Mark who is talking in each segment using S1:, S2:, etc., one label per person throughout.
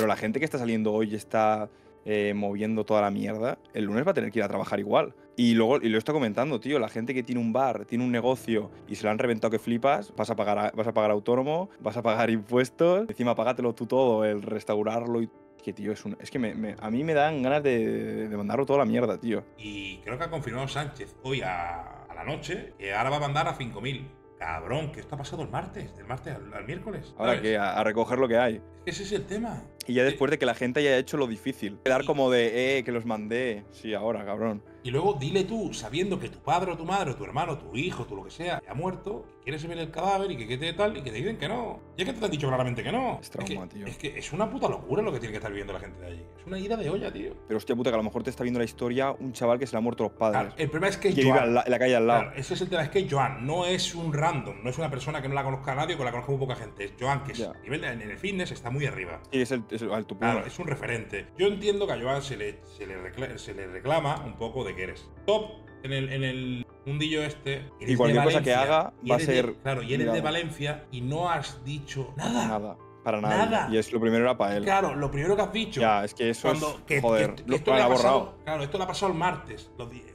S1: Pero la gente que está saliendo hoy está eh, moviendo toda la mierda, el lunes va a tener que ir a trabajar igual. Y luego, y lo está comentando, tío, la gente que tiene un bar, tiene un negocio y se lo han reventado que flipas, vas a pagar, vas a pagar autónomo, vas a pagar impuestos, encima págatelo tú todo, el restaurarlo y que tío, es, un, es que a mí me dan ganas de, mandarlo toda la mierda, tío.
S2: Y creo que ha confirmado Sánchez hoy a, la noche que ahora va a mandar a 5.000. Cabrón, que esto ha pasado el martes? Del martes al, miércoles. Ahora que
S1: a recoger lo que hay.
S2: Ese es el tema.
S1: Y ya eh, después de que la gente haya hecho lo difícil. Quedar como de, eh, que los mandé. Sí, ahora, cabrón.
S2: Y luego dile tú, sabiendo que tu padre o tu madre o tu hermano, tu hijo, tú lo que sea, ha muerto, que quieres ver el cadáver y que, quede te tal, y que te que no. Ya que te han dicho claramente que no. Es trauma, tío. Es que es una puta locura lo que tiene que estar viviendo la gente de allí. Es una ida de olla, tío.
S1: Pero hostia puta, que a lo mejor te está viendo la historia un chaval que se le ha muerto los padres. Claro, el
S2: problema es que, es Joan, en
S1: la, calle al lado. Claro,
S2: ese es el tema, es que Joan no es un random, no es una persona que no la conozca nadie o que la conozca muy poca gente. Es Joan, que es, nivel en el fitness está muy arriba. es el, Claro, es un referente. Yo entiendo que a Joan se le, se le, reclama, un poco de que eres top en el, en el mundillo este. y cualquier cosa que haga va a ser. claro, y eres de Valencia y no has dicho Nada.
S1: Para nada. Y es, lo primero era para
S2: él. Claro, lo primero que has dicho. Ya, es que eso cuando, es. joder, esto lo ha borrado. Claro, esto lo ha pasado el martes.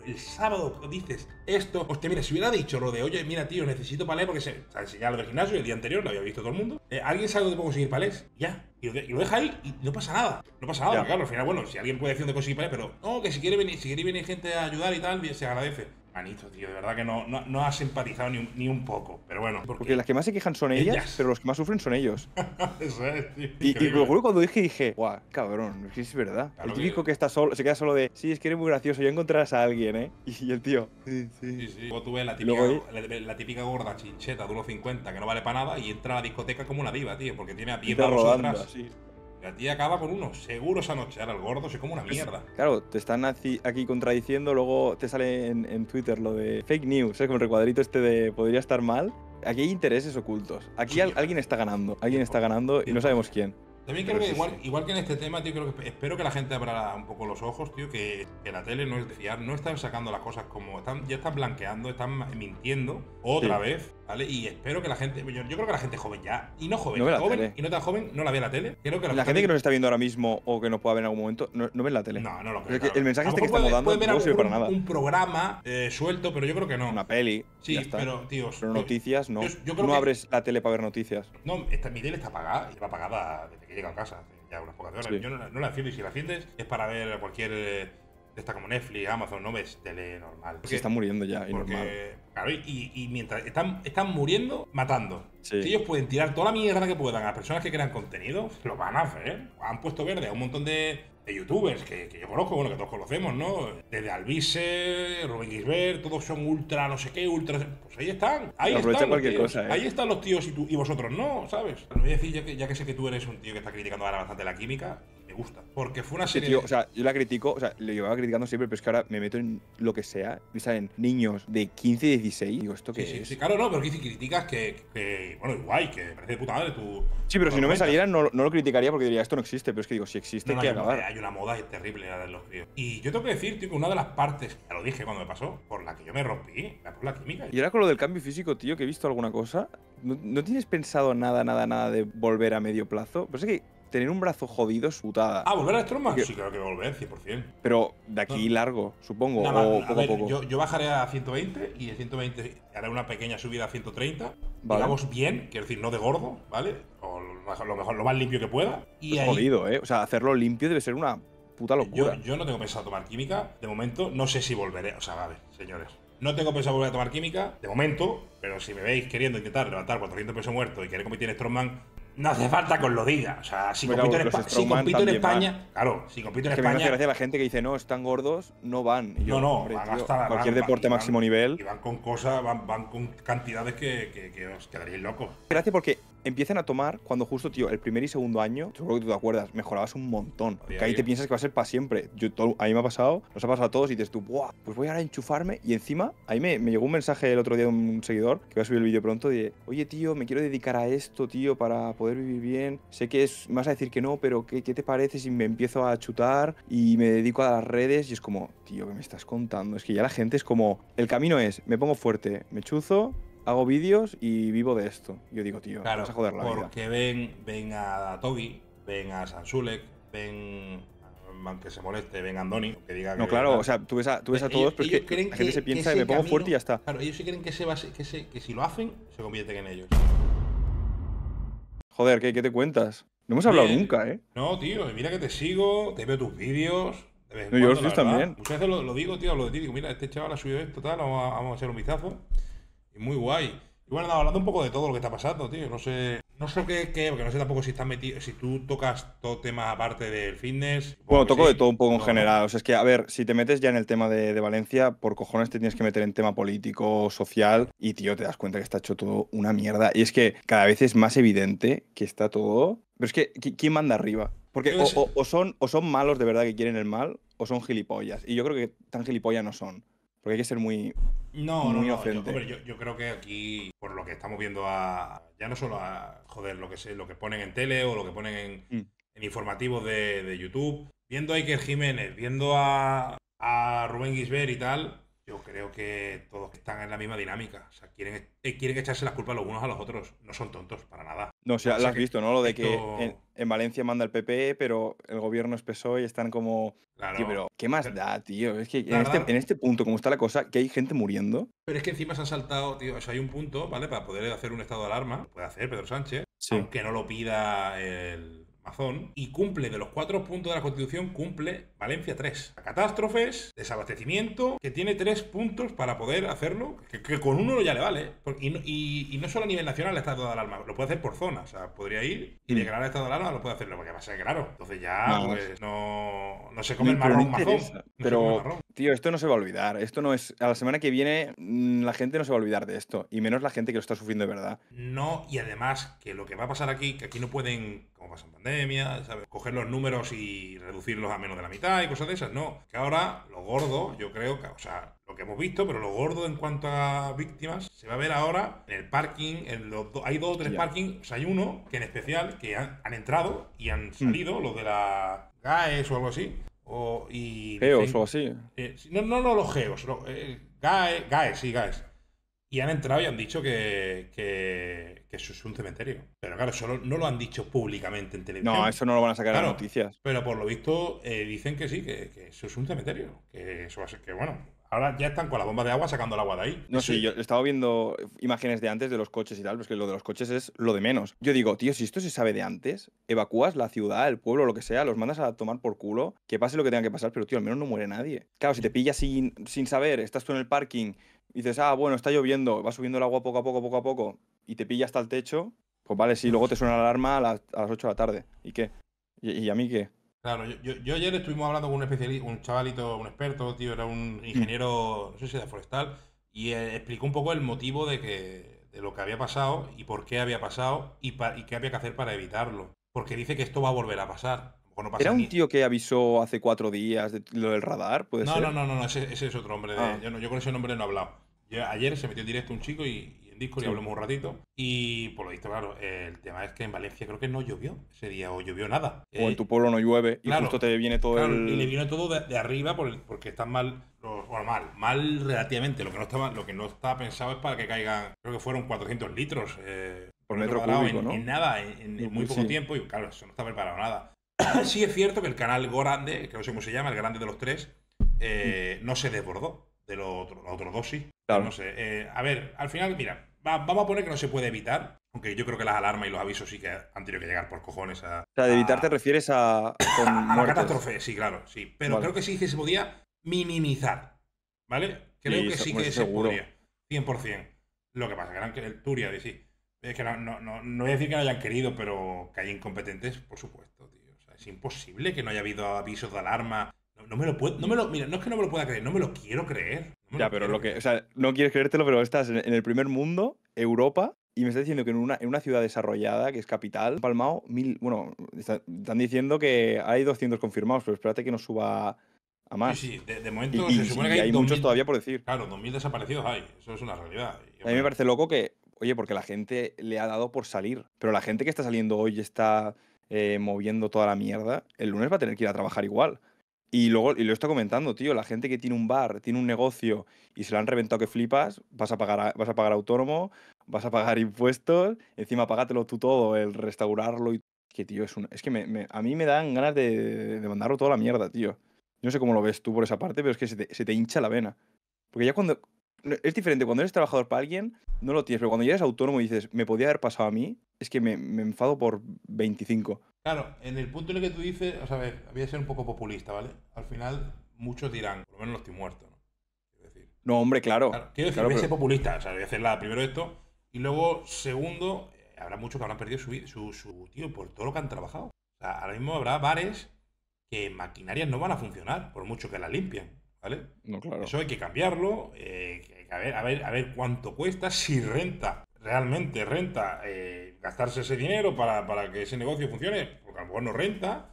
S2: el sábado dices esto. Hostia, mira, si hubiera dicho lo de, oye, mira, tío, necesito palé porque se ha lo del gimnasio el día anterior, lo había visto todo el mundo. Eh, ¿Alguien sabe dónde puedo conseguir palés? Ya. Y lo, deja ahí y no pasa nada. No pasa nada, claro. Al final, bueno, si alguien puede decir dónde conseguir palés, pero no, que si quiere venir, si quiere venir gente a ayudar y tal, se agradece. Manito, tío, de verdad que no, no, no has simpatizado ni un, ni un, poco, pero bueno. Porque,
S1: las que más se quejan son ellas, pero los que más sufren son ellos.
S2: Eso tío, y, lo juro cuando
S1: dije, dije, guau, cabrón, es verdad. el típico que... está solo, se queda solo de, sí, es que eres muy gracioso, ya encontrarás a alguien, ¿eh? Y, el tío,
S2: sí, sí. sí, Luego tú la típica, gorda chincheta de 1,50 que no vale para nada y entra a la discoteca como una diva, tío, porque tiene a 10 la tía acaba con uno. Seguro se anochear al gordo, se como una pues, mierda.
S1: Claro, te están aquí contradiciendo, luego te sale en, Twitter lo de fake news, con Como el recuadrito este de podría estar mal. Aquí hay intereses ocultos. Aquí alguien está ganando. Alguien está ganando y no sabemos quién.
S2: También creo que igual, que en este tema, tío, creo espero que la gente abra un poco los ojos, tío, que, la tele no es de fiar, no están sacando las cosas como ya están blanqueando, están mintiendo otra vez ¿Vale? Y espero que la gente. Yo, creo que la gente joven ya. Y no joven. joven tele. y no tan joven, no la ve la tele. la, gente
S1: que nos está viendo ahora mismo o que nos pueda ver en algún momento, no, ve la tele. No, no lo El mensaje este que estamos dando no sirve para nada. Un
S2: programa eh, suelto, pero yo creo que no. Una peli. Sí, pero, tíos. Pero noticias,
S1: no. no abres la tele para ver noticias.
S2: No, esta, mi tele está apagada. está apagada desde que llega a casa. Ya unas pocas horas. Yo no, la enciendo y si la enciendes es para ver cualquier eh, está como Netflix, Amazon, no ves tele normal. Porque, se están
S1: muriendo ya, y
S2: Claro, y, mientras están, están muriendo, matando. ellos pueden tirar toda la mierda que puedan a personas que crean contenido, lo van a hacer. Han puesto verde a un montón de, youtubers que, yo conozco, bueno, que todos conocemos, ¿no? Desde Albise, Rubén Gisbert, todos son ultra no sé qué, ultra... Pues ahí están, ahí están cualquier ¿eh? Ahí están los tíos y, tú, y vosotros no, ¿sabes? voy a decir, ya que, ya que sé que tú eres un tío que está criticando ahora bastante la química, gusta. Porque fue una serie. o
S1: sea, yo la critico, o sea, le llevaba criticando siempre, pero es que ahora me meto en lo que sea. Me salen niños de 15 y 16. Digo, ¿esto qué sí, es? claro, no, pero que
S2: si criticas que, Bueno, guay, que parece de puta madre Sí, pero si no me
S1: salieran, no, lo criticaría porque diría, esto no existe. Pero es que digo, si existe, hay que acabar. hay
S2: una moda terrible la de los Y yo tengo que decir, tío, que una de las partes, ya lo dije cuando me pasó, por la que yo me rompí, la por la química. Y
S1: ahora con lo del cambio físico, tío, que he visto alguna cosa. ¿No, tienes pensado nada, nada, nada de volver a medio plazo? Pues es que tener un brazo jodido es putada. Ah, ¿volver a Strongman? Sí,
S2: creo que volver, 100%.
S1: Pero de aquí largo, supongo, o poco
S2: Yo, bajaré a 120 y de 120 haré una pequeña subida a 130. Vale. Digamos bien, quiero decir, no de gordo, ¿vale? O lo, mejor, lo más limpio que pueda. Y es jodido,
S1: ¿eh? O sea, hacerlo limpio debe ser una puta locura.
S2: Yo, no tengo pensado tomar química, de momento no sé si volveré. O sea, vale, señores. No tengo pensado volver a tomar química, de momento, pero si me veis queriendo intentar levantar 400 pesos muertos y querer competir en Strongman, no hace falta que os lo diga. O sea, si compito, en, España. Claro, si compito en es España. Me hace gracia la gente que dice, no, están gordos, no van. no, no, hombre, van Cualquier deporte máximo nivel. Y van con cosas, van, con cantidades que os quedaréis locos.
S1: Gracias porque empiezan a tomar cuando justo, tío, el primer y segundo año, seguro que tú te acuerdas, mejorabas un montón. Que ahí te piensas que va a ser para siempre. Yo, a mí me ha pasado, nos ha pasado a todos y dices tú, Pues voy ahora a enchufarme. Y encima, ahí me, llegó un mensaje el otro día de un seguidor, que va a subir el vídeo pronto, de, oye, tío, me quiero dedicar a esto, tío, para poder vivir bien. Sé que es, me vas a decir que no, pero ¿qué, qué te parece si me empiezo a chutar y me dedico a las redes? Y es como, tío, ¿qué me estás contando? Es que ya la gente es como, el camino es, me pongo fuerte, me chuzo, hago vídeos y vivo de esto. Yo digo, tío, claro, vas a joder la porque
S2: vida. ven, ven a Togi, ven a Sansulek, ven que se moleste, ven a Andoni, que diga que No, claro, o sea, tú ves a, tú a todos, pero es que la gente se piensa que me pongo fuerte y ya está. Claro, ellos sí creen que, se que, si lo hacen, se convierten en ellos.
S1: Joder, ¿qué, te cuentas? No hemos hablado nunca, ¿eh?
S2: No, tío, mira que te sigo, te veo tus vídeos. yo los también. Muchas veces lo, digo, tío, lo de ti, digo, mira, este chaval ha subido esto, tal, vamos a, vamos a hacer un vistazo y muy guay. Y bueno, hablando un poco de todo lo que está pasando, tío. No sé, no sé qué, qué porque no sé tampoco si estás metido, si tú tocas todo tema aparte del fitness. Bueno, toco de todo un poco en general. O
S1: sea, es que, a ver, si te metes ya en el tema de, Valencia, por cojones te tienes que meter en tema político, social, y tío, te das cuenta que está hecho todo una mierda. Y es que cada vez es más evidente que está todo. Pero es que, ¿quién manda arriba? Porque son, o son malos de verdad que quieren el mal, o son gilipollas. Y yo creo que tan gilipollas no son. Porque hay que ser muy.
S2: No, no, Yo, creo que aquí, por lo que estamos viendo a. Ya no solo a. Joder, lo que, lo que ponen en tele o lo que ponen en, mm. informativos de, YouTube. Viendo a Iker Jiménez, viendo a, a Rubén Gisbert y tal, yo creo que todos están en la misma dinámica. O sea, quieren, e-, eh, quieren echarse las culpas los unos a los otros. No son tontos, para nada. No, o sea, lo has visto, ¿no? Lo de que
S1: en, Valencia manda el PP, e, pero el gobierno es PSOE y están como... Claro. pero ¿qué más da, tío? Es que en, este, en este, punto, como está la cosa, que hay gente muriendo.
S2: Pero es que encima se han saltado, tío. O sea, hay un punto, ¿vale? Para poder hacer un estado de alarma. Puede hacer Pedro Sánchez. Aunque no lo pida el mazón, y cumple de los cuatro puntos de la Constitución, cumple Valencia 3. A catástrofes, desabastecimiento, que tiene tres puntos para poder hacerlo, que, con uno ya le vale. y, no, solo a nivel nacional el estado de alarma, lo puede hacer por zona. O sea, podría ir y declarar el estado de alarma, lo puede hacer, lo que a ser claro. Entonces ya no, pues, no, se come el marrón mazón. pero, tío, esto no se va
S1: a olvidar. Esto no es. A la semana que viene, mm, la gente no se va a olvidar de esto. Y menos la gente que lo está sufriendo de
S2: verdad. No, y además que lo que va a pasar aquí, que aquí no pueden, ¿Cómo vas a entender? Coger los números y reducirlos a menos de la mitad y cosas de esas, no. Que ahora lo gordo, yo creo que, o sea, lo que hemos visto, pero lo gordo en cuanto a víctimas se va a ver ahora en el parking, en los hay dos o tres parking parkings, o sea, hay uno que en especial que han, entrado y han mm. salido, los de la GAES o algo así. O, y, geos o así. Eh, no, no, no, los geos, eh, GAES, sí, GAES. Y han entrado y han dicho que, que eso es un cementerio. Pero claro, solo no lo han dicho públicamente en televisión. No, eso no lo van a sacar en noticias. Pero por lo visto eh, dicen que sí, que, eso es un cementerio. Que eso va a ser que, bueno, ahora ya están con la bomba de agua sacando el agua de ahí. No, sí,
S1: yo he estado viendo imágenes de antes de los coches y tal, es pues que lo de los coches es lo de menos. Yo digo, tío, si esto se sabe de antes, evacúas la ciudad, el pueblo, lo que sea, los mandas a tomar por culo, que pase lo que tenga que pasar, pero tío, al menos no muere nadie. Claro, si te pillas sin, sin saber, estás tú en el parking, y dices, ah, bueno, está lloviendo, va subiendo el agua poco a poco, poco a poco, y te pilla hasta el techo, pues vale, si luego te suena la alarma a las, 8 de la tarde. ¿Y qué? ¿Y, a mí qué?
S2: Claro, yo, yo, ayer estuvimos hablando con un especialista, un chavalito, un experto, tío, era un mm. ingeniero, no sé si de forestal, y eh, explicó un poco el motivo de que de lo que había pasado y por qué había pasado y, y qué había que hacer para evitarlo. Porque dice que esto va a volver a pasar. ¿Era un
S1: tío que avisó hace cuatro días lo del radar? ¿puede no, no, no, no,
S2: ese, es otro hombre. Ah. yo, no, yo, con ese nombre no he hablado. ayer se metió en directo un chico y, disco y hablamos un ratito. Y por lo visto, claro, el tema es que en Valencia creo que no llovió ese día o llovió nada. O en eh,
S1: tu pueblo no llueve y justo te viene todo claro, Y le
S2: viene todo de, arriba porque están mal, mal, mal relativamente. Lo que no estaba, lo que no está pensado es para que caigan, creo que fueron 400 litros eh, por metro, cuadrado en, nada, en, muy pues poco tiempo. Y claro, eso no está preparado nada. sí es cierto que el canal grande que no sé cómo se llama, el grande de los tres, eh, no se desbordó de lo otro, dosis, sí. Claro. No sé. Eh, a ver, al final, mira, vamos a poner que no se puede evitar, aunque yo creo que las alarmas y los avisos sí que han tenido que llegar por cojones a. O
S1: sea, de evitar te refieres
S2: a. Con a catástrofe, sí, claro, sí. Pero creo que sí que se podía minimizar. ¿Vale? Creo que sí que seguro. se por 100%. Lo que pasa que que el Turia, de sí. Es que no, no, no, voy a decir que no hayan querido, pero que hay incompetentes, por supuesto, tío. O sea, es imposible que no haya habido avisos de alarma no, me lo puedo. No me lo, mira, no es que no me lo pueda creer, no me lo quiero creer.
S1: ya, pero lo que. O sea, no quieres creértelo, pero estás en el primer mundo, Europa, y me estás diciendo que en una, ciudad desarrollada, que es capital, Palmao, mil, bueno, están diciendo que hay 200 confirmados, pero espérate que no suba a más. Sí, sí, de, momento se supone que hay, muchos todavía
S2: por decir. Claro, 2.000 desaparecidos hay, eso es una realidad.
S1: a mí me parece loco que, oye, porque la gente le ha dado por salir, pero la gente que está saliendo hoy está eh, moviendo toda la mierda, el lunes va a tener que ir a trabajar igual. Y luego, y lo está comentando, tío, la gente que tiene un bar, tiene un negocio y se lo han reventado que flipas, vas a pagar, vas a pagar autónomo, vas a pagar impuestos, encima pagátelo tú todo, el restaurarlo y que tío, es, un, es que a mí me dan ganas de, mandarlo toda la mierda, tío. Yo no sé cómo lo ves tú por esa parte, pero es que se te, se te hincha la vena. Porque ya cuando, es diferente. Cuando eres trabajador para alguien, no lo tienes. Pero cuando ya eres autónomo y dices, me podía haber pasado a mí, es que me, enfado por 25.
S2: Claro, en el punto en el que tú dices, o sea, a ver, voy a ser un poco populista, ¿vale? Al final, muchos dirán, por lo menos no estoy muerto, ¿no?
S1: decir. No, hombre, claro. quiero decir, voy a ser
S2: populista. O sea, voy a hacer la, primero esto. Y luego, segundo, eh, habrá muchos que habrán perdido su, su, tío por todo lo que han trabajado. ahora mismo habrá bares que maquinarias no van a funcionar, por mucho que las limpien. ¿Vale? No, claro. Eso hay que cambiarlo, eh, a ver, a ver, a ver cuánto cuesta, si renta, realmente renta eh, gastarse ese dinero para, que ese negocio funcione, porque a lo mejor no renta.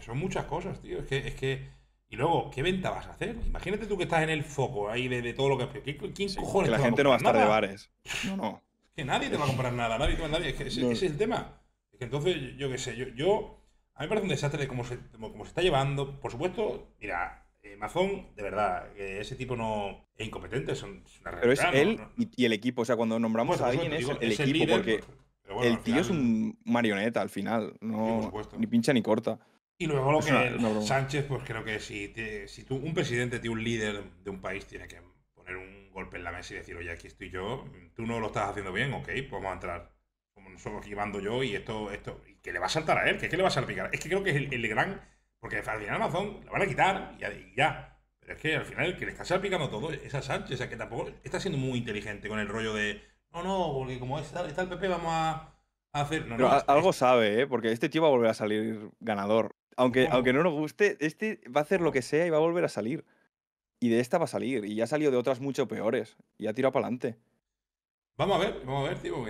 S2: son muchas cosas, tío. Es que, es que. Y luego, ¿qué venta vas a hacer? Imagínate tú que estás en el foco ahí de, todo lo que. ¿Quién la gente no va a estar de bares. No, Que nadie te va a comprar nada, nadie te nadie. Es ese, es el tema. que entonces, yo que sé, yo, yo. A mí me parece un desastre de cómo como se está llevando. Por supuesto, mira, eh, Mazón, de verdad, eh, ese tipo no es incompetente, son, una realidad, Pero es él
S1: y, el equipo, o sea, cuando nombramos a alguien es el, equipo, porque
S2: el tío es un
S1: marioneta al final, no, ni pincha ni corta.
S2: Y luego lo que Sánchez, pues creo que si, tú, un presidente, un líder de un país tiene que poner un golpe en la mesa y decir, oye, aquí estoy yo, tú no lo estás haciendo bien, ok, pues vamos a entrar. Como nosotros aquí bando yo y esto, esto, y que le va a saltar a él, ¿Qué le va a salpicar. Es que creo que es el gran porque al final Amazon la van a quitar y ya, Pero es que al final el que le está salpicando todo es a Sánchez, o sea, que tampoco está siendo muy inteligente con el rollo de, no, no, porque como está, el PP vamos a, hacer...
S1: algo sabe, ¿eh? porque este tío va a volver a salir ganador. Aunque, aunque no nos guste, este va a hacer lo que sea y va a volver a salir. Y de esta va a salir, y ya ha salido de otras mucho peores, y ha tirado para adelante. Vamos a ver,
S2: vamos a ver, tío,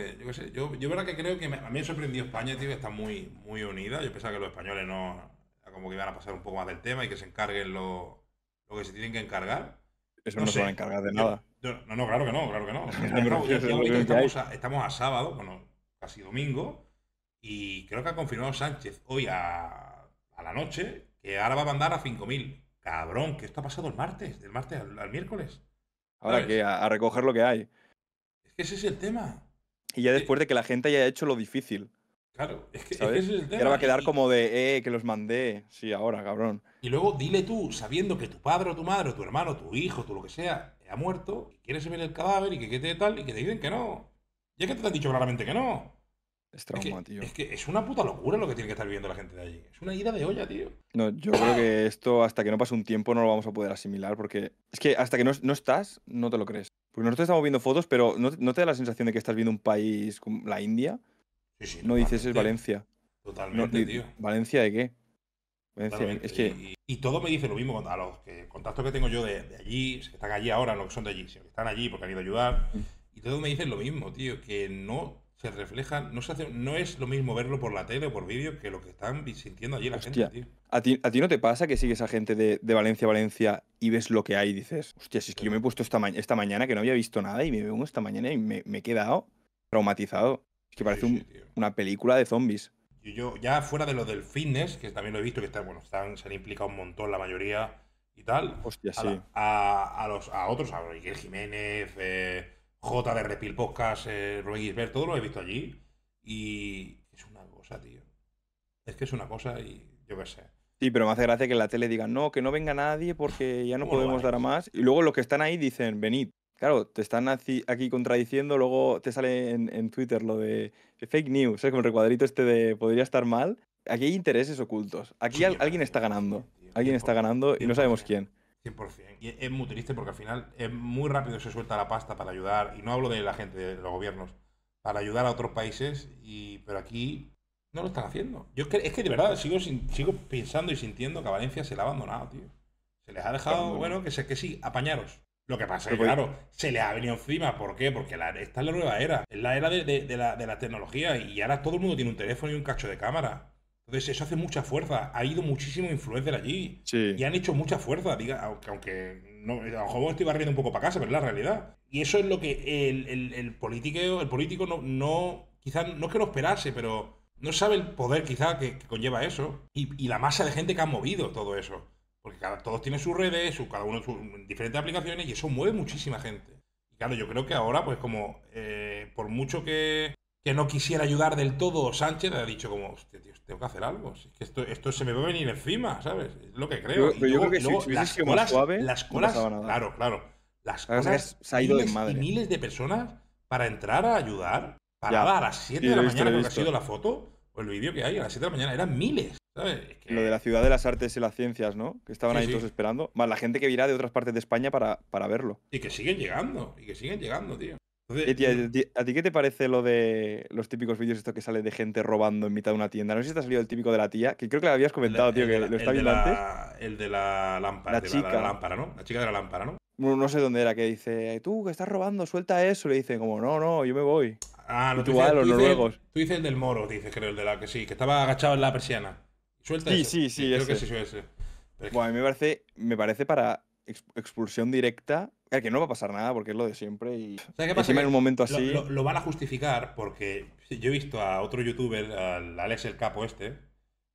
S2: yo yo, verdad que creo que a mí me sorprendió España, tío, que está muy, muy unida. Yo pensaba que los españoles no, como que iban a pasar un poco más del tema y que se encarguen lo, que se tienen que encargar. Eso no, se van a encargar de nada. no, no, claro que no, claro que no. estamos, a, sábado, bueno, casi domingo, y creo que ha confirmado Sánchez hoy a, la noche que ahora va a mandar a 5.000. Cabrón, que esto ha pasado el martes, del martes al, miércoles. Ahora
S1: que a, a, recoger lo que hay.
S2: Es que ese es el tema.
S1: Y ya eh, después de que la gente haya hecho lo difícil.
S2: Claro, es que,
S1: ese es el tema. Y va a quedar como de, eh, que los
S2: mandé. Sí, ahora, cabrón. Y luego dile tú, sabiendo que tu padre o tu madre o tu hermano, tu hijo, tú lo que sea, ha muerto, y quieres ver el cadáver y que quede tal, y que te dicen que no. Ya que te han dicho claramente que no. Es trauma, que, tío. Es que es una puta locura lo que tiene que estar viviendo la gente de allí. Es una ida de olla, tío.
S1: No, yo creo que esto, hasta que no pase un tiempo, no lo vamos a poder asimilar, porque es que hasta que no, estás, no te lo crees. Porque nosotros estamos viendo fotos, pero no, te da la sensación de que estás viendo un país
S2: como la India,
S1: no dices es Valencia. Totalmente, tío. ¿Valencia de qué?
S2: Valencia, es que... y, todo me dice lo mismo a los que, contactos que tengo yo de, allí, que están allí ahora, no que son de allí, sino que están allí porque han ido a ayudar. Mm. Y todo me dicen lo mismo, tío, que no se refleja, no se no es lo mismo verlo por la tele o por vídeo que lo que están sintiendo allí la gente, tío.
S1: ¿a ti, no te pasa que sigues a gente de, Valencia Valencia y ves lo que hay y dices, hostia, si es que yo me he puesto esta, mañana que no había visto nada y me veo esta mañana y me he quedado traumatizado. Es que parece una película de zombies.
S2: Y yo, ya fuera de los del fitness, que también lo he visto, que bueno, están, se han implicado un montón la mayoría y tal. Hostia, a, sí. a, los, a otros, a Miguel Jiménez, eh, J de Repil Podcast, eh, todo lo he visto allí. Y es una cosa, tío. Es que es una cosa y yo qué sé.
S1: Sí, pero me hace gracia que en la tele digan, no, que no venga nadie porque ya no podemos dar a más. Y luego los que están ahí dicen, venid claro, te están aquí contradiciendo, luego te sale en, Twitter lo de fake news, ¿sabes? Como el recuadrito este de podría estar mal. Aquí hay intereses ocultos. Aquí alguien está ganando. Alguien está ganando y no sabemos quién.
S2: 100%. Y es muy triste porque al final es muy rápido se suelta la pasta para ayudar, y no hablo de la gente, de los gobiernos, para ayudar a otros países, y, pero aquí no lo están haciendo. Yo es que, de verdad sigo, sigo pensando y sintiendo que a Valencia se le ha abandonado, tío. Se les ha dejado, bueno, que, sé que sí, apañaros. Lo que pasa es que, claro, se le ha venido encima. ¿Por qué? Porque esta es la nueva era. Es la era de, la, tecnología y ahora todo el mundo tiene un teléfono y un cacho de cámara. Entonces eso hace mucha fuerza. Ha ido muchísimo influencer allí. Y han hecho mucha fuerza, diga, aunque, no, a lo mejor estoy barriendo un poco para casa, pero es la realidad. Y eso es lo que el, político, el político no, no, quizás no es que lo esperase, pero no sabe el poder quizá que, conlleva eso. y, la masa de gente que ha movido todo eso. Porque cada, todos tienen sus redes, su, cada uno sus diferentes aplicaciones y eso mueve muchísima gente. Y claro, yo creo que ahora, pues como eh, por mucho que, no quisiera ayudar del todo, Sánchez ha dicho como, tío, tengo que hacer algo. es que esto, esto se me va a venir encima, ¿sabes? Es lo que creo. pero yo creo que si, las, colas, suave, las colas, claro, claro. Las cosas ha ido de madre. y miles de personas para entrar a ayudar, dar a las 7 de la mañana, porque ha sido la foto o el vídeo que hay, a las 7 de la mañana, eran miles.
S1: Lo de la ciudad de las artes y las ciencias, ¿no? Que estaban ahí todos esperando. Más la gente que virá de otras partes de España para, para verlo.
S2: Y que siguen llegando, y que siguen llegando, tío.
S1: Eh, ¿A ti qué te parece lo de los típicos vídeos estos que sale de gente robando en mitad de una tienda? No sé si te ha salido el típico de la tía, que creo que lo habías comentado, tío, que lo está viendo antes.
S2: El de la lámpara, la chica. La, lámpara, ¿no? La chica de la lámpara, ¿no?
S1: ¿no? sé dónde era, que dice, tú que estás robando, suelta eso. Le dice, como, no, no, yo me voy. Ah, lo tú, tú dices,
S2: Tú dices el del moro, dices, creo, el de la que sí, que estaba agachado en la persiana. Suelta sí, sí, sí, Creo que sí,
S1: bueno, a mí me parece, me parece para expulsión directa. Que no va a pasar nada porque es lo de siempre. Y qué pasa? en un momento así. Lo,
S2: van a justificar porque yo he visto a otro youtuber, al Alex el Capo este,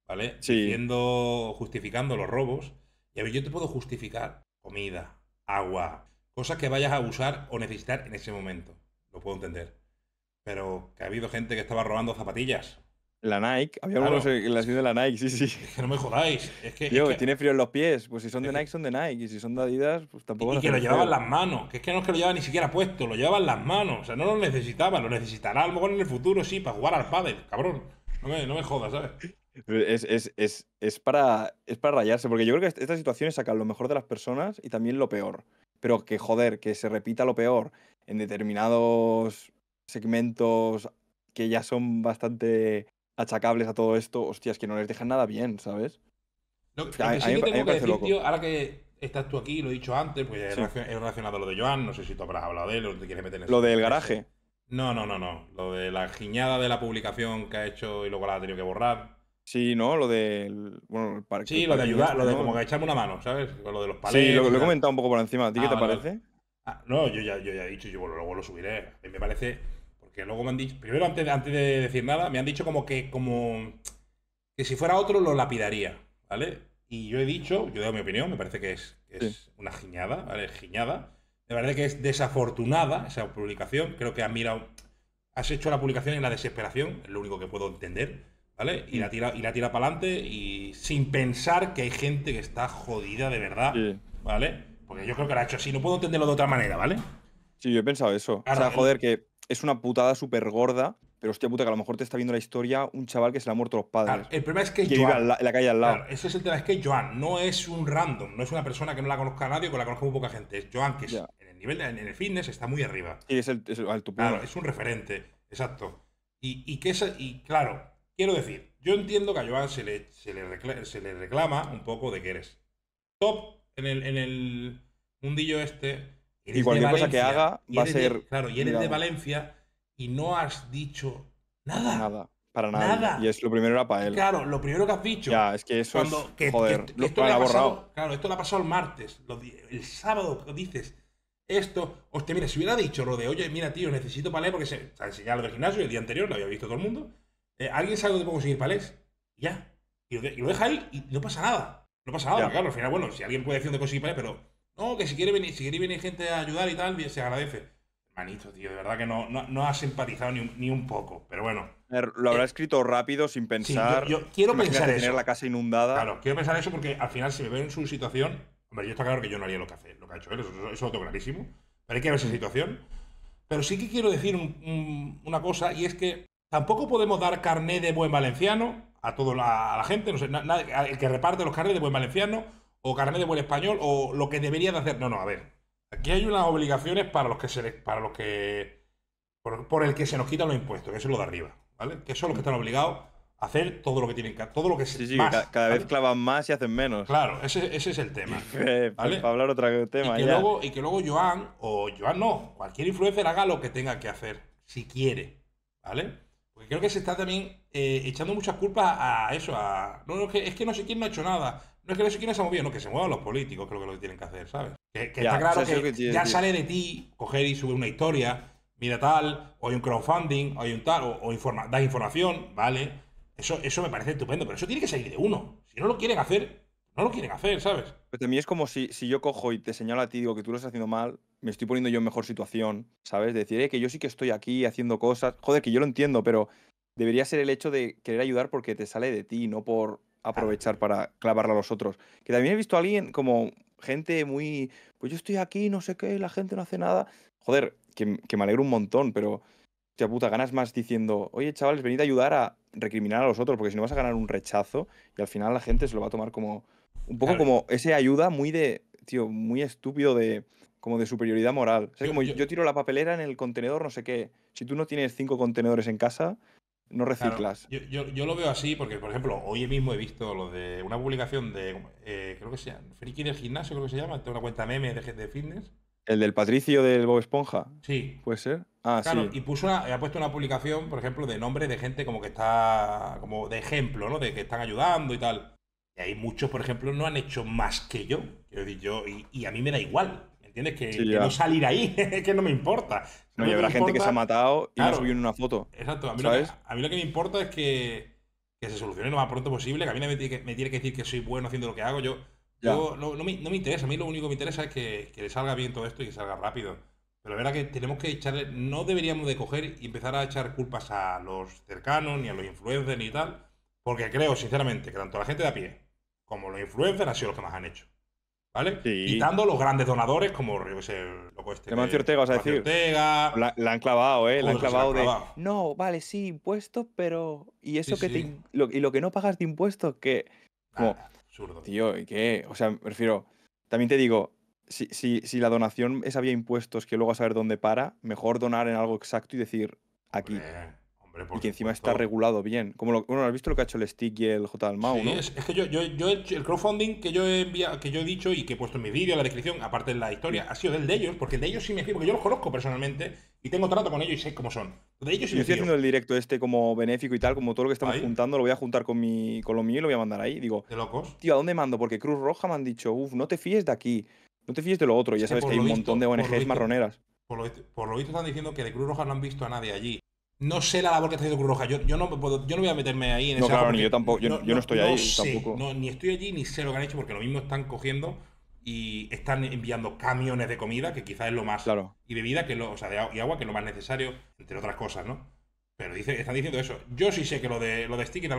S2: ¿vale? Sí. justificando los robos. Y a ver, yo te puedo justificar comida, agua, cosas que vayas a usar o necesitar en ese momento. Lo puedo entender. Pero que ha habido gente que estaba robando zapatillas. La Nike, había claro.
S1: en la de la Nike, sí, sí. Es que no me
S2: jodáis. Es que,
S1: tiene frío en los pies. Pues si son de Nike, son de Nike. Y si son de Adidas, pues tampoco. Y, que lo llevaban las
S2: manos. Que es que no es que lo llevaban ni siquiera puesto, lo llevaban las manos. O sea, no lo necesitaban. Lo necesitará a lo mejor en el futuro, sí, para jugar al pádel, cabrón. No me, jodas,
S1: ¿sabes? Es, para, es para rayarse, porque yo creo que estas situaciones sacan lo mejor de las personas y también lo peor. Pero que joder, que se repita lo peor en determinados segmentos que ya son bastante achacables a todo esto, hostias, que no les dejan nada bien, ¿sabes?
S2: No, tengo que tío, ahora que estás tú aquí, lo he dicho antes, pues sí. he relacionado lo de Joan, no sé si tú habrás hablado de él o te quieres meter en eso. ¿Lo del garaje? No, no, no, no. Lo de la giñada de la publicación que ha hecho y luego la ha tenido que borrar. Sí, ¿no? Lo de. Bueno, sí, lo de ayudar, lo de como que echarme una mano, ¿sabes? Lo de los palés. Sí, lo, he comentado
S1: un poco por encima. ¿A ti qué te ah, parece?
S2: Ah, no, yo ya, yo ya he dicho, yo luego lo subiré. me parece que luego me han dicho, primero antes, de decir nada, me han dicho como que, como que si fuera otro lo lapidaría, ¿vale? Y yo he dicho, yo he dado mi opinión, me parece que es, es una giñada, ¿vale? Giñada. Me parece que es desafortunada esa publicación. Creo que has mirado, has hecho la publicación en la desesperación, es lo único que puedo entender, ¿vale? Y la tira, y la tira para adelante y sin pensar que hay gente que está jodida de verdad, ¿vale? Porque yo creo que la ha hecho así, no puedo entenderlo de otra manera, ¿vale?
S1: Sí, yo he pensado eso. o sea, joder, que es una putada súper gorda, pero hostia puta, que a lo mejor te está viendo la historia un chaval que se le ha muerto los padres.
S2: el problema es que, Joan, la,
S1: calle al lado.
S2: es el tema, es que Joan no es un random, no es una persona que no la conozca nadie o que la conozca muy poca gente. Es Joan, que es, en el nivel de, en el fitness está muy arriba. Y es el, es es un referente, exacto. Y, que y claro, quiero decir, yo entiendo que a Joan se le, se le, reclama, un poco de que eres top en el, en el mundillo este
S1: y cualquier cosa que haga va a ser. claro, y eres de
S2: Valencia y no has dicho nada. Nada.
S1: Para nada. Y es lo primero era para él. Claro, lo primero que has dicho. Ya, es que eso es.
S2: joder, esto lo, ha borrado. Claro, esto lo ha pasado el martes. el sábado dices esto. Hostia, mira, si hubiera dicho lo de, oye, mira, tío, necesito palé porque se, ha enseñado el gimnasio el día anterior, lo había visto todo el mundo. Eh, ¿Alguien sabe dónde puedo conseguir palés? Ya. Y lo, y lo, deja ahí y no pasa nada. No pasa nada, claro, al final, bueno, si alguien puede decir dónde conseguir palés, pero no, que si quiere venir, si quiere venir gente a ayudar y tal, bien, se agradece. Manito, tío, de verdad que no, no, no has empatizado ni un, poco, pero bueno.
S1: Eh, lo habrá eh, escrito rápido, sin pensar. yo, quiero pensar eso. la casa inundada.
S2: Claro, quiero pensar eso porque al final, si me veo en su situación, hombre, yo está claro que yo no haría lo que hace, lo que ha hecho él, eso, eso, eso clarísimo, pero hay que ver esa situación. Pero sí que quiero decir una cosa, y es que tampoco podemos dar carné de buen valenciano a toda la, gente, no sé, el que reparte los carnes de buen valenciano, o carnet de buen español, o lo que debería de hacer. No, no, a ver. Aquí hay unas obligaciones para los que se les, para los que. Por, el que se nos quitan los impuestos, que es lo de arriba, ¿vale? Que son los que están obligados a hacer todo lo que tienen que todo lo que sí, cada, vez clavan más y hacen menos. Claro, ese, es el tema. Pues, para hablar otro tema. Y que, Luego, y que luego Joan, o Joan no, cualquier influencer haga lo que tenga que hacer, si quiere, ¿vale? Porque creo que se está también eh, echando muchas culpas a eso, a. No, es que no sé quién no ha hecho nada. No es que no sé se ha no, que se muevan los políticos, creo que lo que tienen que hacer, ¿sabes? Que, está claro que, ya sale de ti coger y subir una historia, mira tal, o hay un crowdfunding, o hay un tal, o, das información, ¿vale? Eso, eso me parece estupendo, pero eso tiene que salir de uno. Si no lo quieren hacer,
S1: no lo quieren hacer, ¿sabes? Pero pues mí es como si, si yo cojo y te señalo a ti, digo que tú lo estás haciendo mal, me estoy poniendo yo en mejor situación, ¿sabes? De decir, eh, que yo sí que estoy aquí haciendo cosas. Joder, que yo lo entiendo, pero debería ser el hecho de querer ayudar porque te sale de ti, no por aprovechar para clavarla a los otros. Que también he visto a alguien como gente muy, pues yo estoy aquí, no sé qué, la gente no hace nada. Joder, que, me alegro un montón, pero te ganas más diciendo, oye chavales, venid a ayudar a recriminar a los otros, porque si no vas a ganar un rechazo y al final la gente se lo va a tomar como un poco como ese ayuda muy de, tío, muy estúpido de como de superioridad moral. O como yo tiro la papelera en el contenedor, no sé qué. Si tú no tienes cinco contenedores en casa, no reciclas.
S2: yo, lo veo así porque, por ejemplo, hoy mismo he visto lo de una publicación de, eh, creo que sea, Friki del Gimnasio, creo que se llama, una cuenta meme de, fitness.
S1: ¿El del Patricio del Bob Esponja? Sí. ¿Puede ser? Ah, claro,
S2: y puso ha puesto una publicación, por ejemplo, de nombres de gente como que está, como de ejemplo, ¿no? De que están ayudando y tal. Y hay muchos, por ejemplo, no han hecho más que yo. y, y a mí me da igual. ¿Entiendes? Que, no salir ahí, que no me importa. No, habrá gente que se ha matado y ha
S1: una foto.
S2: Exacto. A mí, Lo que, me importa es que, se solucione lo más pronto posible, que a mí me tiene que, me tiene que decir que soy bueno haciendo lo que hago. Yo, no, me, interesa, a mí lo único que me interesa es que, le salga bien todo esto y que salga rápido. Pero la verdad que tenemos que echarle, no deberíamos de coger y empezar a echar culpas a los cercanos, ni a los influencers, ni tal, porque creo, sinceramente, que tanto la gente de a pie como los influencers han sido los que más han hecho. ¿Vale? Quitando los grandes donadores como, yo loco este. Ortega, decir.
S1: La, han clavado, ¿eh? La han clavado, de.
S2: No, vale,
S1: sí, impuestos, pero. Y eso que te. Lo, y lo que no pagas de impuestos, que. Ah, como, Tío, ¿y qué? O sea, me refiero. También te digo, si, si, la donación es había impuestos que luego a saber dónde para, mejor donar en algo exacto y decir aquí y que encima está regulado bien. Como bueno, ¿has visto lo que ha hecho el Stick y el J del es,
S2: que yo, he hecho el crowdfunding que yo he que yo he dicho y que he puesto en mi vídeo, en la descripción, aparte de la historia, ha sido del de ellos, porque el de ellos sí me fío, porque yo los conozco personalmente y tengo trato con ellos y sé cómo son. De ellos sí yo estoy haciendo el
S1: directo este como benéfico y tal, como todo lo que estamos juntando, lo voy a juntar con mi lo mío y lo voy a mandar ahí. Digo, de locos. Tío, ¿a dónde mando? Porque Cruz Roja me han dicho, uff, no te fíes de aquí, no te fíes de lo otro. ya sabes que, hay un montón de ONGs marroneras.
S2: por lo visto están diciendo que de Cruz Roja no han visto a nadie allí no sé la labor que está haciendo Cruz Roja. Yo, no, voy a meterme ahí en no, claro, ni yo tampoco. Yo no, estoy ahí tampoco. No, ni estoy allí ni sé lo que han hecho porque lo mismo están cogiendo y están enviando camiones de comida, que quizás es lo más. Claro. Y bebida, que lo, o sea, y agua, que es lo más necesario, entre otras cosas, ¿no? Pero dice, están diciendo eso. Yo sí sé que lo de, lo de Stick y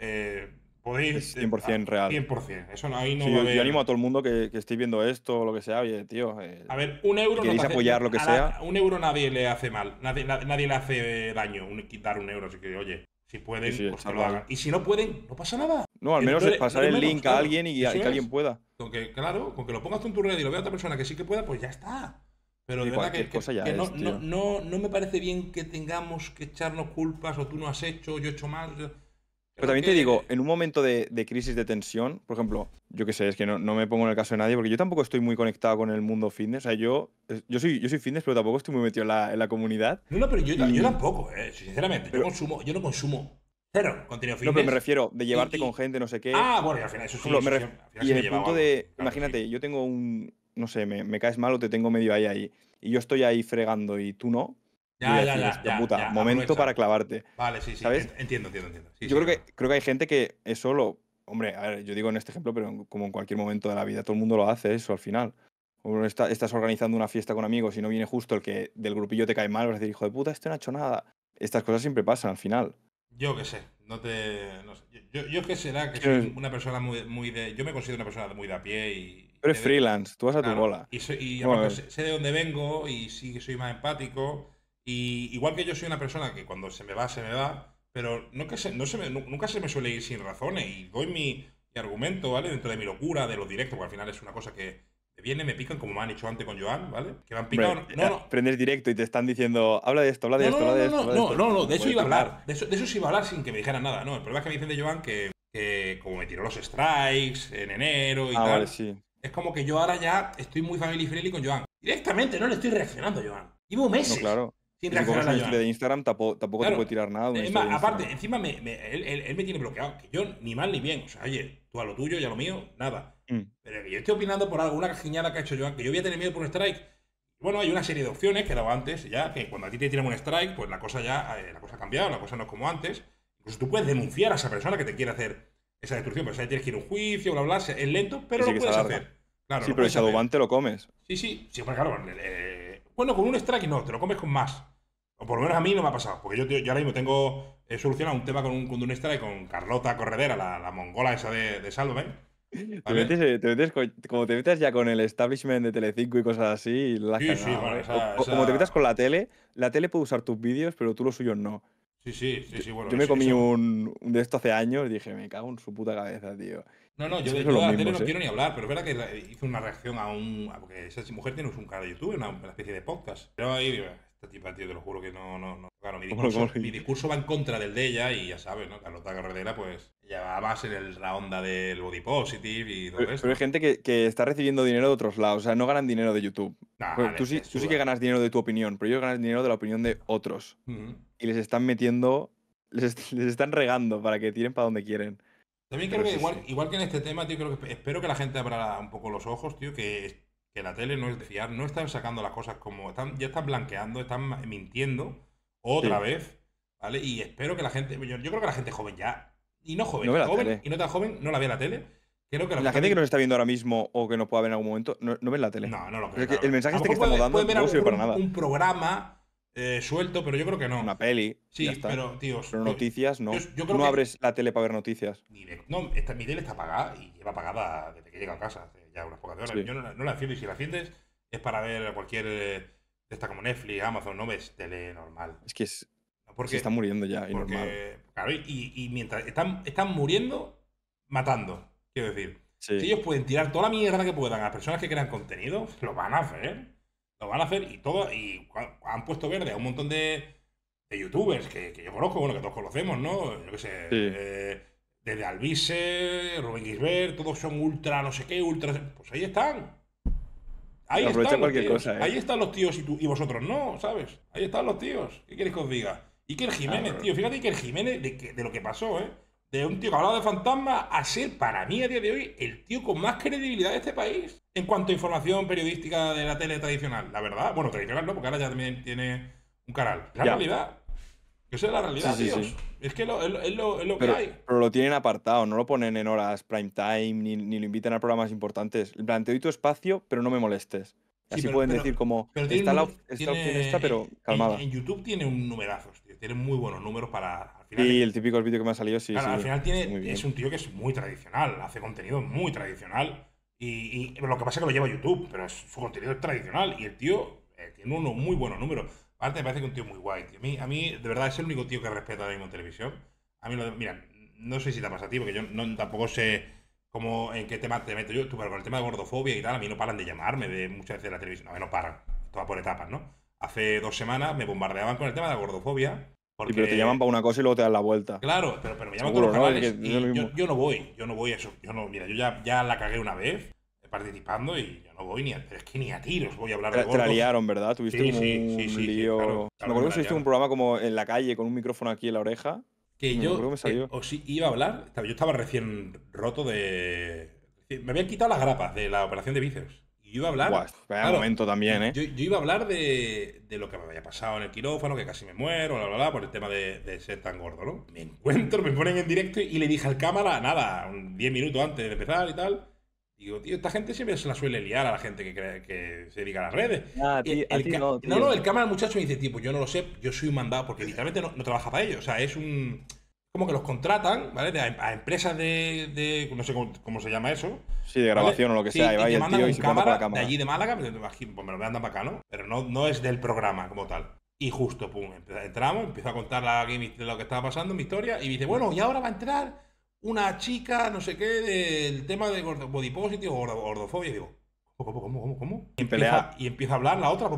S2: eh,
S1: 100% ah, real. 100%.
S2: Eso no, no yo, animo a
S1: todo el mundo que, que estéis viendo esto o lo que sea, oye, tío. Eh, a ver, un euro. queréis apoyar lo que sea.
S2: un euro nadie le hace mal. Nadie, nadie le hace daño quitar un euro. Así que, oye, si pueden, pues lo hagan. Y si no pueden, no pasa nada. No, al menos es pasar el link a alguien y, que alguien pueda. claro, con que lo pongas en tu red y lo vea otra persona que sí que pueda, pues ya está.
S1: Pero de verdad que, no,
S2: no, no, me parece bien que tengamos que echarnos culpas o tú no has hecho, yo he hecho mal. Pero también te
S1: digo, en un momento de, crisis de tensión, por ejemplo, yo qué sé, es que no, me pongo en el caso de nadie, porque yo tampoco estoy muy conectado con el mundo fitness. O sea, yo, yo, soy, yo soy fitness, pero tampoco estoy muy metido en la, comunidad. No, no, pero yo, tampoco,
S2: eh, sinceramente. yo, consumo, yo no consumo cero contenido fitness. No, pero me refiero de llevarte con
S1: gente, no sé qué. Ah, bueno, al final eso sí. y en el punto de, imagínate, yo tengo un, no sé, me caes mal o te tengo medio ahí ahí, y yo estoy ahí fregando y tú no ya, ya, ya, puta, Momento para clavarte.
S2: Vale, sí, sí. ¿sabes? Entiendo, entiendo, entiendo.
S1: yo creo, que, creo que hay gente que eso lo. Hombre, a ver, yo digo en este ejemplo, pero como en cualquier momento de la vida, todo el mundo lo hace eso al final. estás organizando una fiesta con amigos y no viene justo el que del grupillo te cae mal, vas a decir, hijo de puta, este no ha hecho nada. Estas cosas siempre pasan al final.
S2: Yo qué sé, no te. Yo, yo, qué será que soy una persona muy, muy de. Yo me considero una persona muy de a pie y. Pero eres freelance, tú vas a tu bola. Y, sé, sé de dónde vengo y sí que soy más empático y igual que yo soy una persona que cuando se me va, se me va, pero nunca se, no me, nunca se me suele ir sin razones y doy mi, argumento, ¿vale? Dentro de mi locura, de los directos, porque al final es una cosa que viene, me pican, como me han hecho antes con Joan, ¿vale? Que me han picado.
S1: Prendes directo y te están diciendo, habla de esto, habla de esto, habla de esto. No, no, no, de eso iba a hablar.
S2: De eso, iba a hablar sin que me dijeran nada, ¿no? El problema es que me dicen de Joan que, como me tiró los strikes en enero y ah, tal.
S1: Es
S2: como que yo ahora ya estoy muy family friendly con Joan. Directamente no le estoy reaccionando, Joan.
S1: Llevo meses. No, claro de Instagram tampoco, tampoco te puede tirar nada. aparte,
S2: encima él, me tiene bloqueado. Que yo ni mal ni bien. O sea, oye, tú a lo tuyo, y a lo mío, nada. y mm. Pero yo estoy opinando por alguna cajiñada que ha hecho yo que yo voy a tener miedo por un strike. Bueno, hay una serie de opciones que he dado antes, ya que cuando a ti te tiran un strike, pues la cosa ya eh, la cosa ha cambiado, la cosa no es como antes. Incluso tú puedes denunciar a esa persona que te quiere hacer esa destrucción, pero o sea, tienes que ir a un juicio, bla, bla, bla. Es lento, pero lo puedes hacer. sí, pero ese
S1: adubante lo comes.
S2: Sí, sí, sí, pues claro, bueno, con un strike no, te lo comes con más. O por lo menos a mí no me ha pasado, porque yo, yo ahora mismo tengo solucionado un tema con un, con un strike con Carlota Corredera, la, mongola esa de, de Salve. ¿eh?
S1: Eh, te metes, te metes, ya con el establishment de Telecinco y cosas así, Como te metes con la tele, la tele puede usar tus vídeos, pero tú los suyos no.
S2: Sí, sí, sí, bueno, Yo me comí
S1: un, de esto hace años y dije, me cago en su puta cabeza, tío. No, no, yo de no quiero ni hablar, pero es
S2: verdad que hizo una reacción a un. porque esa mujer tiene un canal de YouTube, una, especie de podcast. Pero ahí, esta tipa, tío, te lo juro que no. no, no. Claro, mi discurso, mi discurso va en contra del de ella y ya sabes, ¿no? Carlota Carretera, pues ya va más en la onda del body positive y todo eso. Pero hay
S1: gente que, que, está recibiendo dinero de otros lados, o sea, no ganan dinero de YouTube. Pues, tú, sí, tú, sí, que ganas dinero de tu opinión, pero ellos ganan dinero de la opinión de otros. Y les están metiendo. les están regando para que tiren para donde quieren.
S2: También creo que igual, igual que en este tema, tío, creo que espero que la gente abra un poco los ojos, tío, que, que la tele no es de fiar, no están sacando las cosas como. Están, ya están blanqueando, están mintiendo otra vez, ¿vale? Y espero que la gente. Yo, creo que la gente joven ya. Y no joven, joven y no tan joven, no la ve la tele. la, gente que nos
S1: está viendo ahora mismo o que nos pueda ver en algún momento, no, ve la tele. No, no lo El mensaje es que este estamos dando no para nada. Un
S2: programa eh, suelto, pero yo creo que no. Una peli. Sí, pero,
S1: tío. Pero noticias, no. no abres la tele para ver noticias. Mi
S2: no, mi tele está apagada y lleva apagada desde que llega a casa, hace ya unas pocas horas. Yo no, la enciendo y si la enciendes es para ver cualquier. Eh, está como Netflix, Amazon, no ves tele normal.
S1: Es que es. Porque, se está muriendo ya,
S2: y normal. y, mientras están, están muriendo, matando, quiero decir. Si ellos pueden tirar toda la mierda que puedan a personas que crean contenido, lo van a hacer. Lo van a hacer y todo, y han puesto verde a un montón de, youtubers que, yo conozco, bueno, que todos conocemos, ¿no? Yo qué sé, eh, desde Albise, Rubén Gisbert, todos son ultra no sé qué, ultra. Pues ahí están. Ahí están, los tíos. ¿eh? ahí están los tíos y, tú, y vosotros no, ¿sabes? Ahí están los tíos. ¿Qué queréis que os diga? Iker Jiménez, ah, tío. Fíjate Iker Jiménez de, de lo que pasó, ¿eh? de un tío que de fantasma a ser, para mí a día de hoy, el tío con más credibilidad de este país en cuanto a información periodística de la tele tradicional, la verdad. Bueno, tradicional no, porque ahora ya también tiene un canal. La realidad. yo sé la realidad, sí, Es que lo, es, lo, que hay.
S1: Pero lo tienen apartado, no lo ponen en horas prime time, ni, ni lo invitan a programas importantes. Planteo tu espacio, pero no me molestes. Así pueden decir como, está, la, opción esta, pero calmada. En,
S2: YouTube tiene un numerazo, Tiene muy buenos números para
S1: y el típico vídeo que me ha salido, sí. al final tiene, es un
S2: tío que es muy tradicional, hace contenido muy tradicional. Y, lo que pasa es que lo lleva a YouTube, pero su contenido es tradicional. Y el tío eh, tiene uno muy bueno número Aparte, me parece que es un tío muy guay. A, mí, a mí, de verdad, es el único tío que respeto a la misma televisión. A mí lo Mira, no sé si te pasa a ti, porque yo no, tampoco sé cómo, en qué tema te meto yo. pero con el tema de gordofobia y tal, a mí no paran de llamarme de muchas veces la televisión. A mí no paran. Todo por etapas, ¿no? Hace dos semanas me bombardeaban con el tema de la gordofobia
S1: pero te llaman para una cosa y luego te dan la vuelta. Claro, pero, pero me llaman Seguro, con los canales. Y yo, no voy, yo
S2: no voy a eso. Yo no, mira, yo ya, ya la cagué una vez participando y yo no voy ni a, pero es que ni a tiros voy a hablar de Te, te la ¿verdad? Tuviste sí, un, sí, sí, sí, Claro, me acuerdo que un
S1: programa como en la calle con un micrófono aquí en la oreja. Que yo
S2: o si iba a hablar, yo estaba recién roto de. Me habían quitado las grapas de la operación de bíceps. Yo iba a hablar.
S1: momento también, Yo, iba
S2: a hablar de, lo que me había pasado en el quirófano, que casi me muero, bla, bla, bla, por el tema de, ser tan gordo, ¿no? Me encuentro, me ponen en directo y le dije al cámara, nada, 10 minutos antes de empezar y tal. Digo, tío, esta gente siempre se la suele liar a la gente que, que se dedica a las redes. Ah, no, no, el cámara muchacho me dice, tipo, pues yo no lo sé, yo soy un mandado, porque literalmente no, trabaja para ellos. O sea, es un. Como que los contratan, ¿vale? A, empresas de, No sé cómo se llama eso de grabación o lo que sea. Y, va el tío y se cámara, la cámara. De allí de Málaga, pues, me lo mandan para acá, ¿no? Pero no, no es del programa como tal. Y justo, pum, entramos, empiezo a contar la, lo que estaba pasando, mi historia, y dice, bueno, y ahora va a entrar una chica, no sé qué, del tema de body positive o gordofobia. Y digo, ¿cómo, cómo, cómo, Y empieza, y empieza a hablar la otra,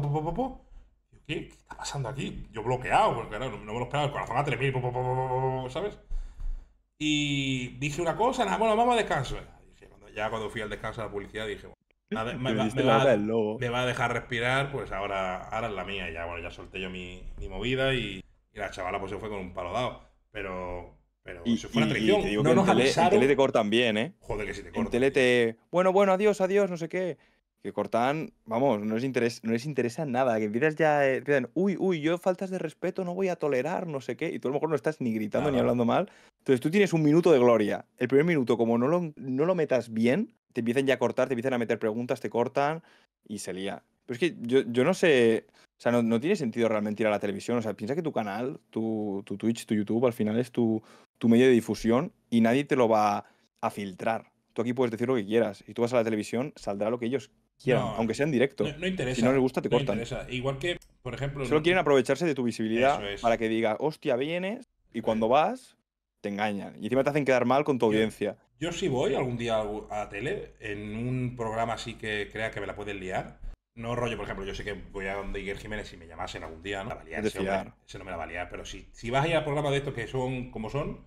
S2: ¿Qué, está pasando aquí? Yo bloqueado, porque no, me lo esperaba, el corazón a 3000, ¿sabes? Y dije una cosa, nada, bueno, vamos a descanso ya cuando fui al descanso de la publicidad dije, bueno, me, va, a dejar respirar, pues ahora, ahora es la mía. Ya, bueno, ya solté yo mi, mi movida y, la chavala pues se fue con un palo dado. Pero, pero se fue una traición. no nos en tele, cortan bien, ¿eh? Joder, que si te
S1: cortan. En Bueno, bueno, adiós, adiós, no sé qué. Que cortan, vamos, no les, interesa, no nada. Que empiezas ya, eh, uy, uy, yo faltas de respeto, no voy a tolerar, no sé qué. Y tú a lo mejor no estás ni gritando ni hablando mal. Entonces tú tienes un minuto de gloria. El primer minuto, como no lo, no lo metas bien, te empiezan ya a cortar, te empiezan a meter preguntas, te cortan y se lía. Pero es que yo, no sé. O sea, no, tiene sentido realmente ir a la televisión. O sea, piensa que tu canal, tu, tu Twitch, tu YouTube, al final es tu, tu, medio de difusión y nadie te lo va a filtrar. Tú aquí puedes decir lo que quieras. Y tú vas a la televisión, saldrá lo que ellos aunque sea en directo. No, interesa. Si no les gusta, te cortan.
S2: Igual que, por ejemplo. Solo quieren
S1: aprovecharse de tu visibilidad para que diga hostia, vienes, y cuando eh. vas, te engañan. Y encima te hacen quedar mal con tu audiencia.
S2: Yo, si voy algún día a tele, en un programa así que crea que me la pueden liar. No rollo, por ejemplo, yo sé que voy a donde Iguer Jiménez y me llamasen algún día, ¿no? La valía, ese, no me la valía. Pero si, si vas a ir a programas de estos que son como son,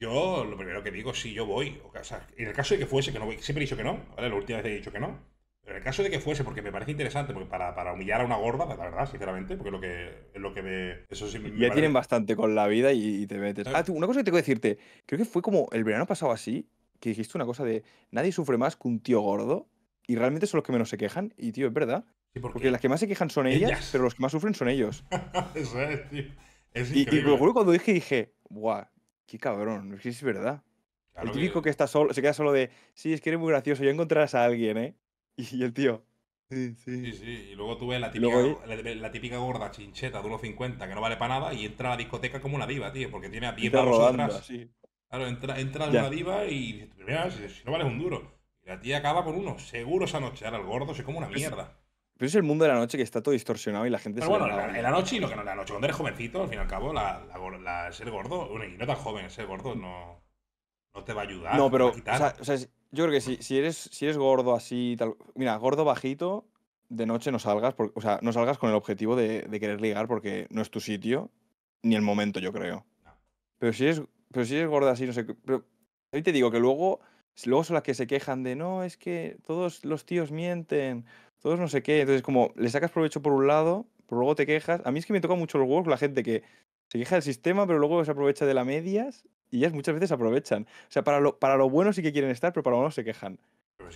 S2: yo lo primero que digo, si yo voy. O en el caso de que fuese que no voy, siempre he dicho que no, ¿vale? La última vez he dicho que no en el caso de que fuese, porque me parece interesante, porque para, humillar a una gorda, la verdad, sinceramente, porque es lo que, lo que me. Eso sí me ya tienen
S1: bastante con la vida y, te metes. Ah, una cosa que tengo que decirte, creo que fue como el verano pasado así, que dijiste una cosa de nadie sufre más que un tío gordo, y realmente son los que menos se quejan, y tío, es verdad. porque las que más se quejan son ellas, pero los que más sufren son ellos.
S2: eso es, tío. y, lo juro
S1: cuando dije, dije, ¡buah! ¡Qué cabrón! Es verdad. el típico que... está solo, se queda solo de, sí, es que eres muy gracioso, ya encontrarás a alguien, ¿eh? Y el tío.
S2: Sí, sí. Y luego tú ves la típica, gorda chincheta de 50 que no vale para nada y entra a la discoteca como una diva, tío, porque tiene a 10 palos atrás. Claro, entra, entra una diva y dices, mira, si, no vales un duro. Y la tía acaba con uno. Seguro esa noche. Ahora el gordo se como una pues mierda.
S1: Pero es el mundo de la noche que está todo distorsionado y la gente Pero se bueno, la, en la noche y lo que no
S2: la noche. Cuando eres jovencito, al fin y al cabo, la, la, ser gordo, bueno, y no tan joven, ser gordo no, no te va a ayudar. No, pero.
S1: O sea, yo creo que si, si, eres, si eres gordo así, tal, mira, gordo bajito, de noche no salgas, o sea, no salgas con el objetivo de, querer ligar porque no es tu sitio ni el momento, yo creo. Pero si eres, pero si eres gordo así, no sé. Pero, ahí te digo que luego, luego son las que se quejan de no, es que todos los tíos mienten, todos no sé qué. Entonces, como le sacas provecho por un lado, pero luego te quejas. A mí es que me toca mucho los huevos la gente que se queja del sistema, pero luego se aprovecha de la medias y ellas muchas veces aprovechan. O sea, para lo, para lo bueno sí que quieren estar, pero para lo malo se quejan.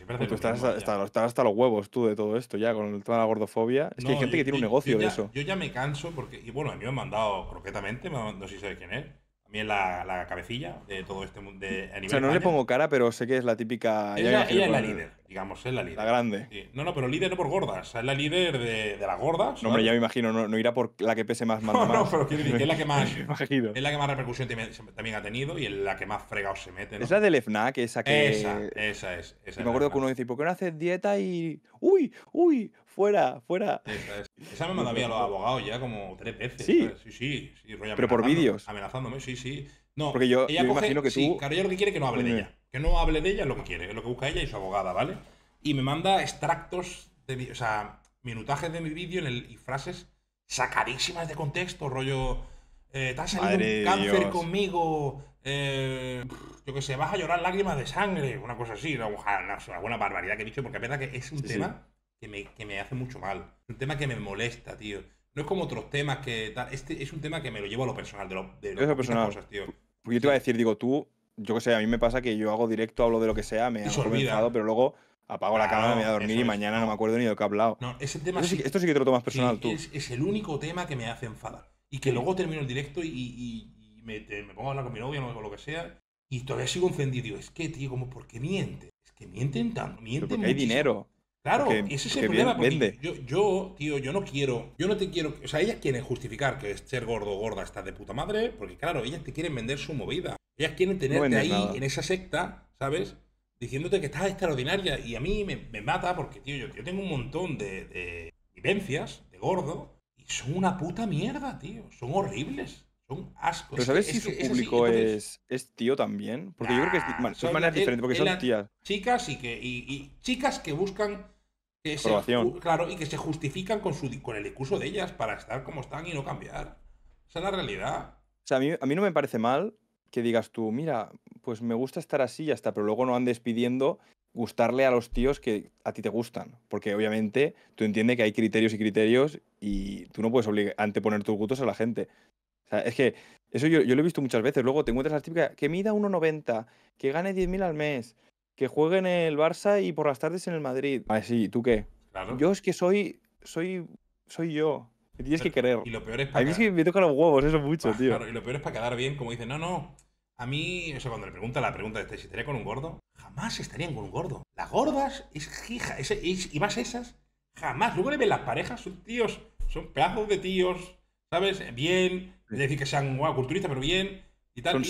S1: Pero tú estás, hasta, los huevos tú de todo esto ya, con el la gordofobia. Es que hay gente que tiene un negocio de eso. Yo
S2: ya me canso porque, y bueno, a mí me han mandado croquetamente, no sé si sabe quién es, bien la, la cabecilla de todo este mundo. De, a o sea, no le pongo
S1: cara, pero sé que es la típica. Ella, es la líder,
S2: digamos, es la líder. La grande. No, no, pero líder no por gordas, es la líder de, de las gordas. No, hombre, ya
S1: me imagino, no, no, irá por la que pese más. más no, no, pero quiero decir que es la que más,
S2: es la que más repercusión también ha tenido y es la que más fregaos se mete. Es la
S1: del FNAC, esa que. Esa,
S2: esa es. Esa me acuerdo
S1: que uno dice, ¿por qué no haces dieta y. ¡Uy! ¡Uy! fuera, fuera.
S2: Esa, me mandaría a los abogados ya como tres veces. Sí, sí, sí. rollo pero por vídeos. Amenazándome, sí, sí.
S3: No, porque yo, ella imagino que tú... Sí, claro, ella lo que quiere es que no hable de ella.
S2: Que no hable de ella es lo que quiere, es lo que busca ella y su abogada, ¿vale? Y me manda extractos de o sea, minutajes de mi vídeo y frases sacadísimas de contexto, rollo. Eh, te has salido un cáncer conmigo. Eh, yo que sé, vas a llorar lágrimas de sangre. Una cosa así, una, una, una, barbaridad que he dicho, porque es que es un tema que me, que me hace mucho mal. Es un tema que me molesta, tío. No es como otros temas que tal. Este es un tema que me lo llevo a lo personal, de, lo, de personal. cosas, tío.
S1: Porque yo te iba a decir, digo, tú, yo qué sé, a mí me pasa que yo hago directo, hablo de lo que sea, me ha sorprendido, pero luego apago la cámara, me voy a dormir y mañana no. me acuerdo ni de lo que he hablado. No, ese tema esto sí que te lo tomas personal tú. Es,
S2: el único tema que me hace enfadar. Y que luego termino el directo y, me, me, pongo a hablar con mi novia o lo que sea. Y todavía sigo encendido. es que, tío, como, ¿por qué miente? Es que mienten tanto. Mienten hay dinero. Claro, ese es el problema. Porque yo, tío, yo no quiero. Yo no te quiero. O sea, ellas quieren justificar que ser gordo o gorda estás de puta madre, porque claro, ellas te quieren vender su movida. Ellas quieren tenerte ahí, en esa secta, ¿sabes? Diciéndote que estás extraordinaria. Y a mí me, mata porque, tío, yo, tengo un montón de, vivencias de gordo y son una puta mierda, tío. Son horribles. Son ascos. Pero ¿sabes si su público es,
S1: tío también? Porque yo creo que es, son, maneras diferentes, porque son tías.
S2: Chicas y que. y chicas que buscan claro, y que se justifican con, su, con el discurso de ellas para estar como están y no cambiar. Esa es la realidad.
S1: O sea, a mí, no me parece mal que digas tú, mira, pues me gusta estar así y hasta, pero luego no andes pidiendo gustarle a los tíos que a ti te gustan. Porque obviamente tú entiendes que hay criterios y criterios y tú no puedes anteponer tus gustos a la gente. O sea, es que eso yo, yo, lo he visto muchas veces. Luego te encuentras a la típica que mida 1,90, que gane 10.000 al mes, que juegue en el Barça y por las tardes en el Madrid. Ah, sí, ¿tú qué? Claro. Yo es que soy, soy,
S2: soy yo.
S1: tienes que querer. Y lo peor es para A mí es que me toca los huevos, eso mucho, tío. Claro, y
S2: lo peor es para quedar bien, como dicen, no, no. A mí, o cuando le pregunta la pregunta de este, si estaría con un gordo, jamás estarían con un gordo. Las gordas es jija, ese y más esas, jamás. Luego le ven las parejas, son tíos, son pedazos de tíos, ¿sabes? Bien, es decir que sean wow, culturistas, pero bien. Y, tal,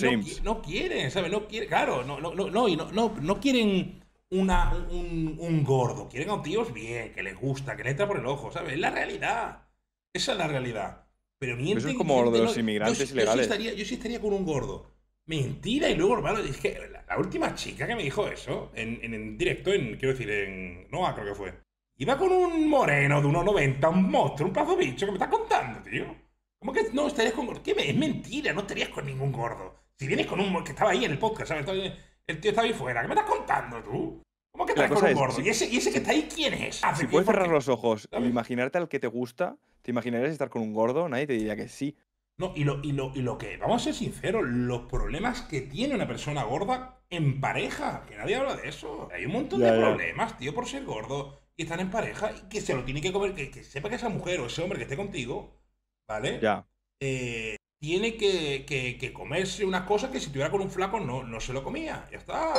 S2: no, quieren, ¿sabes? No quieren, claro, no, no, no, no, no, quieren una, un, gordo, quieren a tíos bien, que les gusta, que le entra por el ojo, ¿sabes? Es la realidad. Esa es la realidad. Pero mienten, es como inmigrantes yo, Yo sí, estaría, con un gordo. Mentira, y luego, hermano, es que la, última chica que me dijo eso, en, directo, en, quiero decir, en Noah creo que fue, iba con un moreno de 1,90, un monstruo, un pazo bicho, que me está contando, tío? ¿Cómo que no estarías con gordo? Es mentira, no estarías con ningún gordo. Si vienes con un que estaba ahí en el podcast, ¿sabes? El tío estaba ahí fuera. ¿Qué me estás contando tú? ¿Cómo que estás con un gordo? ¿Y, ese, que está ahí quién es? si puedes cerrar
S1: los ojos e imaginarte al que te gusta, ¿te imaginarías estar con un gordo? Nadie te diría que sí.
S2: No, y lo, y lo, que, vamos a ser sinceros, los problemas que tiene una persona gorda en pareja, que nadie habla de eso. Hay un montón de problemas, tío, por ser gordo y estar en pareja y que se lo tiene que comer, que sepa que esa mujer o ese hombre que esté contigo ¿vale? Ya. Eh, tiene que, que, que, comerse unas cosas que si tuviera con un flaco no, no se lo comía, ya está.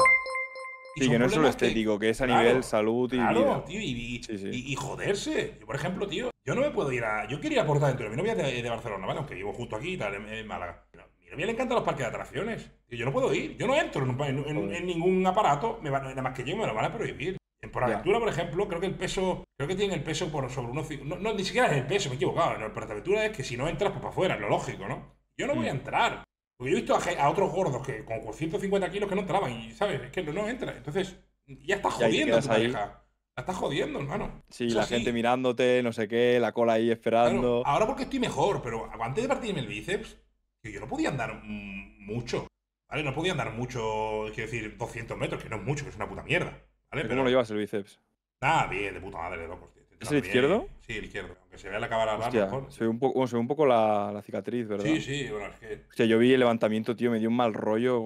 S2: Y sí, que no es solo estético, que, es a nivel salud y. Claro, tío, y, joderse. Yo, por ejemplo, tío, yo no me puedo ir a. Yo quería aportar dentro de mi novia de, de, Barcelona, ¿vale? Aunque vivo justo aquí y tal, en, Málaga. mira mi novia le encantan los parques de atracciones. yo no puedo ir, yo no entro en, ningún aparato, me nada más que yo me lo van a prohibir. En por aventura, por ejemplo, creo que el peso, creo que tienen el peso por sobre unos. No, ni siquiera es el peso, me he equivocado. No, por aventura es que si no entras, pues para afuera, es lo lógico, ¿no? Yo no voy a mm. entrar. Porque yo he visto a, otros gordos que con 150 kilos que no entraban y, ¿sabes? Es que no, no entra. Entonces, ya estás jodiendo tu La estás jodiendo, hermano. Sí, la gente
S1: mirándote, no sé qué, la cola ahí esperando. ahora porque
S2: estoy mejor, pero antes de partirme el bíceps, Que yo no podía andar mucho. ¿Vale? No podía andar mucho, quiero decir, 200 metros, que no es mucho, que es una puta mierda. ¿Cómo lo llevas el bíceps? Ah, bien, de puta madre, loco.
S1: ¿Es el izquierdo? Sí,
S2: el izquierdo. Aunque se vea la cámara Hostia, mejor.
S1: Se ve un poco, bueno, se ve un poco la, cicatriz, ¿verdad? Sí, sí, bueno, es que. yo vi el levantamiento, tío, me dio un mal rollo.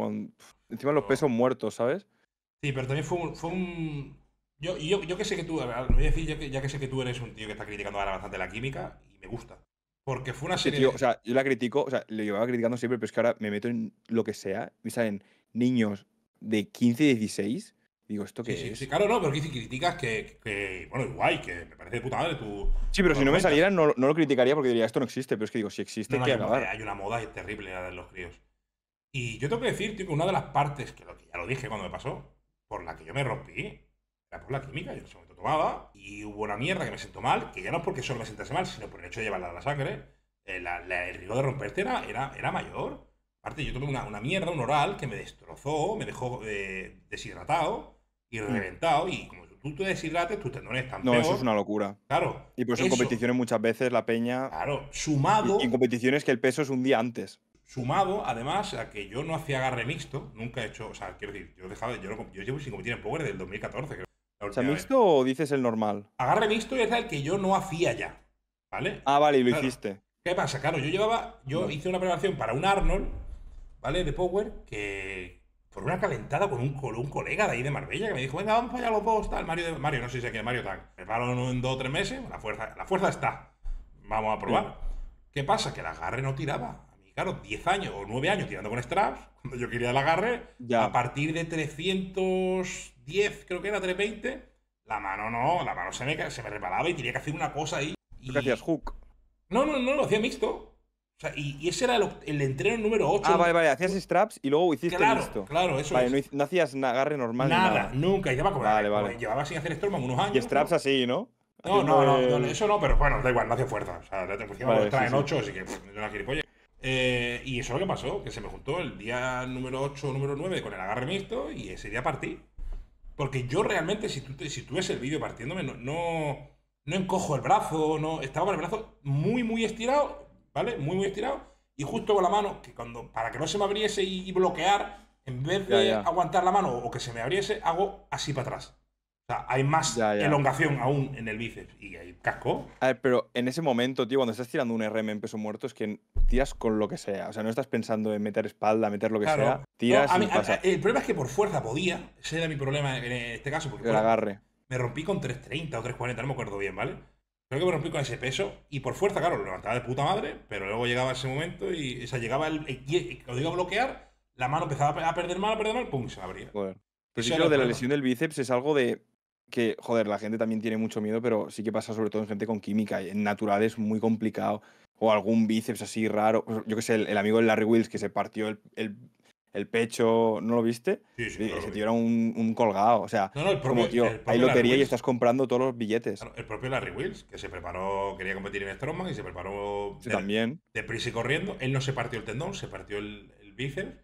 S1: Encima los pesos muertos, ¿sabes?
S2: Sí, pero también fue un. Fue un... Yo, yo, yo, que sé que tú, lo voy a decir, ya que, sé que tú eres un tío que está criticando ahora bastante la química, y me gusta. Porque fue una serie. O
S1: sea, yo la critico, o sea, lo llevaba criticando siempre, pero es que ahora me meto en lo que sea, me salen niños de 15, y 16 Digo, ¿esto qué sí, es? Sí, claro, no, pero
S2: si criticas que, que, Bueno, igual, que me parece de puta madre tu. Sí, pero si no me saliera,
S1: no, no, lo criticaría porque diría, esto no existe. Pero es que digo, si existe, hay acabar. Una, hay
S2: una moda terrible la de los críos. Y yo tengo que decir, tío, que una de las partes, que, lo, que ya lo dije cuando me pasó, por la que yo me rompí, era por la química. Yo en ese momento tomaba y hubo una mierda que me sentó mal, que ya no es porque solo me sentase mal, sino por el hecho de llevarla a la sangre. Eh, el riesgo de romperte era, era, mayor. Aparte, yo tomé una, una, mierda, un oral, que me destrozó, me dejó eh, deshidratado y mm.
S1: reventado.
S2: Y como tú te deshidrates, te tendones están No, eso es una
S1: locura. Claro. Y pues eso, en competiciones muchas veces la peña. Claro, sumado. en competiciones que el peso es un día antes.
S2: Sumado, además, a que yo no hacía agarre mixto, nunca he hecho. O sea, quiero decir, yo he dejado. Yo, llevo sin competir en Power desde el 2014, creo.
S1: O sea, mixto o dices el normal?
S2: Agarre mixto es el que yo no hacía ya. ¿Vale?
S1: Ah, vale, y lo hiciste.
S2: ¿Qué pasa? Claro, yo llevaba. Yo hice una preparación para un Arnold, ¿vale? De Power, que, por una calentada con un, colega de ahí de Marbella que me dijo, venga, vamos para allá los dos, tal, Mario, de, Mario no sé si sé qué, Mario Tan. paro en dos o tres meses, la fuerza, la fuerza está. Vamos a probar. ¿Qué pasa? Que el agarre no tiraba. A mí, claro, 10 años o 9 años tirando con straps, cuando yo quería el agarre, ya. a partir de 310, creo que era 320, la mano no, la mano se me, se reparaba y tenía que hacer una cosa ahí. Y... hook? No, no, no, lo hacía mixto y, ese era el, el, entreno número 8. Ah, vale,
S1: vale, hacías straps y luego hiciste esto. Claro, eso vale, No, hacías agarre normal. Nada,
S2: nunca. Llevaba, ¿eh? llevaba sin hacer storm unos años. Y straps así, ¿no?
S1: No, no, no, eso
S2: no, pero bueno, da igual, no hace fuerza. O sea, te vale, traen 8, así que la Eh, y eso es lo que pasó, que se me juntó el día número 8 o número 9 con el agarre mixto y ese día partí. Porque yo realmente, si tú, si tú ves el vídeo partiéndome, no, no, encojo el brazo, no estaba con el brazo muy, muy estirado, ¿vale? Muy, muy estirado. Y justo con la mano, que cuando, para que no se me abriese y, bloquear, en vez de aguantar la mano o que se me abriese, hago así para atrás. hay más elongación aún en el bíceps y hay casco.
S1: pero en ese momento, tío, cuando estás tirando un RM en peso muerto, es que tiras con lo que sea. O sea, no estás pensando en meter espalda,
S2: meter lo que sea. Tiras el problema es que por fuerza podía. Ese era mi problema en este caso. Porque, agarre. Me rompí con 3.30 o 3.40, no me acuerdo bien, ¿vale? Creo que me con ese peso y por fuerza, claro, lo levantaba de puta madre, pero luego llegaba ese momento y, o sea, llegaba el, Lo digo a bloquear, la mano empezaba a perder mal, a perder mal, pum, se abría. Joder. sí lo de la lesión
S1: del bíceps es algo de que, joder, la gente también tiene mucho miedo, pero sí que pasa sobre todo en gente con química. En natural es muy complicado. O algún bíceps así raro. Yo que sé, el, amigo de Larry Wills que se partió el el pecho, ¿no lo viste? Sí, sí, Ese tío era un, colgado. O sea, no, no, el propio, como, hay lotería y estás comprando todos los billetes.
S2: el propio Larry Wills, que se preparó, quería competir en Strongman y se preparó de, prisa y corriendo. Él no se partió el tendón, se partió el, bíceps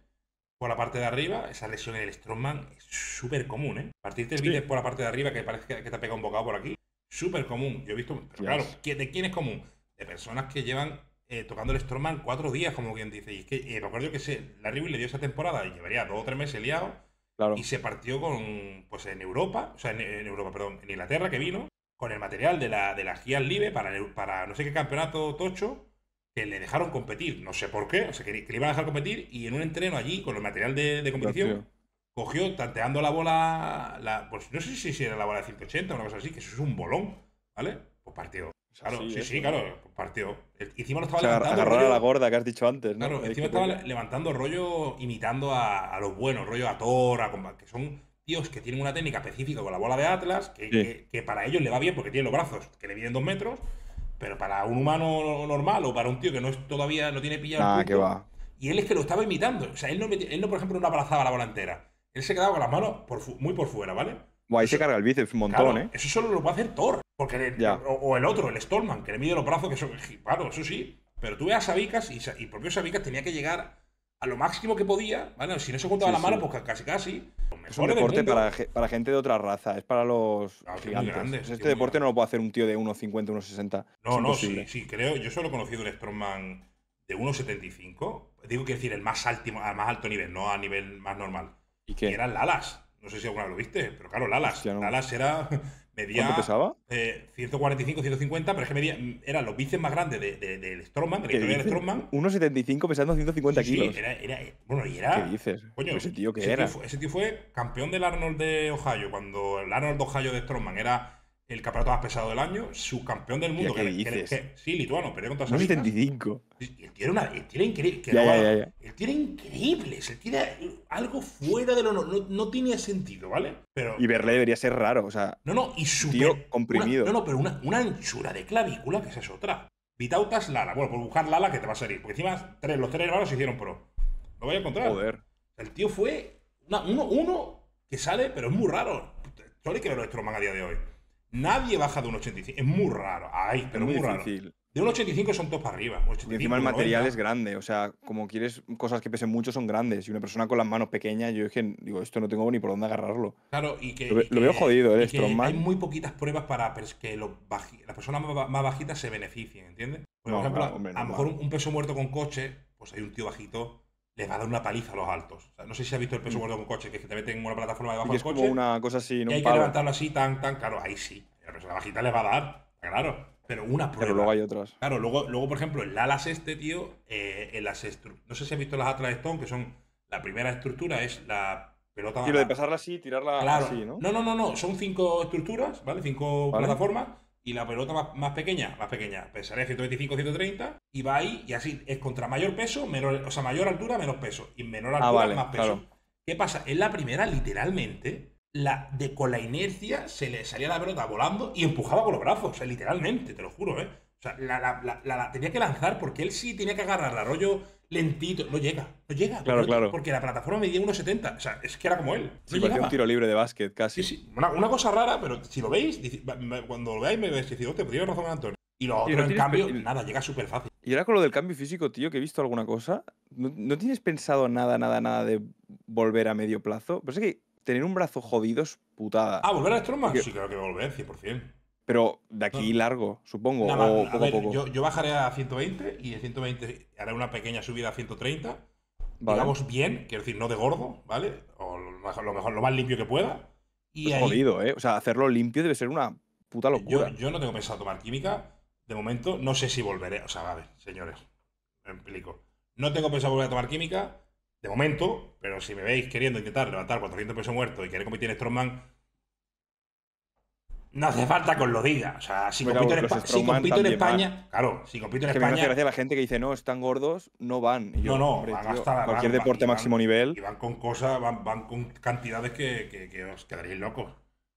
S2: por la parte de arriba. Esa lesión en el Strongman es súper común, ¿eh? Partirte el bíceps por la parte de arriba, que parece que, te ha pegado un bocado por aquí, súper común. Yo he visto, pero claro, ¿de quién es común? De personas que llevan eh, tocando el Stormman cuatro días, como quien dice. Y es que eh, me que se, la y le dio esa temporada y llevaría dos o tres meses liado. Claro. Y se partió con, pues en Europa, o sea, en, Europa, perdón, en Inglaterra que vino, con el material de la, de la Live para, para no sé qué campeonato tocho, que le dejaron competir, no sé por qué, o sea, que, le iban a dejar competir y en un entreno allí, con el material de, competición, cogió tanteando la bola, pues no sé si era la bola de 180 o una cosa así, que eso es un bolón, ¿vale? Pues partió Claro, sí, sí, claro, partió. Encima lo estaba levantando. Agarrar a la gorda que has dicho antes, Claro, encima estaba levantando rollo imitando a, los buenos, rollo a Thor, a Combat, que son tíos que tienen una técnica específica con la bola de Atlas, que, para ellos le va bien porque tiene los brazos que le miden dos metros, pero para un humano normal o para un tío que no es todavía no tiene pillado. Ah, que va. Y él es que lo estaba imitando. O sea, él no, por ejemplo, no abrazaba la bola entera. Él se quedaba con las manos muy por fuera, ¿vale?
S1: ahí se carga el bíceps un montón, ¿eh?
S2: Eso solo lo puede hacer Thor. Porque o, el otro, el Stormman, que le mide los brazos, que son. Claro, eso sí. Pero tú veas a Sabicas y, y propio Sabicas tenía que llegar a lo máximo que podía. si no se juntaba la mano, pues casi casi. Es un deporte para,
S1: gente de otra raza, es para los ah, gigantes. este deporte no lo puede hacer un tío de 1,50, 1,60. No, no, sí,
S2: sí, creo. Yo solo he conocido un Stormman de 1,75. Digo que decir el más, alto, más alto nivel, no a nivel más normal. ¿Y qué? Y eran Lalas. No sé si alguna vez lo viste, pero claro, Lalas. Alas. Lalas era. Medía, ¿Cuánto pesaba? Eh, 145, 150, pero es que medía, eran los bíceps más grandes de, de, de Strongman, de la historia Strongman.
S1: 1,75 pesando 150 kilos. Sí,
S2: era, era, bueno, y era. ¿Qué dices? ese tío que era. ese tío fue campeón del Arnold de Ohio, cuando el Arnold de Ohio de Strongman era el campeonato más pesado del año, subcampeón del mundo. ¿Qué dices? sí, lituano, perdió contra contas.
S1: 75.
S2: tío tiene, una, tiene increíble. Ya, tiene increíbles. tiene algo fuera de lo no, no, tenía sentido, ¿vale?
S1: Pero, y verle debería ser raro, o sea. No, no, y su tío comprimido. no, no, pero
S2: una, una, anchura de clavícula, que esa es otra. Vitautas Lala. Bueno, por buscar Lala que te va a salir. Porque encima tres, los tres hermanos se hicieron pro. Lo voy a encontrar. Joder. El tío fue uno, uno que sale, pero es muy raro. Solo que lo a día de hoy. Nadie baja de un 85. Es muy raro. Ay, pero muy, raro. De un 85 son todos para arriba. y encima el material es
S1: grande. O sea, como quieres cosas que pesen mucho, son grandes. Y una persona con las manos pequeñas, yo dije, digo, esto no tengo ni por dónde agarrarlo.
S2: Claro, y que. Lo, veo jodido, ¿eh? Hay muy poquitas pruebas para que las personas más bajitas se beneficien, ¿entiendes? Por ejemplo, a lo mejor un peso muerto con coche, pues hay un tío bajito les va a dar una paliza a los altos. no sé si has visto el peso mm. gordo coche, que, es que te meten una plataforma debajo del coche. una cosa así, no y hay que levantarlo así tan, tan caro. Ahí sí. la bajita les va a dar, claro. Pero una prueba. Pero luego hay otras. Claro, luego, luego por ejemplo, el alas este, tío, eh, en las no sé si has visto las Atlas Stone, que son la primera estructura es la pelota. Y lo de pesarla así, tirarla así, ¿no? No, no, no, Son cinco estructuras, ¿vale? Cinco plataformas y la pelota más, pequeña, más pequeña, pesaría 125, 130 y va ahí y así es contra mayor peso, menor, o sea, mayor altura, menos peso y menor ah, altura, más peso. ¿Qué pasa? En la primera, literalmente, la de con la inercia se le salía la pelota volando y empujaba con los brazos, o sea, literalmente, te lo juro, ¿eh? O sea, la, tenía que lanzar porque él sí tenía que agarrar el rollo lentito. No llega, no llega. Claro, porque, claro. Porque la plataforma medía 1,70. O sea, es que era como él. un tiro
S1: libre de básquet casi. Sí, sí. Una,
S2: cosa rara, pero si lo veis, cuando lo veáis me decís, te podría razón, Antonio. Y lo otro, en cambio, nada, llega súper fácil.
S1: Y ahora con lo del cambio físico, tío, que he visto alguna cosa, ¿no, tienes pensado nada, nada, nada de volver a medio plazo? Pero es que tener un brazo jodido es putada. Ah,
S2: ¿volver a Strongman? Sí, creo que volver, 100%.
S1: Pero de aquí largo, supongo. Yo,
S2: bajaré a 120 y de 120 haré una pequeña subida a 130. Vamos bien, quiero decir, no de gordo, ¿vale? O lo mejor, lo, más limpio que pueda. Y jodido,
S1: ¿eh? O sea, hacerlo limpio debe ser una puta locura.
S2: Yo, no tengo pensado tomar química. De momento, no sé si volveré. O sea, vale, señores, me explico. No tengo pensado volver a tomar química, de momento, pero si me veis queriendo intentar levantar 400 pesos muertos y querer competir en Strongman, no hace falta que os lo diga. O sea, si compito, en, España. Claro, si compito en España. Me la gente que dice, no, están gordos, no van. yo, no, no, Cualquier deporte máximo nivel. Y van con cosas, van, con cantidades que, que, os quedaréis locos.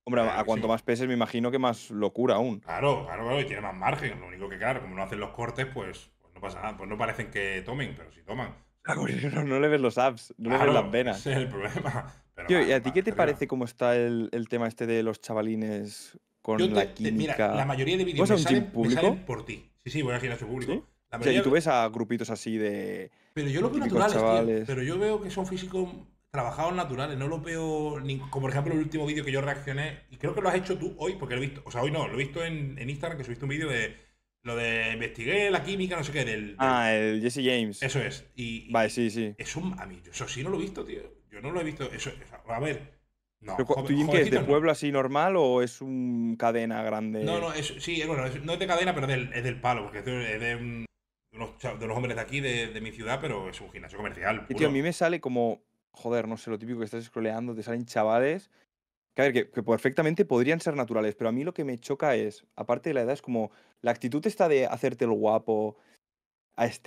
S1: Hombre, a eh, cuanto más peses, me imagino que más locura aún. Claro, claro, claro, y tiene más
S2: margen. Lo único que, claro, como no hacen los cortes, pues, pues no pasa nada. Pues no parecen que tomen, pero si toman. No, le ves los abs, no le ves las venas. es el problema. ¿y a
S1: ti qué te parece cómo está el, el, tema este de los chavalines con la química. Mira, la mayoría de vídeos
S2: por ti. Sí, sí, voy a girar su público. ¿Sí? tú
S1: ves a grupitos así de. Pero yo lo veo naturales, tío, Pero yo
S2: veo que son físicos trabajados naturales. No lo veo. como por ejemplo el último vídeo que yo reaccioné. Y creo que lo has hecho tú hoy, porque lo he visto. O sea, hoy no, lo he visto en, Instagram que subiste un vídeo de. Lo de investigué la química, no sé qué, del. Ah, el Jesse James. Eso es. Y, vale, sí, sí. Eso eso sí no lo he visto, tío. Yo no lo he visto. Eso, a ver, ¿Tú, Pero, es de pueblo así
S1: normal o es un cadena grande? No, no,
S2: es, sí, bueno, no es de cadena, pero es del, palo, porque es de, los, mm, hombres de aquí, de, mi ciudad, pero es un gimnasio comercial. Y tío, a mí me
S1: sale como, joder, no sé, lo típico que estás scrolleando, te salen chavales que, a ver, que, perfectamente podrían ser naturales, pero a mí lo que me choca es, aparte de la edad, es como la actitud está de hacerte el guapo, a ¿sabes?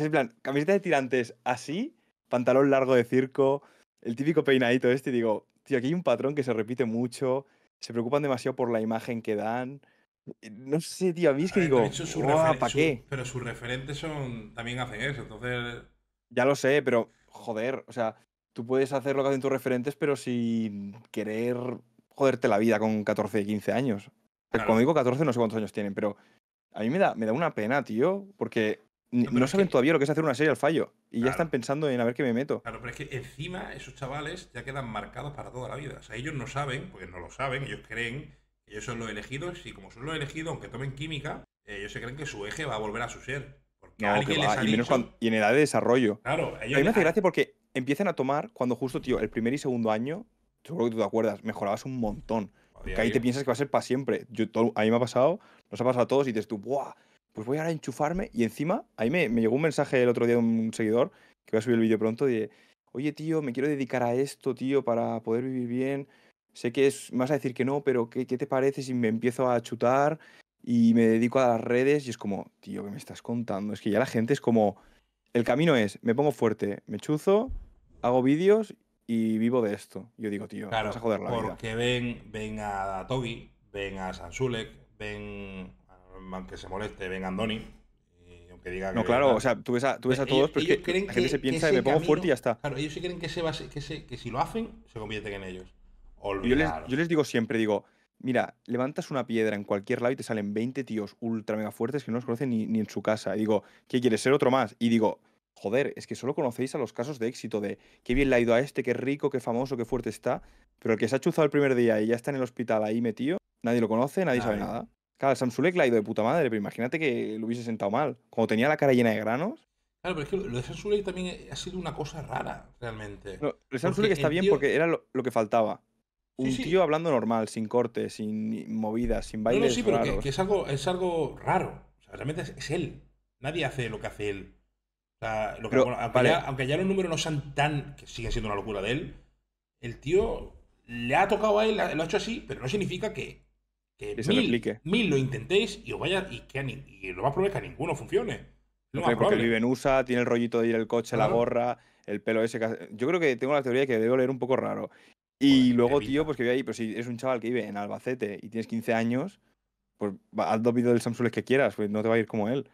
S1: En plan, camiseta de tirantes así, pantalón largo de circo, el típico peinadito este, digo, Tío, aquí hay un patrón que se repite mucho. Se preocupan demasiado por la imagen que dan. Eh, no sé, tío, a mí es que digo, ¿para qué?
S2: pero sus referentes son también hacen eso, entonces...
S1: Ya lo sé, pero joder, o sea, tú puedes hacer lo que hacen tus referentes, pero sin querer joderte la vida con 14 y 15 años. Cuando digo 14 no sé cuántos años tienen, pero a mí me da, me da una pena, tío, porque no, saben todavía lo que es hacer una serie al fallo. Y ya están pensando en a ver qué me meto.
S2: Claro, pero es que encima esos chavales ya quedan marcados para toda la vida. O sea, ellos no saben, porque no lo saben, ellos creen que ellos son los elegidos. Y como son los elegidos, aunque tomen química, eh, ellos se creen que su eje va a volver a su ser. Porque
S1: y, en edad de desarrollo. Claro, A mí me hace gracia porque empiezan a tomar cuando justo, tío, el primer y segundo año, creo que tú te acuerdas, mejorabas un montón. ahí te piensas que va a ser para siempre. Yo, a mí me ha pasado, nos ha pasado a todos y dices tú, ¡buah! pues voy ahora a enchufarme. Y encima, ahí me, llegó un mensaje el otro día de un seguidor, que va a subir el vídeo pronto, de, oye tío, me quiero dedicar a esto, tío, para poder vivir bien. Sé que es, más vas a decir que no, pero ¿qué, ¿qué, te parece si me empiezo a chutar y me dedico a las redes? Y es como, tío, ¿qué me estás contando? Es que ya la gente es como, el camino es, me pongo fuerte, me chuzo, hago vídeos y vivo de esto. Yo digo, tío, vas a joder la porque Porque
S2: ven, ven a Toby, ven a Sansulek, ven aunque se moleste, venga Andoni. aunque diga no, claro, o sea, tú ves a, todos, pero pues que la gente se piensa, que me pongo fuerte y ya está. Claro, ellos sí creen que, si lo hacen, se convierten en ellos. Yo les,
S1: yo les digo siempre, digo, mira, levantas una piedra en cualquier lado y te salen 20 tíos ultra mega fuertes que no los conocen ni, ni, en su casa. Y digo, ¿qué quieres ser otro más? Y digo, joder, es que solo conocéis a los casos de éxito de qué bien le ha ido a este, qué rico, qué famoso, qué fuerte está. Pero el que se ha chuzado el primer día y ya está en el hospital ahí metido, nadie lo conoce, nadie sabe nada. Claro, Samsulek le ha ido de puta madre, pero imagínate que lo hubiese sentado mal. Como tenía la cara llena de granos.
S2: Claro, pero es que lo de Samsulek también ha sido una cosa rara, realmente. El lo de está bien porque
S1: era lo, que faltaba. Un tío hablando normal, sin corte sin movidas, sin bailes. No, no sí, pero Que, es,
S2: algo, es algo raro. realmente es, él. Nadie hace lo que hace él. aunque, ya, los números no sean tan. que siguen siendo una locura de él, el tío le ha tocado a él, lo ha hecho así, pero no significa que eh, mil, mil, lo intentéis y, os vaya, y, que lo va a probar que a ninguno funcione. No porque vive
S1: en USA, tiene el rollito de ir el coche, la gorra, el pelo ese. Yo creo que tengo la teoría que debo leer un poco raro. Y luego, tío, pues que ve ahí, pero si es un chaval que vive en Albacete y tienes 15 años, pues haz dos vídeos del Sulek que quieras, pues no te va a ir como él.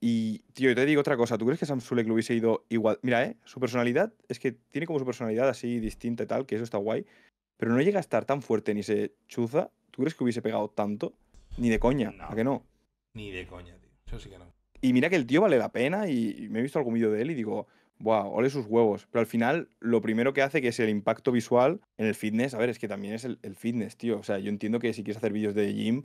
S1: Y, tío, yo te digo otra cosa, ¿tú crees que Samsung lo hubiese ido igual? Mira, ¿eh? Su personalidad es que tiene como su personalidad así distinta y tal, que eso está guay, pero no llega a estar tan fuerte ni se chuza ¿Tú crees que hubiese pegado tanto? Ni de coña, ¿a que no?
S2: Ni de coña, tío. Eso sí que no.
S1: Y mira que el tío vale la pena y, me he visto algún vídeo de él y digo, wow, ole sus huevos. Pero al final, lo primero que hace que es el impacto visual en el fitness, a ver, es que también es el, fitness, tío. O sea, yo entiendo que si quieres hacer vídeos de gym,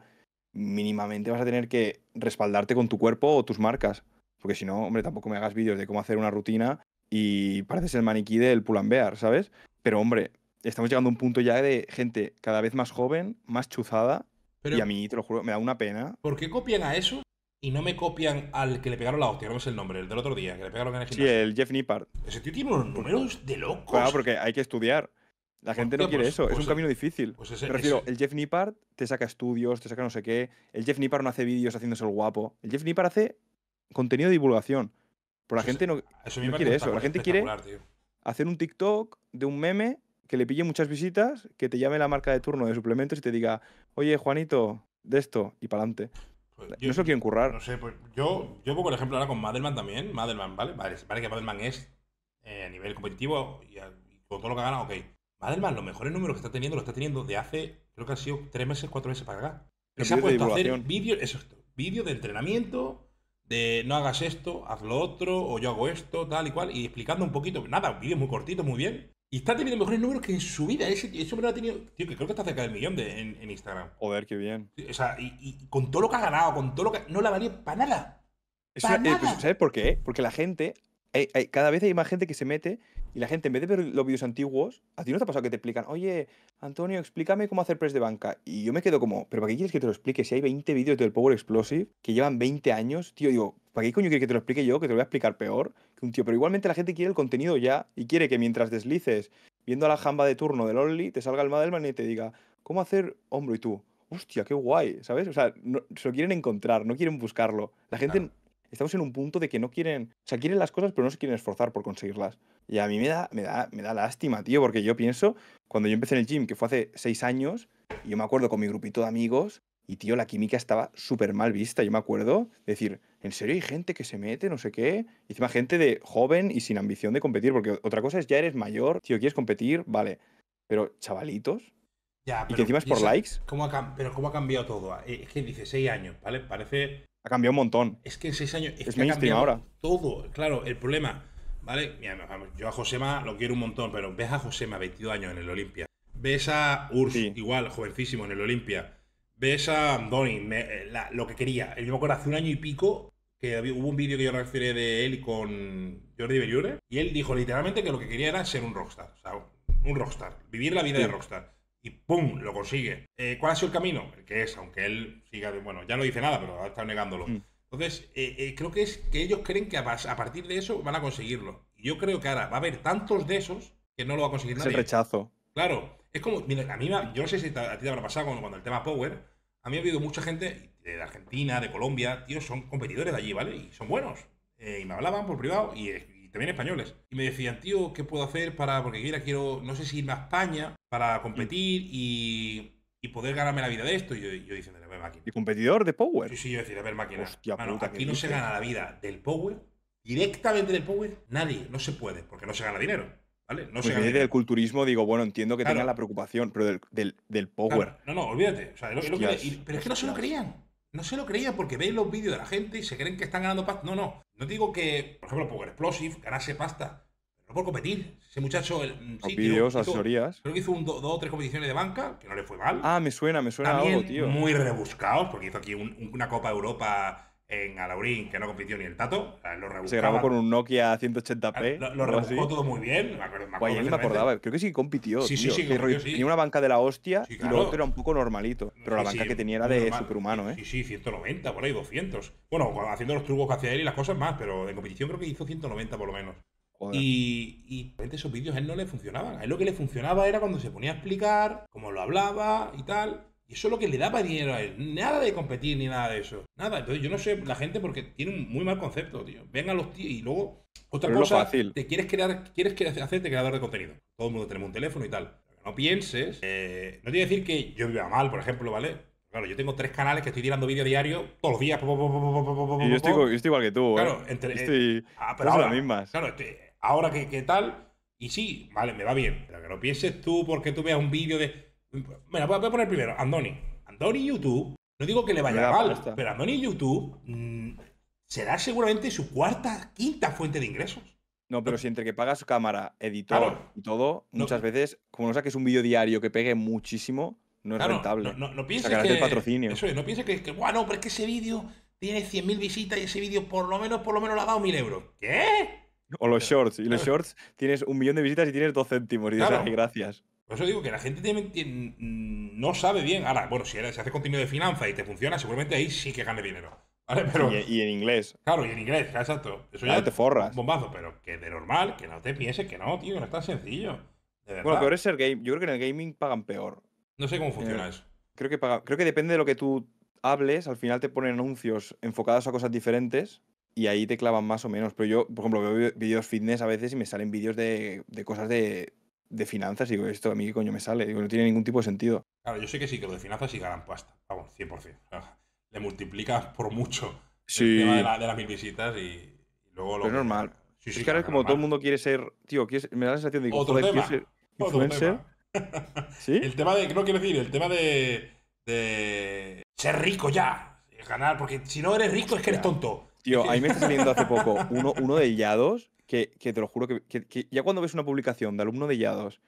S1: mínimamente vas a tener que respaldarte con tu cuerpo o tus marcas. Porque si no, hombre, tampoco me hagas vídeos de cómo hacer una rutina y pareces el maniquí del bear, ¿sabes? Pero hombre, estamos llegando a un punto ya de gente cada vez más joven, más chuzada. y a mí, te lo juro, me da una pena.
S2: ¿Por qué copian a eso y no me copian al que le pegaron la hostia? No es el nombre, el del otro día, que le pegaron en el Sí, el Jeff Nippard. Ese tío tiene unos números de locos. Claro, porque
S1: hay que estudiar. La gente no pues, quiere eso, es pues un camino difícil. Pero pues Me refiero, el Jeff Nippard te saca estudios, te saca no sé qué. El Jeff Nippard no hace vídeos haciéndose el guapo. El Jeff Nippard hace contenido de divulgación. Pero la gente no, quiere eso. La gente quiere hacer un TikTok de un meme que le pille muchas visitas, que te llame la marca de turno de suplementos y te diga, oye, Juanito, de esto, y para adelante.
S2: Pues yo, no se lo quieren currar. No sé, pues yo, yo por ejemplo, ahora con Madelman también, Madelman, ¿vale? Vale, que Madelman es eh, a nivel competitivo y, con todo lo que ha ganado, ok. Madelman, los mejores números que está teniendo, lo está teniendo de hace, creo que han sido tres meses, cuatro meses para acá. Que se ha puesto a hacer vídeos, vídeos de entrenamiento, de no hagas esto, haz lo otro, o yo hago esto, tal y cual, y explicando un poquito, nada, vídeo muy cortito, muy bien, y está teniendo mejores números que en su vida. Ese, ese ha tenido. Tío, que creo que está cerca del millón de, en, Instagram.
S1: Joder, qué bien.
S2: O sea, y, con todo lo que ha ganado, con todo lo que. No la ha para eh, pues, nada.
S1: ¿Sabes por qué? Porque la gente. cada vez hay más gente que se mete y la gente, en vez de ver los vídeos antiguos, a ti no te ha pasado que te explican, oye, Antonio, explícame cómo hacer press de banca. Y yo me quedo como, ¿pero para qué quieres que te lo explique? Si hay 20 vídeos del Power Explosive que llevan 20 años, tío, digo, ¿para qué coño quieres que te lo explique yo? Que te lo voy a explicar peor. Pero igualmente la gente quiere el contenido ya y quiere que mientras deslices viendo a la jamba de turno del Only, te salga el Madelman y te diga, ¿cómo hacer hombro? Y tú, hostia, qué guay, ¿sabes? O sea, se lo quieren encontrar, no quieren buscarlo. La gente, estamos en un punto de que no quieren, o sea, quieren las cosas, pero no se quieren esforzar por conseguirlas. Y a mí me da, me da, me da lástima, tío, porque yo pienso, cuando yo empecé en el gym, que fue hace seis años, y yo me acuerdo con mi grupito de amigos, y tío, la química estaba súper mal vista, yo me acuerdo. Decir, ¿en serio hay gente que se mete, no sé qué? Y encima gente de joven y sin ambición de competir, porque otra cosa es ya eres mayor, tío, quieres competir, vale. Pero chavalitos.
S2: y que encima es por likes. ¿cómo ha, pero ¿cómo ha cambiado todo? Ah, es que dice seis años, ¿vale? Parece...
S1: Ha cambiado un montón.
S2: Es que en seis años... Es, que ha ahora. Todo, claro, el problema... ¿Vale? yo a Josema lo quiero un montón, pero ves a Josema, 22 años en el Olimpia. Ves a Urs, igual, jovencísimo en el Olimpia ves a Donnie, eh, lo que quería. Eh, yo me acuerdo hace un año y pico que hubo un vídeo que yo reaccioné de él con Jordi Bellure y él dijo literalmente que lo que quería era ser un rockstar, o sea, un rockstar, vivir la vida de rockstar. Y ¡pum! lo consigue. Eh, ¿Cuál ha sido el camino? El que es, aunque él siga, bueno, ya no dice nada, pero está negándolo. Mm. Entonces, creo que es que ellos creen que a, partir de eso van a conseguirlo. Y yo creo que ahora va a haber tantos de esos que no lo va a conseguir es nadie. El rechazo. Claro, es como, mira, a mí, yo no sé si a ti te habrá pasado cuando, el tema Power, a mí ha habido mucha gente de Argentina, de Colombia, tío, son competidores de allí, ¿vale? Y son buenos. Eh, y me hablaban por privado eh, y, también españoles. Y me decían, tío, ¿qué puedo hacer para, porque quiero, no sé si irme a España para competir y, y poder ganarme la vida de esto? Y yo, diciendo, a ver, máquina.
S1: ¿Y competidor de Power? Sí, sí,
S2: yo decía, a ver, máquina. Hostia, aquí no se gana la vida del Power, directamente del Power, nadie, no se puede, porque no se gana dinero. ¿Vale? No pues del
S1: culturismo, digo, bueno, entiendo que tengan la preocupación, pero del, del, power.
S2: No, no, olvídate. pero es que no se lo creían. No se lo creían porque veis los vídeos de la gente y se creen que están ganando pasta. No, no. No digo que, por ejemplo, Power Explosive ganase pasta. no por competir. Ese muchacho. El, mm, sí, vídeos, asesorías. Creo que hizo dos o tres competiciones de banca, que no le fue mal. Ah, me
S1: suena, me suena algo, tío. Muy
S2: rebuscados, porque hizo aquí una Copa Europa en Alaurín, que no compitió ni el Tato. Se grabó con
S1: un Nokia 180p. Ah, lo, rebuscó todo muy bien.
S2: Me acuerdo, me, acuerdo acordaba. Creo
S1: que sí compitió. Sí, sí, sí, Tenía una banca de la hostia y lo otro era un poco normalito. Pero la banca que tenía era de superhumano, ¿eh?
S2: Sí, sí, 190, por ahí, 200. Bueno, haciendo los trucos que hacía él y las cosas más, pero en competición creo que hizo 190 por lo menos. Y, y esos vídeos a él no le funcionaban. A él lo que le funcionaba era cuando se ponía a explicar, cómo lo hablaba y tal. Y eso es lo que le da más dinero a él. Nada de competir ni nada de eso. Nada. Entonces yo no sé, la gente porque tiene un muy mal concepto, tío. Vengan los tíos y luego otra cosa, te quieres crear, quieres hacerte creador de contenido. Todo el mundo tenemos un teléfono y tal. no pienses, eh, no tiene decir que yo viva mal, por ejemplo, ¿vale? Claro, yo tengo tres canales que estoy tirando vídeo diario todos los días. y yo estoy, igual que tú. ¿eh? Claro, entre, estoy, eh, ah, pero ahora, Claro, este, ahora que, que, tal, y sí, vale, me va bien. Pero que no pienses tú porque tú veas un vídeo de la voy a poner primero Andoni. Andoni YouTube, no digo que le vaya mal, pues pero Andoni YouTube mm, será seguramente su cuarta, quinta fuente de ingresos. No, pero si entre que pagas cámara,
S1: editor y todo, muchas veces, como no saques un vídeo diario que pegue muchísimo, no es rentable. No, no, pienses que, patrocinio. Eso no
S2: pienses que, que bueno, pero es que ese vídeo tiene 100.000 visitas y ese vídeo por lo menos, por lo menos le ha dado 1.000 euros. ¿Qué?
S1: O los shorts. Y los shorts tienes un millón de visitas y tienes dos céntimos. Y dices, gracias.
S2: Por eso digo que la gente mm, no sabe bien. Ahora, bueno, si, se hace contenido de finanza y te funciona, seguramente ahí sí que gane dinero. y, en inglés. Claro, y en inglés, exacto. Eso ya te forras. Bombazo, pero que de normal, que no te pienses que no, tío, que no es tan sencillo. Bueno, bueno, peor
S1: es el game. Yo creo que en el gaming pagan peor.
S2: No sé cómo eh, funciona
S1: eso. Creo que, creo que depende de lo que tú hables, al final te ponen anuncios enfocados a cosas diferentes y ahí te clavan más o menos. Pero yo, por ejemplo, veo vídeos fitness a veces y me salen vídeos de cosas de de finanzas, digo, esto a mí qué coño me sale, digo, no tiene ningún tipo de sentido.
S2: Claro, yo sé que sí, que lo de finanzas y ganan pasta, vamos, 100%. Le multiplicas por mucho
S1: el tema de,
S2: las mil visitas y, luego lo... Pero normal.
S1: Sí, sí, es que es como todo el mundo
S2: quiere ser, tío, me da la sensación de que Otro tema. Ser influencer. Otro
S1: tema. ¿Sí? El tema de,
S2: no quiero decir, el tema de, de ser rico ya, ganar, porque si no eres rico es que eres tonto. Tío, ahí me está saliendo hace poco uno
S1: de Yados que, te lo juro que, ya cuando ves una publicación de alumno de Yados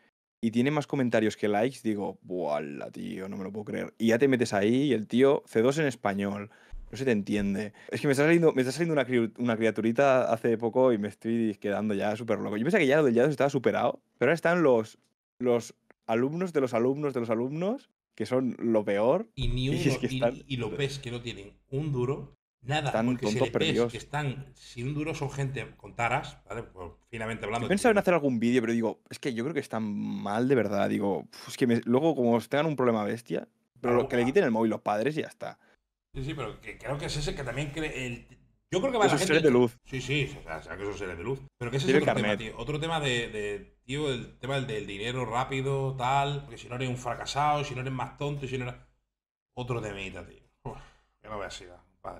S1: y tiene más comentarios que likes, digo, ¡buala, tío! No me lo puedo creer. Y ya te metes ahí y el tío, C2 en español. No se te entiende. Es que me está saliendo, me está saliendo una, criaturita hace poco y me estoy quedando ya súper loco. Yo pensé que ya lo del Yados estaba superado, pero ahora están los, los alumnos de los alumnos de los alumnos, que son lo peor. Y ni y lo ves
S2: que no tienen un duro, Nada, tan tontos ves que están sin un duro son gente con taras, ¿vale? Pues, finalmente hablando. Yo pensaba
S1: en hacer algún vídeo, pero digo, es que yo creo que están mal de verdad. Digo, es que me, luego como tengan un problema bestia, pero que le quiten el móvil los padres y ya está.
S2: Sí, sí, pero que, creo que es ese que también cree. El, yo creo que va a la gente. de luz. Sí, sí, o sea, que que son seres de luz. Pero que ese es otro carnet. tema, tío. Otro tema de, tío, el tema del, del dinero rápido, tal. que si no eres un fracasado, si no eres más tonto, si no eres. Otro temita, tío. que no veas así,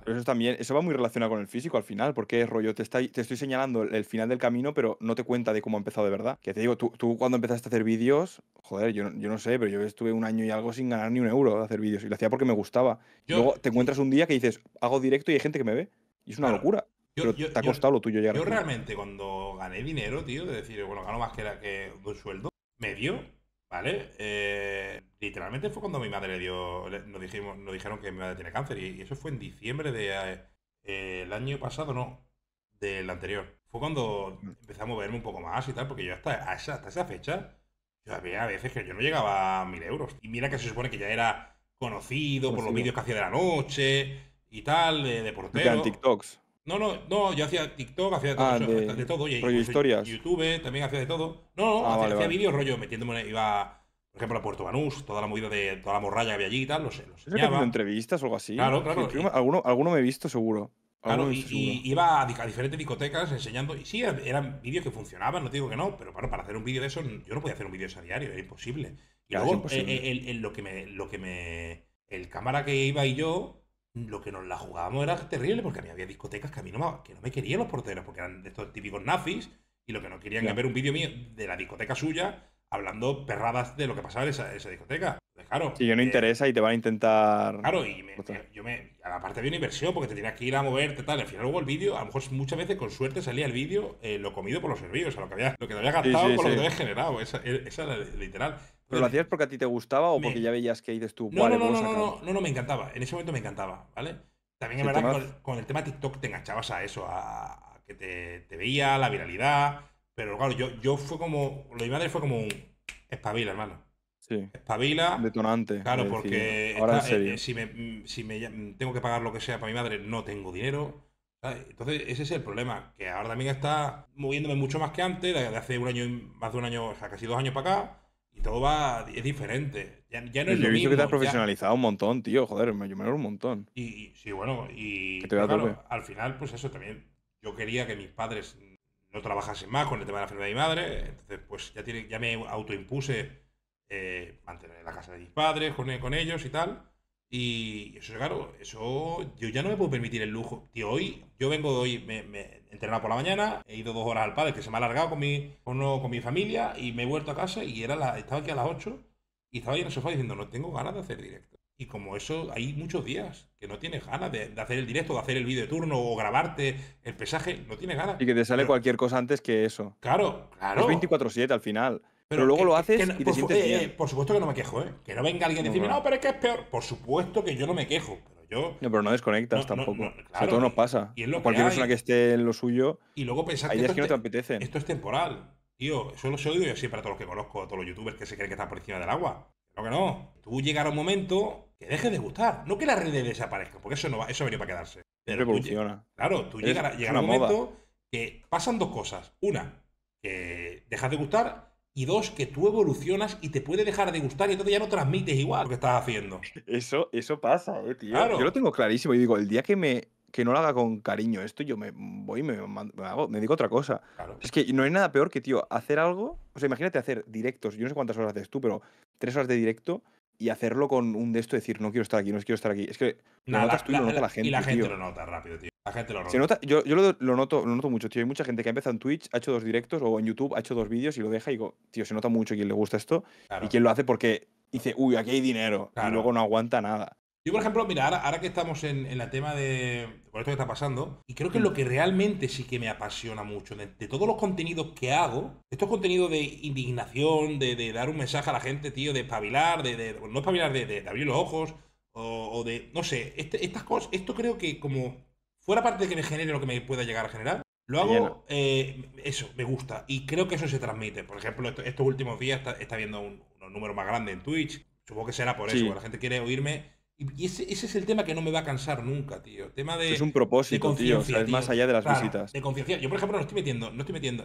S2: eso
S1: también, eso va muy relacionado con el físico al final, porque es rollo, te, estoy señalando el final del camino, pero no te cuenta de cómo ha empezado de verdad. Que te digo, tú, cuando empezaste a hacer vídeos, joder, yo, no sé, pero yo estuve un año y algo sin ganar ni un euro de hacer vídeos y lo hacía porque me gustaba. Luego te encuentras un día que dices, hago directo y hay gente que me ve. Y es una locura. pero te ha costado lo tuyo llegar. Yo realmente
S2: cuando gané dinero, tío, de decir, bueno, gano más que, era que un sueldo, medio, ¿Vale? Eh, literalmente fue cuando mi madre le dio. nos, dijimos, nos dijeron que mi madre tiene cáncer. Y, eso fue en diciembre del de, eh, año pasado, no. Del anterior. Fue cuando mm. empecé a moverme un poco más y tal, porque yo hasta, esa, hasta esa fecha. Yo había veces que yo no llegaba a mil euros. Y mira que se supone que ya era conocido por los vídeos que hacía de la noche y tal, de, de portero. En TikToks. No, no, no, yo hacía TikTok, hacía de, todo. Ah, Oye, YouTube, también hacía de todo. No, no, ah, hacía, vídeos, rollo, metiéndome, iba, por ejemplo, a Puerto Banús, toda la movida de toda la morralla había allí y tal, no sé. ¿Es entrevistas o algo así? Claro, claro.
S1: alguno, alguno me he visto seguro. Claro, y, iba
S2: a, diferentes discotecas enseñando. Y sí, eran vídeos que funcionaban, no digo que no, pero claro, para hacer un vídeo de eso, yo no podía hacer un vídeo de eso a diario, era imposible.
S1: Y claro, luego, imposible. Eh,
S2: eh, el, lo que me. Lo que me el cámara que iba y yo lo que nos la jugábamos era terrible porque a mí había discotecas que a mí no me, que no me querían los porteros porque eran de estos típicos nafis y lo que no querían era ver un vídeo mío de la discoteca suya hablando perradas de lo que pasaba en esa, discoteca.
S1: claro. Si yo no eh, interesa y te van a intentar. Claro, y me,
S2: Aparte había una inversión porque te tenías que ir a moverte, tal. Al final luego el vídeo, a lo mejor muchas veces con suerte salía el vídeo eh, lo comido por los servidos, o sea, lo que, había, lo que te había gastado por lo que te generado. Esa, e, esa era literal. ¿Pero lo
S1: hacías porque a ti te gustaba o porque ya veías que dices tú? No, no, no, no, no,
S2: no, no, me encantaba. En ese momento me encantaba, ¿vale? También en verdad con, el tema TikTok te enganchabas a eso, a, que te, veía, la viralidad. Pero claro, yo, yo fue como. Lo de mi madre fue como un. Espabila, hermano. Sí. Espabila. Detonante. Claro, porque Ahora eh, si, me, si me tengo que pagar lo que sea para mi madre, no tengo dinero. Entonces, ese es el problema, que ahora también está moviéndome mucho más que antes, de hace un año, más de un año, o casi dos años para acá todo va, es diferente. Ya, no es yo he visto que te has profesionalizado
S1: un montón, tío. Joder, me ayudaron un montón. Y, sí, bueno, y
S2: al final, pues eso también. Yo quería que mis padres no trabajasen más con el tema de la enfermedad de mi madre. Entonces, pues ya, tiene, ya me autoimpuse eh, mantener la casa de mis padres, con, con ellos y tal. Y eso, claro, eso yo ya no me puedo permitir el lujo. hoy, yo vengo de hoy, me, he entrenado por la mañana, he ido dos horas al padre, que se me ha alargado con mi, no, con mi familia, y me he vuelto a casa y era la, estaba aquí a las 8 y estaba ahí en el sofá diciendo, no tengo ganas de hacer directo. Y como eso, hay muchos días que no tienes ganas de, hacer el directo, de hacer el vídeo de turno o grabarte el pesaje, no tienes ganas. Y
S1: que te sale cualquier cosa antes que eso. Claro, claro. Es 24-7 al final. Pero, luego lo haces y te por, pues, sientes eh, bien. Eh,
S2: por supuesto que no me quejo, ¿eh? Que no venga alguien a decirme, no, pero es que es peor. Por supuesto que yo no me quejo, pero yo...
S1: No, pero no desconectas tampoco. A claro, todo nos pasa. Y Cualquier persona que esté en lo suyo...
S2: Y luego pensar que, esto es que no te apetece. Esto es temporal. Tío, eso lo sé yo siempre a todos los que conozco, a todos los youtubers que se creen que están por encima del agua. No que no. Tú llegará un momento que dejes de gustar. No que las redes desaparezcan, porque eso no va, eso venía para quedarse. Pero claro, tú llegará, a un momento que pasan dos cosas. Una, que dejas de gustar y dos, que tú evolucionas y te puede dejar de gustar y entonces ya no transmites igual lo que estás haciendo. Eso, eso pasa, eh, tío. Yo
S1: lo tengo clarísimo y digo, el día que me que no lo haga con cariño esto, yo me voy y me, me digo otra cosa. Es que no hay nada peor que, tío, hacer algo. O sea, imagínate hacer directos. Yo no sé cuántas horas haces tú, pero tres horas de directo y hacerlo con un de esto, decir, no quiero estar aquí, no quiero estar aquí. Es que lo notas tú y lo nota la, gente. Y la gente lo
S2: nota rápido, tío. La gente lo nota.
S1: yo, lo, noto, noto mucho, tío. Hay mucha gente que ha empezado en Twitch, ha hecho dos directos o en YouTube ha hecho dos vídeos y lo deja y digo, tío, se nota mucho quien le gusta esto y quien lo hace porque dice, uy, aquí hay dinero y luego no aguanta nada.
S2: Yo, por ejemplo, mira, ahora, que estamos en, la tema de por esto que está pasando, y creo que lo que realmente sí que me apasiona mucho, de, todos los contenidos que hago, estos contenidos de indignación, de, dar un mensaje a la gente, tío, de espabilar, de, no espabilar, de, abrir los ojos, o, de, no sé, este, estas cosas, esto creo que como fuera parte de que me genere lo que me pueda llegar a generar, lo hago, eh, eso, me gusta. Y creo que eso se transmite. Por ejemplo, estos últimos días está, está viendo un, unos números más grande en Twitch. Supongo que será por eso, la gente quiere oírme. Y ese, es el tema que no me va a cansar nunca, tío. tema de. Es un propósito, tío. es más allá de las visitas. De confianza. Yo, por ejemplo, no estoy metiendo. No estoy metiendo.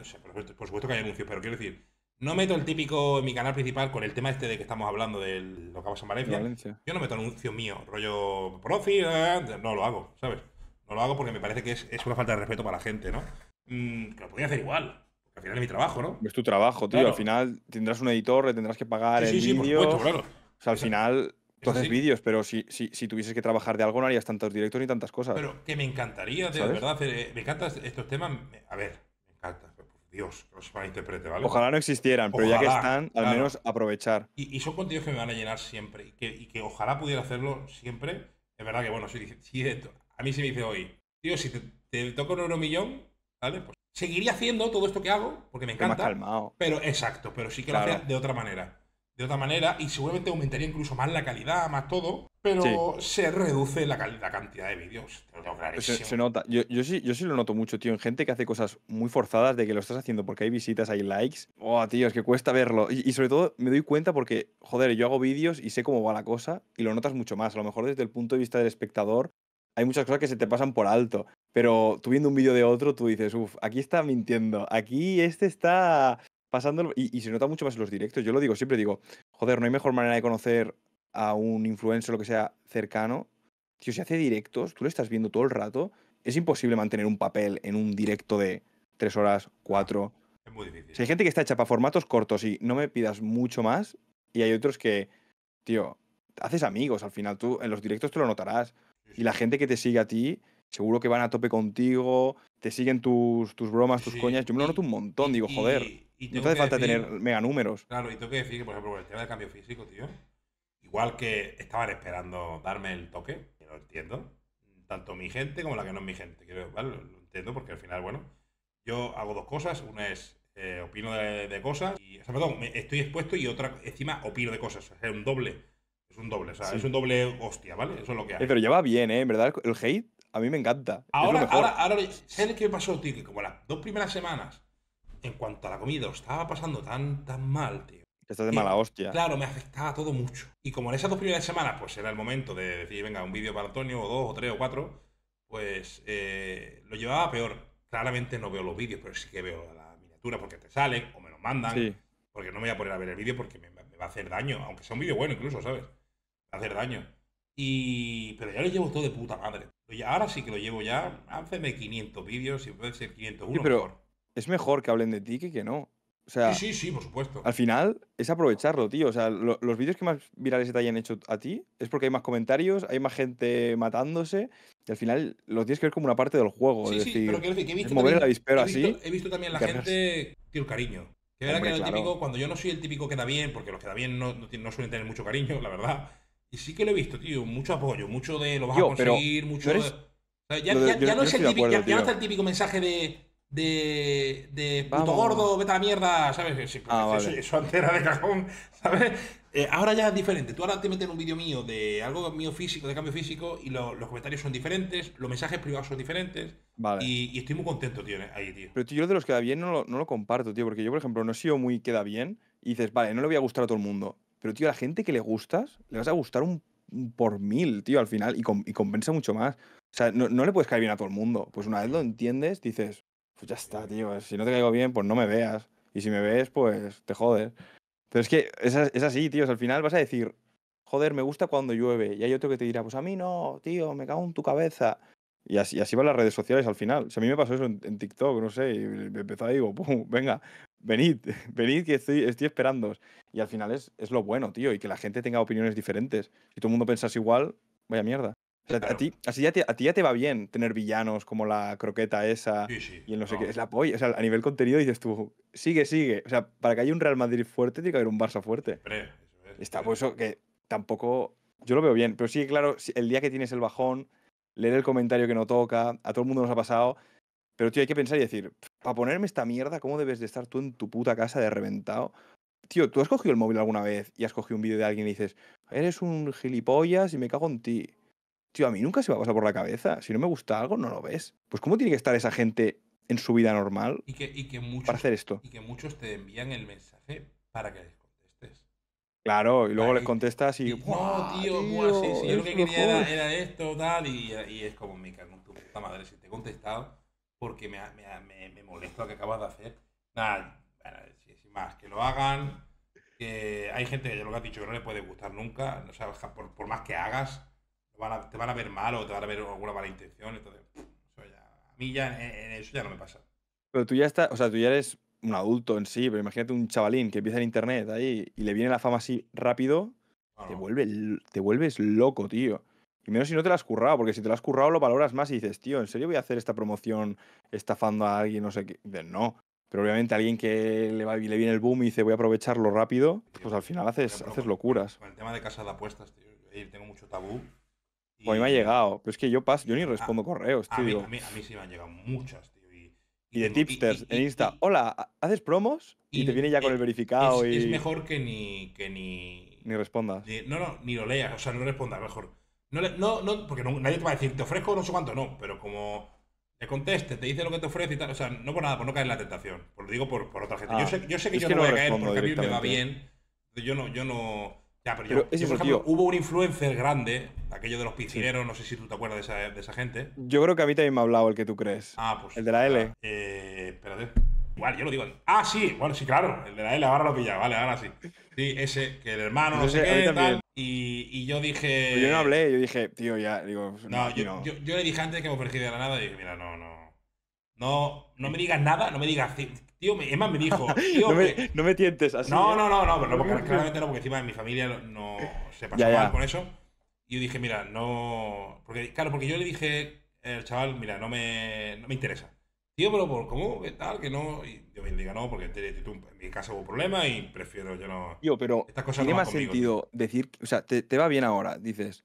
S2: por, supuesto, que hay anuncios, pero quiero decir. No meto el típico en mi canal principal con el tema este de que estamos hablando de lo que pasa en Valencia. Yo no meto anuncio mío rollo profi, eh, no lo hago, ¿sabes? No lo hago porque me parece que es, es una falta de respeto para la gente, ¿no? Mm, que lo podría hacer igual. al final es mi trabajo, ¿no?
S1: Es tu trabajo, tío. Al final tendrás un editor, le tendrás que pagar el vídeo. claro. O sea, al final tú haces vídeos, pero si, si, si, tuvieses que trabajar de algo no harías tantos directos ni tantas cosas. Pero que me encantaría, de verdad,
S2: eh, me encantan estos temas. A ver, me encanta. Dios, los no malinterprete, ¿vale? Ojalá no existieran, pero ya que están, al menos aprovechar. Y, son contenidos que me van a llenar siempre y que, y que ojalá pudiera hacerlo siempre. Es verdad que, bueno, sí si a mí se me dice hoy, tío, si te, toco un euro millón, ¿vale? Pues seguiría haciendo todo esto que hago, porque me encanta. ha calmado. Pero exacto, pero sí que lo haría de otra manera. De otra manera, y seguramente aumentaría incluso más la calidad, más todo, pero se reduce la, cantidad de vídeos. Se,
S1: nota. Yo, sí, lo noto mucho, tío, en gente que hace cosas muy forzadas de que lo estás haciendo porque hay visitas, hay likes. Oh, tío, es que cuesta verlo. Y, y sobre todo me doy cuenta porque, joder, yo hago vídeos y sé cómo va la cosa y lo notas mucho más. A lo mejor desde el punto de vista del espectador hay muchas cosas que se te pasan por alto. Pero tú viendo un vídeo de otro, tú dices, uff, aquí está mintiendo, aquí este está pasando. Y, se nota mucho más en los directos. Yo lo digo siempre, digo, joder, no hay mejor manera de conocer a un influencer, lo que sea, cercano. Tío, si hace directos, tú lo estás viendo todo el rato. Es imposible mantener un papel en un directo de tres horas, cuatro. Es muy difícil. Si hay gente que está hecha para formatos cortos y no me pidas mucho más, y hay otros que, tío, haces amigos al final. Tú en los directos tú lo notarás. Y la gente que te sigue a ti, seguro que van a tope contigo, te siguen tus, bromas, tus coñas. Yo me lo noto un montón, digo, joder. Y, no hace falta tener mega números.
S2: Claro, y tengo que decir que, por ejemplo, con el tema del cambio físico, tío, igual que estaban esperando darme el toque, que lo entiendo, tanto mi gente como la que no es mi gente. vale, lo entiendo porque al final, bueno, yo hago dos cosas. Una es eh, opino de, cosas, y, o sea, perdón, estoy expuesto y otra, encima, opino de cosas. O sea, es un doble es un doble, o sea, es un doble hostia, ¿vale? Eso es lo que eh, hace. pero
S1: lleva bien, ¿eh? En verdad, el hate a mí me encanta. Ahora, ahora,
S2: ahora, ¿sabes qué pasó, tío? Que como las dos primeras semanas, en cuanto a la comida, estaba pasando tan, tan mal, tío.
S1: Estás de mala hostia. Claro, me
S2: afectaba todo mucho. Y como en esas dos primeras semanas, pues era el momento de decir, venga, un vídeo para Antonio, o dos, o tres, o cuatro, pues eh, lo llevaba peor. Claramente no veo los vídeos, pero sí que veo la miniatura porque te salen o me los mandan. Porque no me voy a poner a ver el vídeo porque me va a hacer daño, aunque sea un vídeo bueno incluso, ¿sabes? hacer daño. Y, pero ya lo llevo todo de puta madre. Ahora sí que lo llevo ya. Háceme 500 vídeos y puede ser 501. Sí, pero
S1: es mejor que hablen de ti que que no. O sea, sí, sí, sí, por supuesto. Al final es aprovecharlo, tío. O sea, los vídeos que más virales se te hayan hecho a ti es porque hay más comentarios, hay más gente matándose y al final lo tienes que ver como una parte del juego. Sí, sí, pero que, que he visto mover también, el así. He visto también la gente,
S2: el cariño. Que era que el típico, cuando yo no soy el típico que da bien, porque los que da bien no, no suelen tener mucho cariño, la verdad y sí que lo he visto, tío. Mucho apoyo, mucho de lo vas a conseguir, mucho Ya, ya, no es el típico, está el típico mensaje de. De, de puto gordo, vete a la mierda, ¿sabes? Ah, eso, de cajón, ¿sabes? Eh, ahora ya es diferente. Tú ahora te metes en un vídeo mío de algo mío físico, de cambio físico, y los comentarios son diferentes, los mensajes privados son diferentes. Vale. Y, estoy muy contento, tío, ahí, tío. Pero
S1: tío, yo de los que da bien no lo, no lo comparto, tío, porque yo, por ejemplo, no he sido muy queda bien y dices, vale, no le voy a gustar a todo el mundo. Pero, tío, a la gente que le gustas, le vas a gustar un, por mil, tío, al final, y, compensa mucho más. O sea, no, le puedes caer bien a todo el mundo. Pues una vez lo entiendes, dices, pues ya está, tío, si no te caigo bien, pues no me veas. Y si me ves, pues te jodes. Pero es que es, así, tío, al final vas a decir, joder, me gusta cuando llueve. Y hay otro que te dirá, pues a mí no, tío, me cago en tu cabeza. Y así, así van las redes sociales al final. O a mí me pasó eso en, TikTok, no sé, y me empezaba y digo, venga, venid, venid que estoy, estoy esperando. Y al final es, es lo bueno, tío, y que la gente tenga opiniones diferentes. Si todo el mundo pensas igual, vaya mierda. O sea, a, ti, ya te, a ti ya te va bien tener villanos como la croqueta esa y no, sé qué. Es la polla. O sea, a nivel contenido dices tú, sigue, sigue. O sea, para que haya un Real Madrid fuerte, tiene que haber un Barça fuerte. Está por pues eso que tampoco. Yo lo veo bien, pero sí, claro, el día que tienes el bajón leer el comentario que no toca, a todo el mundo nos ha pasado. Pero, tío, hay que pensar y decir, para ponerme esta mierda, ¿cómo debes de estar tú en tu puta casa de reventado? Tío, ¿tú has cogido el móvil alguna vez y has cogido un vídeo de alguien y dices, eres un gilipollas y me cago en ti? Tío, a mí nunca se me pasar por la cabeza. Si no me gusta algo, no lo ves. Pues, ¿cómo tiene que estar esa gente en su vida normal para hacer esto? Y
S2: que muchos te envían el mensaje para que
S1: Claro, y luego le les contestas y.
S2: No, tío, tío sí, si yo lo que quería era, era, esto, tal, y, es como, me cago en tu puta madre, si te he contestado, porque me, me, me, lo que acabas de hacer. Nada, sin más, que lo hagan. Que hay gente que ya lo que has dicho que no le puede gustar nunca, o sea, por, por más que hagas, te van a ver mal o te van a ver alguna mala intención, entonces, eso ya, a mí ya en, en eso ya no me pasa.
S1: Pero tú ya estás, o sea, tú ya eres un adulto en sí, pero imagínate un chavalín que empieza en internet ahí y le viene la fama así rápido, te, vuelve, te vuelves loco, tío. Y menos si no te la has currado, porque si te la has currado lo valoras más y dices, tío, ¿en serio voy a hacer esta promoción estafando a alguien? No sé qué. no. Pero obviamente alguien que le, va, le viene el boom y dice, voy a aprovecharlo rápido, pues al final haces, haces locuras. Con
S2: el tema de casa de apuestas, tío, tengo mucho tabú.
S1: Pues a mí me ha llegado, pero es que yo paso, yo ni ah, respondo correos, tío. A
S2: mí, sí me han llegado muchas,
S1: y de tipsters en Insta. Hola, ¿haces promos? Y, te viene ya con el eh, verificado. Es, y... es mejor
S2: que ni. Que ni...
S1: ni respondas. no, no,
S2: ni lo leas. O sea, no respondas, mejor. No, no, porque nadie te va a decir, te ofrezco no sé cuánto, no. Pero como te conteste, te dice lo que te ofrece y tal. O sea, no por nada, por no caer en la tentación. Por, lo digo por, por otra gente. yo, ah, sé, que yo no voy a caer porque a mí me va bien. Yo no, yo no. Ya, pero, yo, por ejemplo, hubo un influencer grande, aquello de los piscineros, no sé si tú te acuerdas de esa, de esa, gente.
S1: Yo creo que a mí también me ha hablado el que tú crees.
S2: Ah, pues. El de la L. Ah, eh, espérate. Igual, yo lo digo. Ah, sí, bueno, sí, claro. El de la L ahora lo pilla, vale, ahora sí. Sí, ese, que el hermano, no sé, qué, tal. Y, y, yo dije. Pues yo no
S1: hablé, yo dije, tío, ya, digo. No, yo, yo,
S2: yo, le dije antes que me ofrecí de la nada y dije, mira, no, no. No, no me digas nada, no me digas. Tío, Emma me dijo. Tío, no, me,
S1: no, me, tientes así. No, ¿eh? no, no, no, no, porque, claramente
S2: no, porque encima de mi familia no se pasó mal con eso. Y yo dije, mira, no. Porque, claro, porque yo le dije el chaval, mira, no me, no me interesa. Tío, pero por cómo, qué tal, que no. Y yo me diga, no, porque en mi casa hubo problema y prefiero yo no. Tío,
S1: pero tiene más sentido decir, o sea, te, te, va bien ahora, dices,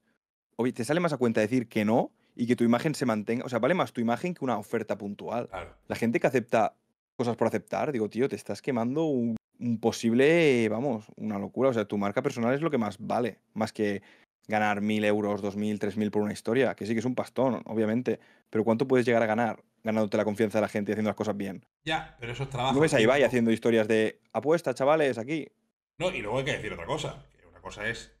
S1: te sale más a cuenta decir que no y que tu imagen se mantenga. O sea, vale más tu imagen que una oferta puntual. La gente que acepta cosas por aceptar, digo, tío, te estás quemando un, posible, vamos, una locura. O sea, tu marca personal es lo que más vale, más que ganar mil euros, dos mil, tres mil por una historia, que sí que es un pastón, obviamente. Pero ¿cuánto puedes llegar a ganar ganándote la confianza de la gente y haciendo las cosas bien?
S2: Ya, pero eso es trabajo. No ves ahí, vaya
S1: haciendo historias de apuestas, chavales,
S2: aquí. No, y luego hay que decir otra cosa. Una cosa es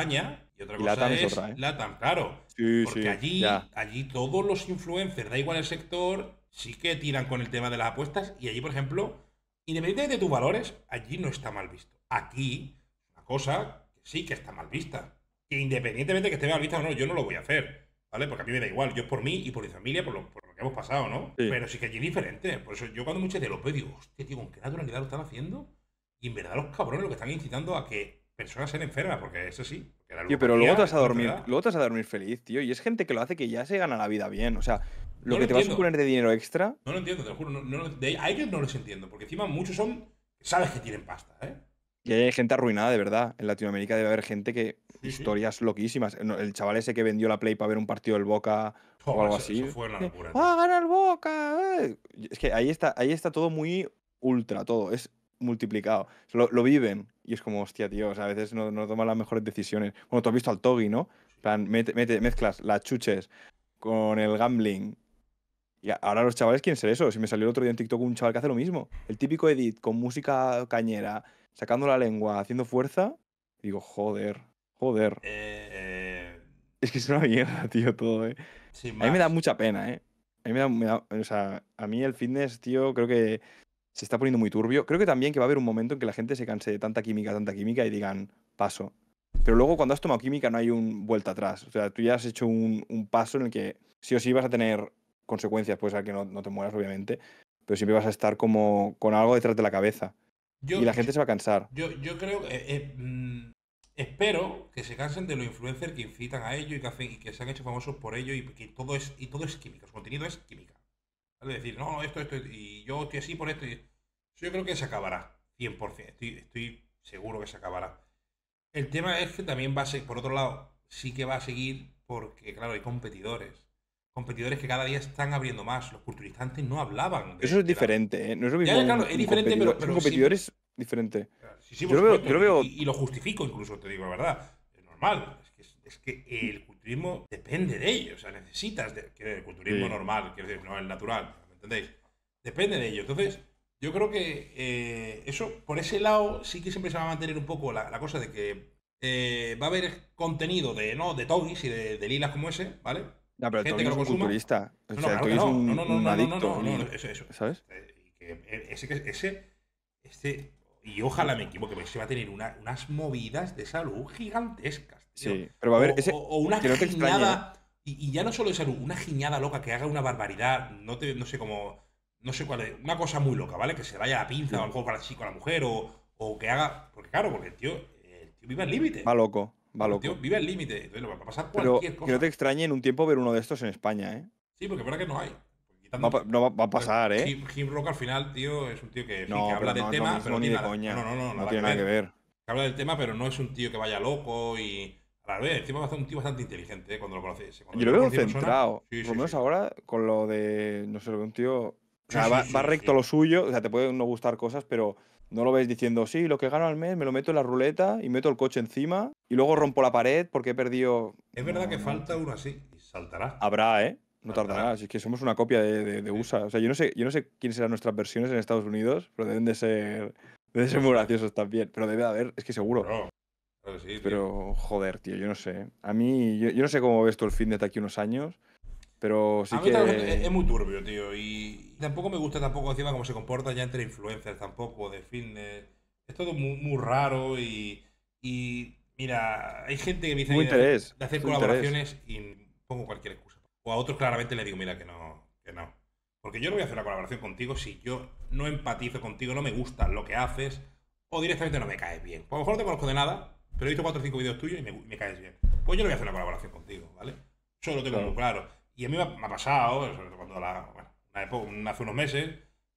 S2: España y otra cosa es, ¿eh? la tan claro. porque allí, allí todos los influencers, da igual el sector, sí que tiran con el tema de las apuestas y allí, por ejemplo, independientemente de tus valores, allí no está mal visto. Aquí, una cosa sí que está mal vista. Que independientemente de que esté mal vista o no, yo no lo voy a hacer. ¿Vale? Porque a mí me da igual, yo es por mí y por mi familia, por lo, que hemos pasado, ¿no? Pero sí que allí es diferente. Por eso yo cuando mucha de los veo digo, hostia, tío, qué naturalidad lo están haciendo? Y en verdad los cabrones lo que están incitando a que personas ser enferma, porque eso sí. pero luego te vas a dormir,
S1: luego te vas a dormir feliz, tío. Y es gente que lo hace que ya se gana la vida bien. O sea, lo que te vas a poner de dinero extra.
S2: No lo entiendo, te lo juro. a ellos no los entiendo, porque encima muchos son. Sabes que tienen pasta, ¿eh?
S1: Y hay gente arruinada, de verdad. En Latinoamérica debe haber gente que. historias loquísimas. Eh, el chaval ese que vendió la Play para ver un partido del Boca o algo así. Eso fue una eh, locura. ¡Ah, gana el Boca! Eh, es que ahí está, ahí está todo muy ultra, todo. Es multiplicado. Lo, lo, viven y es como, hostia, tío, a veces no, no toman las mejores decisiones. Bueno, tú has visto al Togi, ¿no? mete, mezclas las chuches con el gambling. Y ahora los chavales quieren ser eso. Si me salió el otro día en TikTok un chaval que hace lo mismo. El típico edit con música cañera, sacando la lengua, haciendo fuerza. digo, joder, joder. Eh, eh. Es que es una mierda, tío, todo, ¿eh? A mí me da mucha pena, ¿eh? A mí a mí el fitness, tío, creo que se está poniendo muy turbio. Creo que también que va a haber un momento en que la gente se canse de tanta química, tanta química y digan, paso. Pero luego cuando has tomado química no hay un vuelta atrás. O sea, tú ya has hecho un, paso en el que sí o sí vas a tener consecuencias, puede ser que no, te mueras, obviamente, pero siempre vas a estar como con algo detrás de la cabeza. y la gente se va a cansar.
S2: Yo, creo, que eh, eh, mm, espero que se cansen de los influencers que incitan a ello y que, y que se han hecho famosos por ello y que todo es, y todo es química, su contenido es química decir, no, esto, esto, y yo estoy así por esto. Yo creo que se acabará, 100%, estoy, estoy seguro que se acabará. El tema es que también va a ser, por otro lado, sí que va a seguir porque, claro, hay competidores. Competidores que cada día están abriendo más. Los culturistas no hablaban. De
S1: Eso es diferente, ¿eh? No es lo mismo. es diferente, pero. pero competidores sí. diferente.
S2: yo, lo veo, y, lo justifico, incluso, te digo la verdad. Es normal es que el culturismo depende de ellos. O sea, necesitas de, el culturismo normal, quiero decir, no el natural, ¿me entendéis? Depende de ellos. Entonces, yo creo que eh, eso, por ese lado, sí que siempre se va a mantener un poco la, cosa de que eh, va a haber contenido de, ¿no? de togis y de, lilas como ese, ¿vale? No, pero Gente que es culturista. No, sea, no, no. Un, no, no, no, adicto, no, no, eso, eso. ¿Sabes? Eh, que e, ese, ese, este, y ojalá me equivoque, pero se va a tener unas movidas de salud gigantescas.
S1: Sí, pero va a haber. O, ese, o una que giñada,
S2: ¿eh? y, ya no solo es una giñada loca que haga una barbaridad, no, te, no sé cómo. No sé cuál Una cosa muy loca, ¿vale? Que se vaya a la pinza o algo para el chico a la mujer o, o, que haga. Porque claro, porque el tío, el tío vive al límite. Va loco, va loco. El tío vive al límite. Entonces va a pasar cualquier cosa. Que no te
S1: extrañe en un tiempo ver uno de estos en España, ¿eh?
S2: Sí, porque es verdad que no hay. no
S1: va, a pues, pasar, ¿eh?
S2: Jim, Rock al final, tío, es un tío que, habla del tema, pero no, no, no, tiene nada que ver. habla del tema, pero no es un tío que vaya loco y, a encima va a ser un tío bastante inteligente ¿eh? cuando lo conoces. ¿eh? Cuando yo lo veo centrado.
S1: por lo menos ahora, con lo de. No sé, un tío. O sea, va, va recto lo suyo. O sea, te pueden no gustar cosas, pero no lo ves diciendo, sí, lo que gano al mes me lo meto en la ruleta y meto el coche encima y luego rompo la pared porque he perdido.
S2: Es verdad que falta uno así. Saltará.
S1: Habrá, ¿eh? No tardará. es que somos una copia de, de, USA. O sea, yo no sé, yo no sé quiénes serán nuestras versiones en Estados Unidos, pero deben de ser. de ser muy graciosos también. Pero debe haber, es que seguro pero, joder, tío, yo no sé. A mí, yo, no sé cómo ves tú el fitness de aquí unos años. Pero sí es, muy turbio,
S2: tío. Y tampoco me gusta tampoco encima cómo se comporta ya entre influencers tampoco, de fitness. Es todo muy, muy raro y, y, Mira, hay gente que me dice interés, de, hacer colaboraciones y pongo cualquier excusa. O a otros claramente le digo, mira, que no, que no. Porque yo no voy a hacer una colaboración contigo si yo no empatizo contigo, no me gusta lo que haces o directamente no me caes bien. Pues a lo mejor no te conozco de nada, pero he visto 4 o 5 vídeos tuyos y me, caes bien. Pues yo no voy a hacer una colaboración contigo, ¿vale? Yo lo tengo claro. muy claro. Y a mí me ha, pasado, cuando la, bueno, hace unos meses,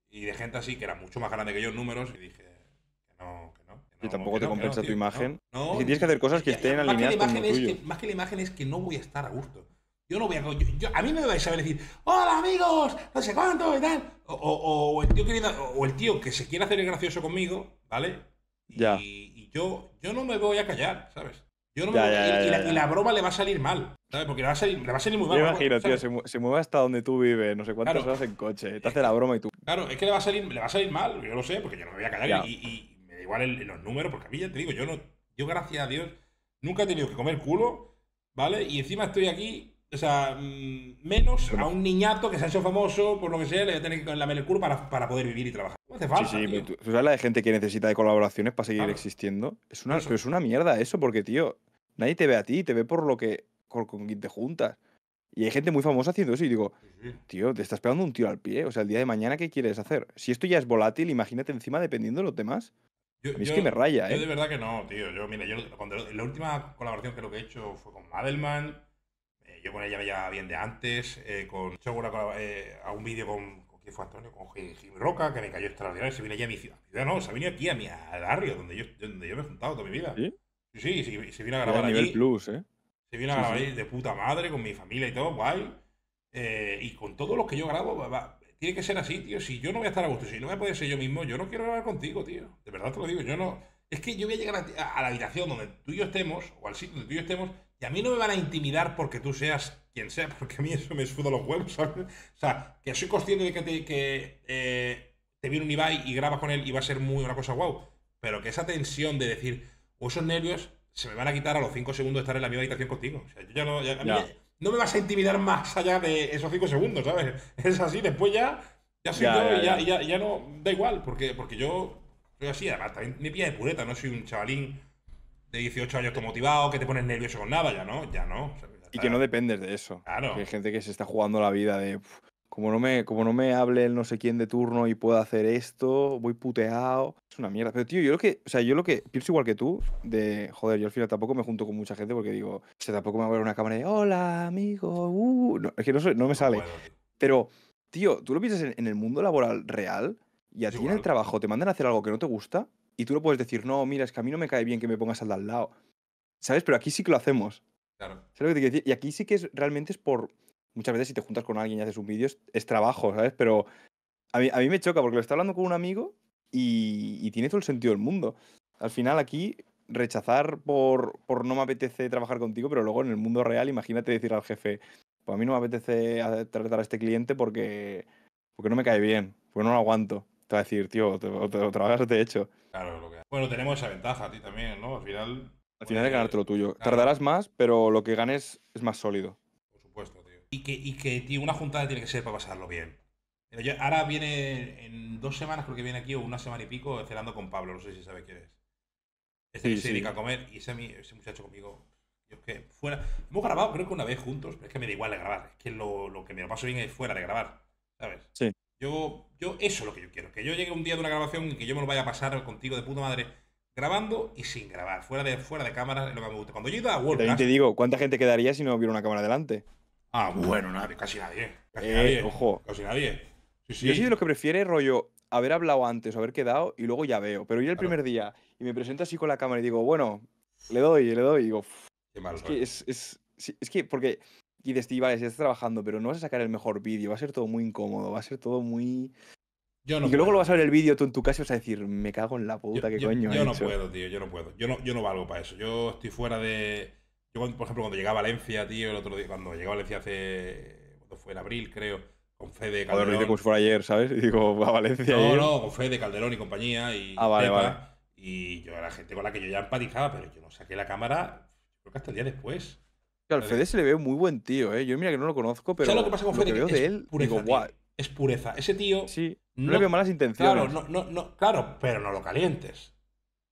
S2: y de gente así que era mucho más grande que yo en números, y dije, que no, que no. y tampoco te compensa tu imagen. No, tienes que
S1: hacer cosas que estén alineadas con lo
S2: más que la imagen es que no voy a estar a gusto. Yo no voy a. a mí me vais a ver decir, ¡Hola amigos! No sé cuánto y tal. O, el tío querido... o el tío que se quiere hacer el gracioso conmigo, ¿vale? ya yo, yo no me voy a callar, ¿sabes? Yo no me voy a ya, y, la, broma le va a salir mal, ¿sabes? Porque le va a salir, le va a salir muy mal. Yo imagino, tío,
S1: se, mueve hasta donde tú vives, no sé cuántas horas en coche, te hace la broma y tú.
S2: Claro, es que le va a salir, le va a salir mal, yo lo sé, porque yo no me voy a callar y, me da igual el, los números, porque a mí ya te digo, yo no, yo gracias a Dios nunca he tenido que comer culo, ¿vale? Y encima estoy aquí o sea, mm, menos a un niñato que se ha hecho famoso, por lo que sea, le voy a tener que lamer el culo para, para poder vivir y trabajar. Sí,
S1: sí, Tú, sabes la de gente que necesita de colaboraciones para seguir existiendo. Es una, es una mierda eso, porque, tío, nadie te ve a ti, te ve por lo que. con, quien te juntas. Y hay gente muy famosa haciendo eso y digo, tío, te estás pegando un tiro al pie. O sea, el día de mañana, ¿qué quieres hacer? Si esto ya es volátil, imagínate encima dependiendo de los demás. es que me raya, yo ¿eh? de verdad
S2: que no, tío. Yo, mira, yo la última colaboración que lo que he hecho fue con Madelman yo con ella ya bien de antes, eh, con eh, a un vídeo con, con, fue Antonio? Con Jimmy Roca, que me cayó extraordinario, se vino allí a mi ciudad. No, se vino aquí a mi barrio, donde yo, donde yo me he juntado toda mi vida. Sí, sí, sí se vino a grabar. A nivel plus, Se vino a grabar ¿eh? de puta madre, con mi familia y todo, guay. y con todos los que yo grabo, tiene que ser así, tío. Si yo no voy a estar a gusto, si no voy a poder ser yo mismo, yo no quiero grabar contigo, tío. De verdad te lo digo, yo no. Es que yo voy a llegar a la habitación donde tú y yo estemos, o al sitio donde tú y yo estemos, y a mí no me van a intimidar porque tú seas quien sea, porque a mí eso me suda los huevos, O sea, que soy consciente de que te, que, eh, te viene un Ibai y grabas con él y va a ser muy una cosa guau. pero que esa tensión de decir, o esos nervios se me van a quitar a los cinco segundos de estar en la misma habitación contigo. O sea, yo ya no, a mí no me vas a intimidar más allá de esos cinco segundos, ¿sabes? Es así, después ya, ya soy yo y ya, no da igual, porque, porque yo soy así, además, también me pilla de pureta, no soy un chavalín de 18 años te motivado, que te pones nervioso con nada, ya no, ya no.
S1: y que no dependes de eso. Claro. Que hay gente que se está jugando la vida de. como no, me, como no me hable el no sé quién de turno y pueda hacer esto, voy puteado. Es una mierda. Pero tío, yo lo que, o sea, yo lo que pienso igual que tú, de joder, yo al final tampoco me junto con mucha gente porque digo, o sea, tampoco me va a ver una cámara de hola, amigo, uh. No, es que no, me sale. Pero, tío, tú lo piensas en, en el mundo laboral real y a ti en el trabajo te mandan a hacer algo que no te gusta y tú lo puedes decir, no, mira, es que a mí no me cae bien que me pongas al al lado. ¿Sabes? Pero aquí sí que lo hacemos. Claro. lo que te decir? Y aquí sí que es, realmente es por. Muchas veces si te juntas con alguien y haces un vídeo, es, trabajo, ¿sabes? Pero a mí, a mí me choca porque lo está hablando con un amigo y, y, tiene todo el sentido del mundo. Al final aquí rechazar por, por no me apetece trabajar contigo, pero luego en el mundo real imagínate decir al jefe, pues a mí no me apetece tratar a este cliente porque, porque no me cae bien, porque no lo aguanto. Te va a decir, tío, o, te, o, te, trabajas de hecho. Claro, lo
S2: que Bueno, tenemos esa ventaja a ti también, ¿no? Al final. Al final que
S1: pues, ganarte lo tuyo. Tardarás
S2: más, pero lo que ganes es más sólido. Por supuesto, tío. Y que, y que tío, una juntada tiene que ser para pasarlo bien. ahora viene en dos semanas, creo que viene aquí, o una semana y pico, cenando con Pablo, no sé si sabe quién es. Este que se dedica a comer y ese, muchacho conmigo. Yo es que fuera. Hemos grabado, creo que una vez juntos, pero es que me da igual de grabar. Es que lo, lo que me lo paso bien es fuera de grabar, ¿sabes? Sí. Yo, yo, eso es lo que yo quiero. Que yo llegue un día de una grabación en que yo me lo vaya a pasar contigo de puta madre, grabando y sin grabar, fuera de, fuera de cámara, es lo que me gusta. Cuando yo iba a World te
S1: digo, ¿cuánta gente quedaría si no hubiera una cámara delante? Ah, bueno,
S2: casi nadie. Casi eh, nadie. Ojo. Casi nadie.
S1: Sí, sí. Yo soy de los que prefiere rollo haber hablado antes o haber quedado y luego ya veo. Pero ir el primer día y me presento así con la cámara y digo, bueno, le doy, le doy, y digo. Qué es, que es, es, es que porque y de si estás trabajando, pero no vas a sacar el mejor vídeo, va a ser todo muy incómodo, va a ser todo
S2: muy... Yo no y que luego lo vas
S1: a ver el vídeo tú en tu casa y vas a decir, me cago en la puta, que coño. Yo no puedo, tío, yo no puedo. Yo no, yo
S2: no valgo para eso. Yo estoy fuera de. Yo, por ejemplo, cuando llegué a Valencia, tío, el otro día, cuando llegué a Valencia hace. cuando fue en abril, creo, con Fede Calderón.
S1: ayer, ¿sabes? Y digo, a Valencia. No, ¿eh? no,
S2: con Calderón y compañía. Y ah, vale, vale. Y yo era gente con la que yo ya empatizaba, pero yo no saqué la cámara, creo que hasta el día después al Fede se
S1: le ve muy buen tío, ¿eh? Yo mira que no lo conozco, pero. lo que de él, pureza,
S2: Es pureza. Ese tío. no, le veo malas intenciones. Claro, pero no lo calientes.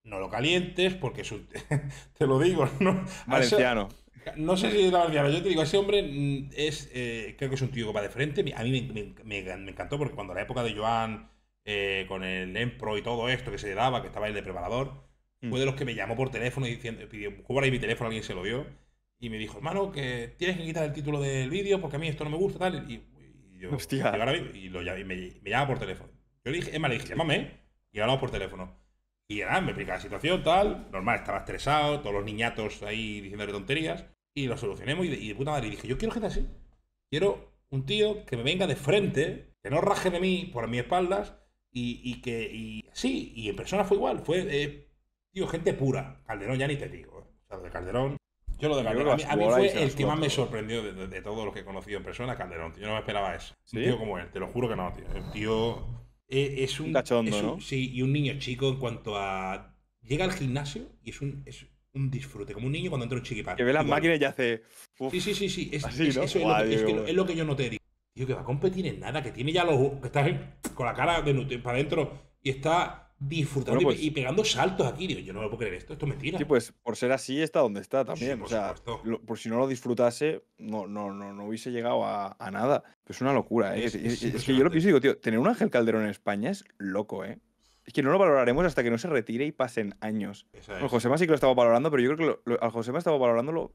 S2: No lo calientes porque te lo digo. No, Valenciano. no sé si es valenciano. Yo te digo, ese hombre mm, es. Eh, creo que es un tío que va de frente. A mí me, encantó porque cuando la época de Joan, eh, con el Empro y todo esto que se daba, que estaba ahí de preparador, fue mm. de los que me llamó por teléfono diciendo, pidió, por ahí mi teléfono, alguien se lo vio. Y me dijo, hermano, que tienes que quitar el título del vídeo porque a mí esto no me gusta, tal. Y, yo, Y, ahora, y y me, me, llama por teléfono. Yo le dije, Emma, le dije, llámame y hablamos por teléfono. Y nada, me explica la situación, tal. Normal, estaba estresado, todos los niñatos ahí diciéndole tonterías. Y lo solucionemos y de, puta madre. Y dije, yo quiero gente así. Quiero un tío que me venga de frente, que no raje de mí por mis espaldas y, que. Y, sí, y en persona fue igual. Fue, eh, tío, gente pura. Calderón ya ni te digo. ¿eh? O de Calderón yo lo de la A mí, a fue el que más me sorprendió de, de, todo lo que he conocido en persona, Calderón. Yo no me esperaba eso. Un tío como él, te lo juro que no, tío. El tío e, es, un. Cachondo, ¿no? Sí, y un niño chico en cuanto a. Llega al gimnasio y es un. Es un disfrute, como un niño cuando entra un chiquipar. Que ve las máquinas y hace. sí, sí, sí, sí. Es, lo que, yo no te yo Digo, tío, que va a competir en nada, que tiene ya los. que está con la cara de, para adentro y está disfrutando pues y, pegando saltos aquí. yo no lo puedo creer esto, esto es mentira. Sí,
S1: pues por ser así está donde está también. o sea, por si no lo disfrutase, no, no, no, no hubiese llegado a, nada. es una locura, ¿eh? Es, que yo lo pienso y digo, tío, tener un Ángel Calderón en España es loco, ¿eh? Es que no lo valoraremos hasta que no se retire y pasen años. Bueno, sí que lo estaba valorando, pero yo creo que al Josema estaba valorándolo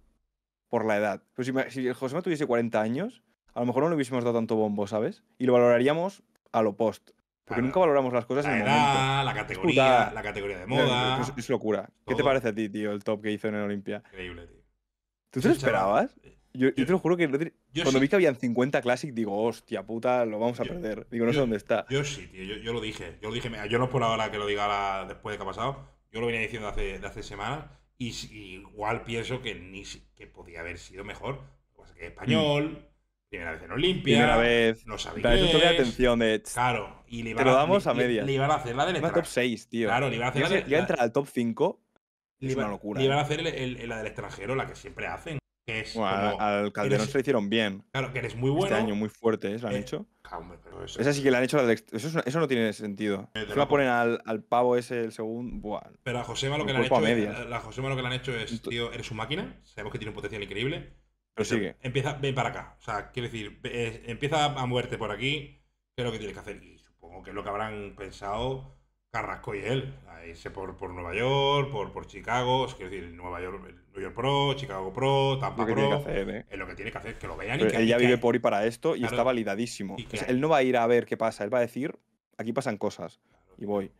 S1: por la edad. Pues si, el Josema tuviese 40 años, a lo mejor no le hubiésemos dado tanto bombo, ¿sabes? Y lo valoraríamos a lo post. Porque nunca valoramos las cosas en el momento. La categoría, la categoría de moda. Es, locura. ¿Qué te parece a ti, tío, el top que hizo en el Olimpia? Increíble, tío. ¿Tú te lo esperabas? Eh, yo, te lo juro que cuando vi que habían 50 Classic, digo, hostia puta, lo vamos a perder. Digo, no sé dónde
S2: está. Yo sí, tío, yo, lo dije. Yo lo dije, yo no es por ahora que lo diga después de que ha pasado. Yo lo venía diciendo hace, de hace semanas. Y, igual pienso que, ni, que podía haber sido mejor. Pues que español, Primera vez en Olimpia. Primera vez. No sabía. toda atención de. Claro, y le vamos Te lo damos a, media Le, iban a hacer la del La top 6, tío. Claro, le iban a hacer la del. Ya entra al top 5. Es una locura. Le iban a ¿eh? hacer el, la del extranjero, la que siempre hacen. Que es como, al Calderón se lo
S1: hicieron bien. Claro, que eres muy este bueno. Este año muy fuerte, ¿eh? lo han eh, hecho?
S2: Hombre, pero eso, Esa sí que
S1: le han hecho. La del, eso, eso, no tiene sentido. Eh, se la ponen al, al, pavo ese, el segundo. Buah,
S2: pero a Josema lo que le han hecho. Es, a Josema lo que le han hecho es, tío, eres su máquina. Sabemos que tiene un potencial increíble pero sigue. Empieza, ven para acá. O sea, quiere decir, empieza a muerte por aquí, ¿Qué es lo que tienes que hacer. Y supongo que es lo que habrán pensado Carrasco y él. A irse por, por Nueva York, por, por Chicago, es decir, Nueva York, New York Pro, Chicago Pro, Tampa Pro. Eh. Es lo que tiene que hacer, que lo vean Él ya vive por y
S1: para esto y está validadísimo. él no va a ir a ver qué pasa, él va a decir, aquí pasan cosas. Y voy.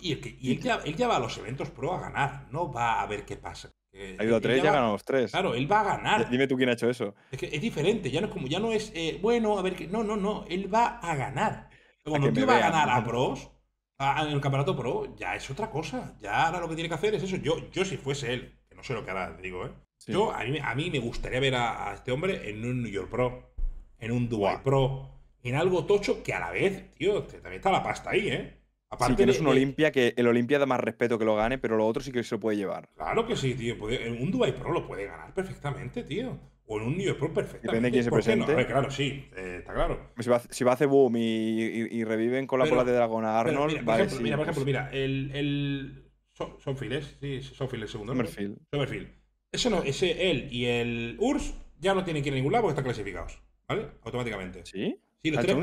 S2: y, él, ya, va a los eventos pro a ganar, no va a ver qué pasa. Ha ido a tres, ya, ganamos tres. Claro, él va a ganar. Dime
S1: tú quién ha hecho eso.
S2: Es que es diferente, ya no es como, ya no es eh, bueno, a ver qué. No, no, no. Él va a ganar. Cuando tú vas a ganar a pros, en el campeonato pro, ya es otra cosa. Ya ahora lo que tiene que hacer es eso. Yo, yo si fuese él, que no sé lo que hará, digo, ¿eh? Yo, a mí, me gustaría ver a, este hombre en un New York Pro, en un Dual Pro, en algo tocho que a la vez, tío, que también está la pasta ahí, ¿eh? Aparte tienes un eh,
S1: Olimpia que el Olimpia da más respeto que lo gane, pero
S2: lo otro sí que se lo puede llevar. Claro que sí, tío. en un Dubai Pro lo puede ganar perfectamente, tío. O en un New Pro perfectamente. Depende de quién se presente. claro, sí. Eh, está claro. Si va, si va a hacer boom y,
S1: reviven con la bola de dragón a Arnold, mira, por ejemplo, mira, por pues. ejemplo,
S2: mira, el, el son, files, sí, son files segundo. Son Somerfield. ese no, ese él y el Urs ya no tienen que ir a ningún lado porque están clasificados, ¿vale? Automáticamente. ¿Sí? Sí, los, tres,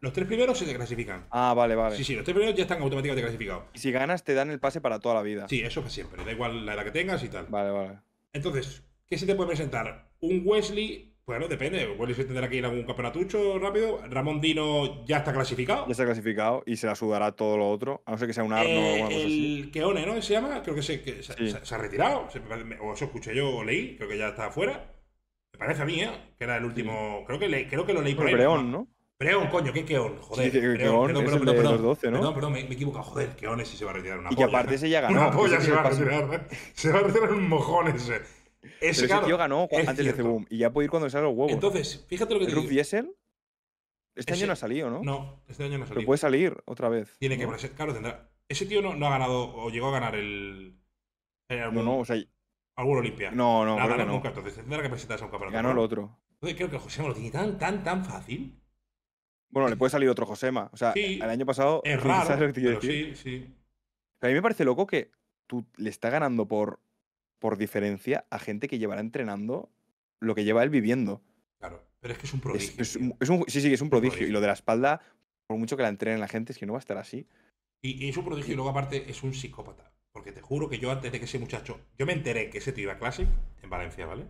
S2: Los tres primeros se te clasifican.
S1: Ah, vale, vale. Sí, sí, los tres
S2: primeros ya están automáticamente
S1: clasificados. Y si ganas, te dan el pase para toda la vida. Sí,
S2: eso es siempre. Da igual la edad que tengas y tal. Vale, vale. Entonces, ¿qué se te puede presentar? Un Wesley. Bueno, pues depende. Wesley se tendrá que ir a algún campeonatucho rápido. Ramón Dino ya está
S1: clasificado. Ya está clasificado y se la sudará todo lo otro. A no ser que sea un Arno o algo así.
S2: El Keone, ¿no? Se llama. Creo que se, se ha retirado. o eso escuché yo o leí. Creo que ya está afuera parece a mí, ¿eh? Que era el último. Creo que, creo que lo leí por ahí. Breón, ¿no? Breón, coño, ¿qué Keon? Joder. Sí, Keon, perdón, perdón, ¿no? perdón, me, he equivocado. Joder, Keon ese se va a retirar una y polla. Y aparte ese ya ganó. Una polla se va a retirar. ¿eh? Se va a retirar un mojón ese. Ese, claro, tío ganó antes de
S1: Cebum y ya puede ir cuando le salgan los huevos. Entonces, fíjate lo que te Diesel? Este año no ha salido, ¿no? No,
S2: este año no ha salido. Pero puede
S1: salir otra vez. Tiene que ponerse.
S2: Claro, tendrá. Ese tío no, no, ha ganado o llegó a ganar el. el... No, no, o sea, ¿Algún Olimpia. No, no, Nada, no. Nunca, entonces tendrá que presentarse a un campeonato. no el otro. Entonces creo que Josema lo tiene tan, tan, tan fácil.
S1: Bueno, le puede salir otro Josema. O sea, el
S2: año pasado. Es raro. pero sí, sí.
S1: a mí me parece loco que tú le estás ganando por, por diferencia a gente que llevará entrenando lo que lleva él viviendo. Claro,
S2: pero es que es un prodigio.
S1: sí, sí, es un prodigio. Y lo de la espalda, por mucho que la entrenen la gente, es que no va a estar así.
S2: y es un prodigio y luego aparte es un psicópata. Porque te juro que yo antes de que ese muchacho. Yo me enteré que ese tío iba a Classic en Valencia, ¿vale?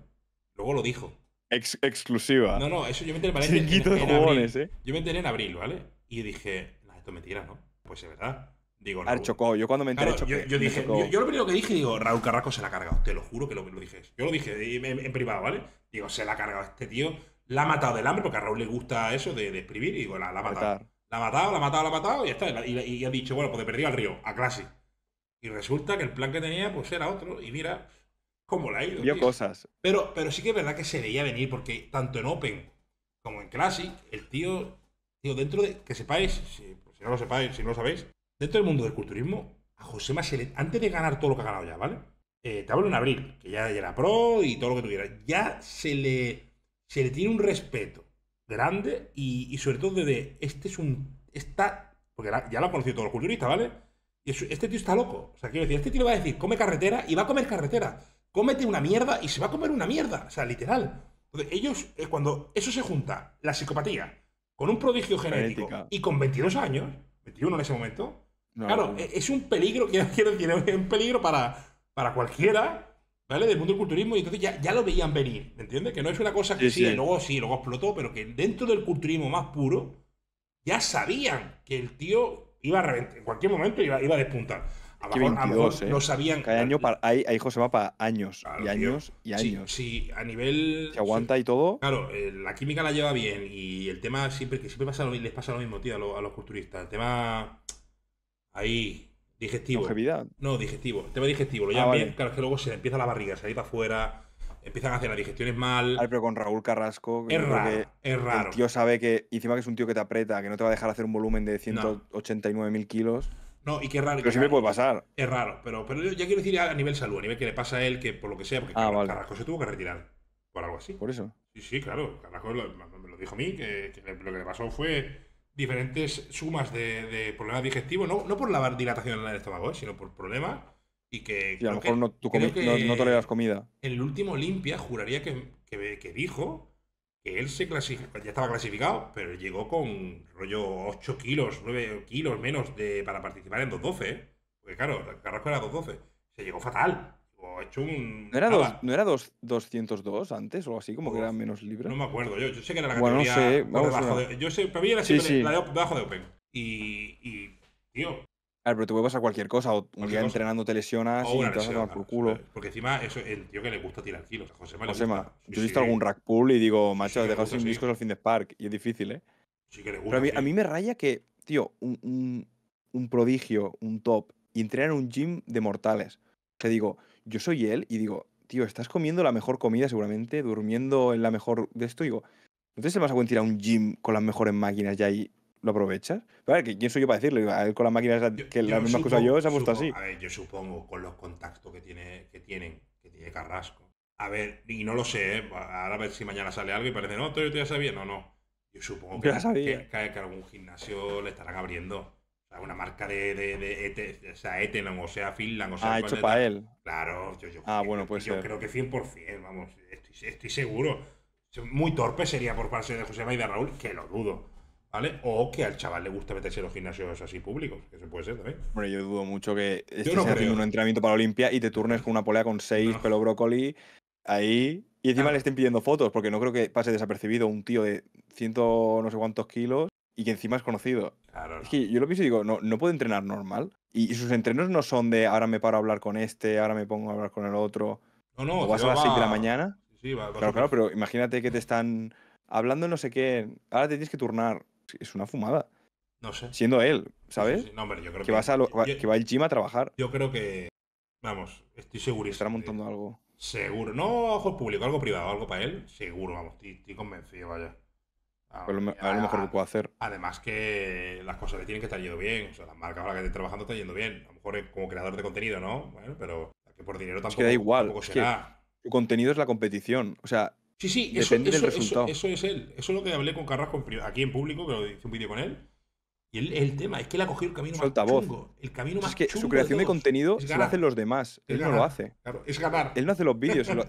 S2: Luego lo dijo.
S1: exclusiva. No, no, eso yo me enteré en Valencia. ¿eh? Yo me enteré en abril, ¿vale?
S2: Y dije, esto es mentira, ¿no? Pues es verdad. Digo, ah, Raúl. chocó. Yo cuando me enteré, yo, dije, yo, lo primero que dije, digo, Raúl Carrasco se la ha cargado. Te lo juro que lo, dije. Yo lo dije en, privado, ¿vale? Digo, se la ha cargado este tío. La ha matado del hambre, porque a Raúl le gusta eso de, escribir. Y digo, la, ha matado. La ha matado, la ha matado, la ha matado. Y ya está. Y, ha dicho, bueno, pues de perdido al río, a Classic. Y resulta que el plan que tenía pues era otro. Y mira cómo la ha ido.
S1: Yo cosas.
S2: Pero, pero sí que es verdad que se veía venir porque tanto en Open como en Classic, el tío, tío dentro de... Que sepáis, si, pues, no lo sepáis, si no lo sabéis, dentro del mundo del culturismo, a José se Antes de ganar todo lo que ha ganado ya, ¿vale? Eh, te hablo en abril, que ya era pro y todo lo que tuviera. Ya se le, se le tiene un respeto grande y, sobre todo desde este es un. Está... porque ya lo ha conocido todos los culturistas, ¿vale? este tío está loco. O sea, quiero decir, este tío va a decir, come carretera y va a comer carretera. Cómete una mierda y se va a comer una mierda. O sea, literal. Entonces, ellos, eh, cuando eso se junta, la psicopatía, con un prodigio genético y con 22 años, 21 en ese momento, claro, e-, es un peligro, quiero decir, es un peligro para, para cualquiera, ¿vale? Del mundo del culturismo, y entonces ya, ya lo veían venir, ¿me entiendes? Que no es una cosa que luego sí, luego explotó, pero que dentro del culturismo más puro, ya sabían que el tío iba a reventar, en cualquier momento iba, a despuntar. A, no eh.
S1: sabían. que. año para, hay, José va para años y años y años. Sí, a
S2: nivel.
S1: Se aguanta y todo. Claro, la química la lleva bien y el
S2: tema siempre que siempre pasa lo, les pasa lo mismo, tío, a, los culturistas. El tema. Ahí. Digestivo. Longevidad. No, digestivo. El tema digestivo. Lo ah, Claro, que luego se empieza la barriga, se va para afuera empiezan a hacer las digestiones mal. Ay, pero con Raúl Carrasco. Es raro, es raro. El
S1: tío sabe que, encima que es un tío que te aprieta, que no te va a dejar hacer un volumen de 189.000 kilos.
S2: No, y qué raro. Pero siempre puede pasar. Es raro, pero, pero ya quiero decir a nivel salud, a nivel que le pasa a él, que por lo que sea, porque ah, Carrasco se tuvo que retirar por algo así. Por eso. Sí, sí, claro. Carrasco me lo dijo a mí, que, lo que le pasó fue diferentes sumas de, problemas digestivos, no, no por la dilatación del estómago, ¿eh? sino por problemas y que. a lo mejor no, no, no, toleras comida. En el último Olimpia juraría que, dijo que él se ya estaba clasificado, pero llegó con rollo 8 kilos, 9 kilos menos de, para participar en 2.12. ¿eh? Porque claro, Carrasco era 2.12. Se llegó fatal. O hecho un... ¿No era,
S1: dos, 202 antes o así? Como que era menos libre. No me acuerdo. Yo, yo sé que era la categoría bueno, no de, Yo sé, para mí era la de, de
S2: Open. Y, y, tío,
S1: ver, pero te puede pasar cualquier cosa. O un día entrenando te lesionas y te vas a tomar por culo.
S2: Porque encima, eso, el tío que le gusta tirar kilos. José José yo he visto algún rack
S1: pull y digo, macho, sí, dejado sin discos al fin de Spark. Y es difícil, ¿eh?
S2: Sí que le gusta. Pero a
S1: mí, me raya que, tío, un, un, prodigio, un top, y entrenar en un gym de mortales. Que digo, yo soy él y digo, tío, estás comiendo la mejor comida seguramente, durmiendo en la mejor de esto. Y digo, ¿no te vas a tirar a un gym con las mejores máquinas ya ahí lo aprovechas. ver, ¿quién soy yo para decirle? A con las máquinas que las mismas cosas yo se ha puesto así. A
S2: ver, yo supongo con los contactos que, tiene, que tienen, que tiene Carrasco. A ver, y no lo sé, ¿eh? ahora a ver si mañana sale algo y parece, no, yo ya sabía. No, no. Yo supongo que, que, algún gimnasio le estarán abriendo una marca de, de, e o sea, Etenon, o sea, Finland, o sea... Ah, hecho para él. Claro, yo, ah, bueno, pues yo creo que 100%, vamos, estoy, estoy, seguro. Muy torpe sería por parte de José Maida Raúl, que lo dudo. O que al chaval le gusta meterse en los gimnasios así públicos, que eso puede ser también. Bueno,
S1: yo dudo mucho que estés haciendo un entrenamiento para Olimpia y te turnes con una polea con seis pelo brócoli ahí y encima le estén pidiendo fotos, porque no creo que pase desapercibido un tío de ciento no sé cuántos kilos y que encima es conocido. Es que yo lo pienso y digo, no, no puedo entrenar normal. Y, sus entrenos no son de ahora me paro a hablar con este, ahora me pongo a hablar con el otro.
S2: No, no, o vas a las 6 de la mañana. Sí, claro, claro,
S1: pero imagínate que te están hablando no sé qué. Ahora te tienes que turnar es una fumada. No sé. Siendo él, ¿sabes?
S2: no, yo creo que, vas a que va el
S1: gym a trabajar.
S2: Yo creo que, vamos, estoy seguro. Estará montando algo. Seguro. No Ojo, público, algo privado, algo para él. Seguro, vamos, estoy, convencido, vaya. A, lo, ah, mejor lo puedo hacer. Además que las cosas le tienen que estar yendo bien. O sea, las marcas ahora que esté trabajando están yendo bien. A lo mejor como creador de contenido, ¿no? Bueno, pero que por dinero tampoco. Es da igual.
S1: contenido es la competición. O sea, Sí, sí, eso, eso,
S2: es él. Eso es lo que hablé con Carrasco aquí en público, que lo hice un vídeo con él. Y el, tema es que él ha cogido el camino más El camino más es que Su creación de, contenido se lo hacen
S1: los demás. él no lo hace. es ganar. Él no hace los vídeos, se, los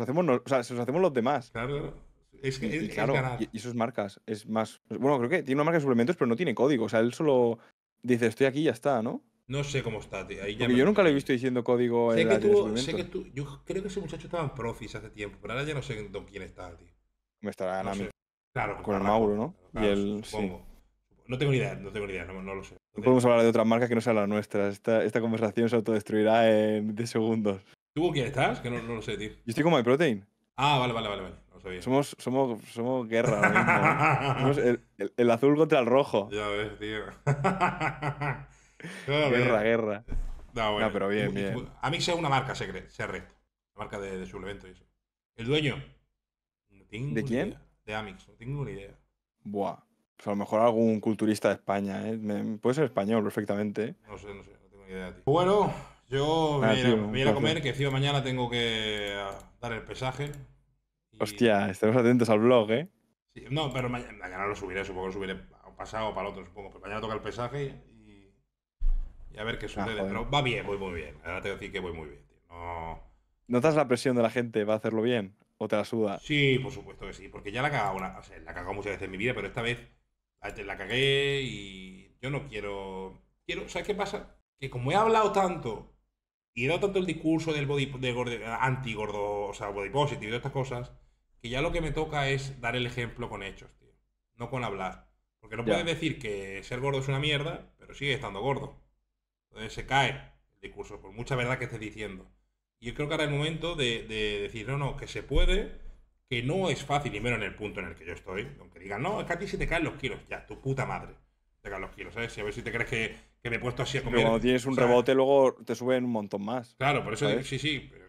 S1: hacemos, o los hacemos los demás. Claro, Es que y, claro, Y, marcas. Es más. Bueno, creo que tiene una marca de suplementos, pero no tiene código. O sea, él solo dice, estoy aquí y ya está, ¿no?
S2: No sé cómo está, tío. yo nunca
S1: lo he visto diciendo código sé en que tú, sé que
S2: tú, Yo creo que ese muchacho estaba en Profis hace tiempo, pero ahora ya no sé con quién está, tío. Me estará no Claro, con el Mauro,
S1: ¿no? y él, sí.
S2: No tengo ni idea, no tengo ni idea, no, lo sé.
S1: No, podemos hablar de otras marcas que no sean las nuestras. Esta, conversación se autodestruirá en 10 segundos.
S2: ¿Tú con quién estás? Que no, lo sé, tío. Yo
S1: estoy con MyProtein.
S2: Ah, vale, vale, vale. vale.
S1: No Somos, somos, somos guerra ahora mismo. ¿eh? somos el, el, azul contra el rojo.
S2: Ya ves, tío guerra, guerra. No, pero bien, bien. Amix es una marca, se cree, se La marca de, de evento. y eso. El dueño. No tengo ¿De quién? De Amix, no tengo ni idea.
S1: Buah. a lo mejor algún culturista de España, ¿eh? puede ser español perfectamente.
S2: No sé, no sé, no tengo ni idea, Bueno, yo me, voy a comer, que encima mañana tengo que ah, dar el pesaje.
S1: Hostia, estemos atentos al blog, ¿eh?
S2: no, pero mañana, lo subiré, supongo que lo subiré pasado o para el otro, supongo. Pero mañana toca el pesaje y a ver qué sucede. pero ah, va bien, voy muy bien. Ahora te voy a decir que voy muy bien. Tío.
S1: No... ¿Notas la presión de la gente va a hacerlo bien? ¿O te la suda? Sí, por
S2: supuesto que sí. Porque ya la he cagado, la he muchas veces en mi vida, pero esta vez la cagué y yo no quiero... quiero ¿Sabes qué pasa? Que como he hablado tanto y he dado tanto el discurso del body anti gordo, o sea, body positive y de estas cosas, que ya lo que me toca es dar el ejemplo con hechos, tío. No con hablar. Porque no puedes decir que ser gordo es una mierda, pero sigue estando gordo. Entonces se cae el discurso, por mucha verdad que esté diciendo. Y yo creo que ahora es el momento de, decir, no, no, que se puede, que no es fácil, y menos en el punto en el que yo estoy, aunque digan, no, es que a ti se te caen los kilos, ya, tu puta madre, te caen los kilos, ¿sabes? a ver si te crees que, me he puesto así a comer. cuando tienes un rebote,
S1: luego te suben un montón más.
S2: Claro, por eso, sí, sí. Pero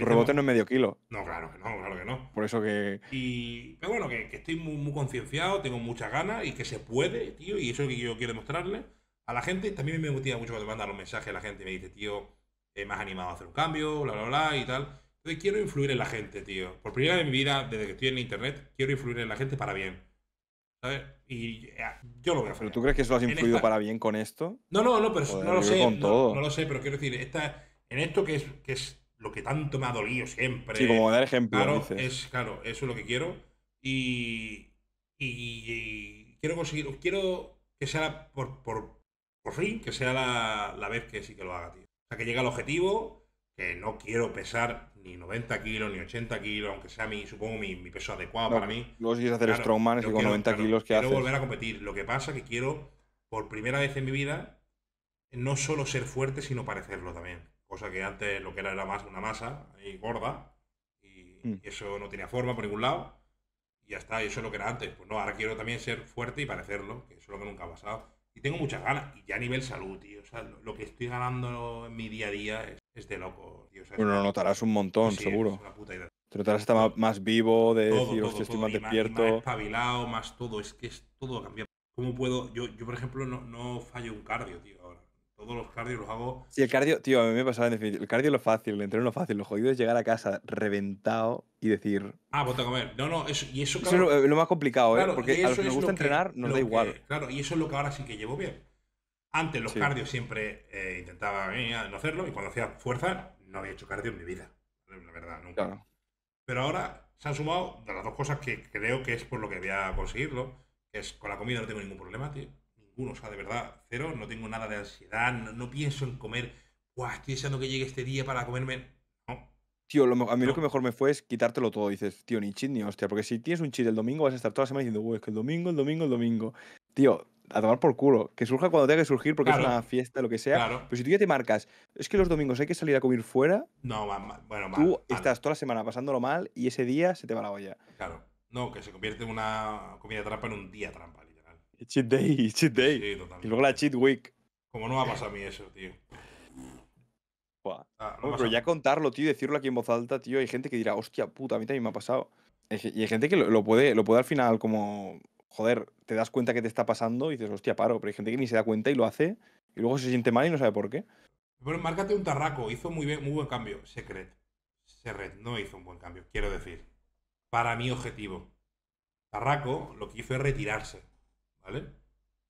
S2: tu rebote no
S1: es medio kilo. No,
S2: claro que no, claro que no.
S1: Por eso que.
S2: Y, pero bueno, que, estoy muy, muy concienciado, tengo muchas ganas y que se puede, tío, y eso es lo que yo quiero demostrarle a la gente. También me motiva mucho cuando me mandan los mensajes a la gente y me dice, tío, más eh, me animado a hacer un cambio, bla, bla, bla y tal. Entonces quiero influir en la gente, tío. Por primera vez en mi vida, desde que estoy en internet, quiero influir en la gente para bien. ¿Sabes? Y eh, yo lo veo. ¿Pero tú
S1: crees que eso lo has influido para bien con esto? No, no, no, pero no lo sé. No, lo sé,
S2: pero quiero decir, esta, en esto que es, es lo que tanto me ha dolido siempre. Sí, como dar ejemplo. Claro, Es, claro eso es lo que quiero. Y, quiero conseguir, quiero que sea por, por, por fin, que sea la, vez que sí que lo haga, tío. O sea, que llegue el objetivo, que no quiero pesar ni 90 kilos, ni 80 kilos, aunque sea mi, supongo, mi, peso adecuado para mí. Luego si quieres hacer strongman es con 90 kilos que haces. Quiero volver a competir. Lo que pasa es que quiero, por primera vez en mi vida, no solo ser fuerte, sino parecerlo también. Cosa que antes lo que era era más una masa gorda, y mm. eso no tenía forma por ningún lado. Y ya está, eso es lo que era antes. Pues no, ahora quiero también ser fuerte y parecerlo, que eso es lo que nunca ha pasado tengo muchas ganas. Y ya a nivel salud, tío. O sea, lo, que estoy ganando en mi día a día es, es de loco,
S1: tío. bueno, lo notarás un montón, seguro. Te notarás estar más, vivo, de decir, estoy más despierto. Más, espabilado, más
S2: todo. Es que es todo cambiado. ¿Cómo puedo? Yo, yo por ejemplo, no, no fallo un cardio, tío. Todos los cardios los hago.
S1: Sí, el cardio, tío, a mí me pasaba en definitiva. El cardio es lo fácil, el entreno lo fácil. Lo jodido es llegar a casa reventado y decir.
S2: Ah, pues a comer. No, no, eso, y eso, es eh, lo, más complicado, ¿eh? Porque a los que nos gusta entrenar que, nos da igual. claro, y eso es lo que ahora sí que llevo bien. Antes los cardios siempre eh, intentaba no hacerlo y cuando hacía fuerza no había hecho cardio en mi vida. La verdad, nunca. Pero ahora se han sumado de las dos cosas que creo que es por lo que voy a conseguirlo. es con la comida no tengo ningún problema, tío o sea, de verdad, cero, no tengo nada de ansiedad, no, pienso en comer, estoy deseando que llegue este día para comerme. No.
S1: Tío, a mí lo que mejor me fue es quitártelo todo. Dices, tío, ni cheat ni hostia, porque si tienes un cheat el domingo vas a estar toda la semana diciendo, es que el domingo, el domingo, el domingo. Tío, a tomar por culo. Que surja cuando tenga que surgir porque es una fiesta, lo que sea. Claro. Pero si tú ya te marcas, es que los domingos hay que salir a comer
S2: fuera. No, mal, mal.
S1: bueno, Tú estás toda la semana pasándolo mal y ese día se te va la olla.
S2: Claro. No, que se convierte en una comida trampa en un día trampa. cheat day, cheat day. Sí, y
S1: luego la cheat week.
S2: Como no va a pasar a mí eso, tío. Ah, pero ya
S1: contarlo, tío, decirlo aquí en voz alta, tío, hay gente que dirá, hostia puta, a mí también me ha pasado. Y hay gente que lo, puede, lo puede al final como, joder, te das cuenta que te está pasando y dices, hostia, paro. Pero hay gente que ni se da cuenta y lo hace y luego se siente mal y no sabe por qué.
S2: Bueno, márcate un tarraco, hizo muy, bien, muy buen cambio. Secret. Secret no hizo un buen cambio, quiero decir. Para mi objetivo. Tarraco lo que hizo es retirarse. ¿Vale?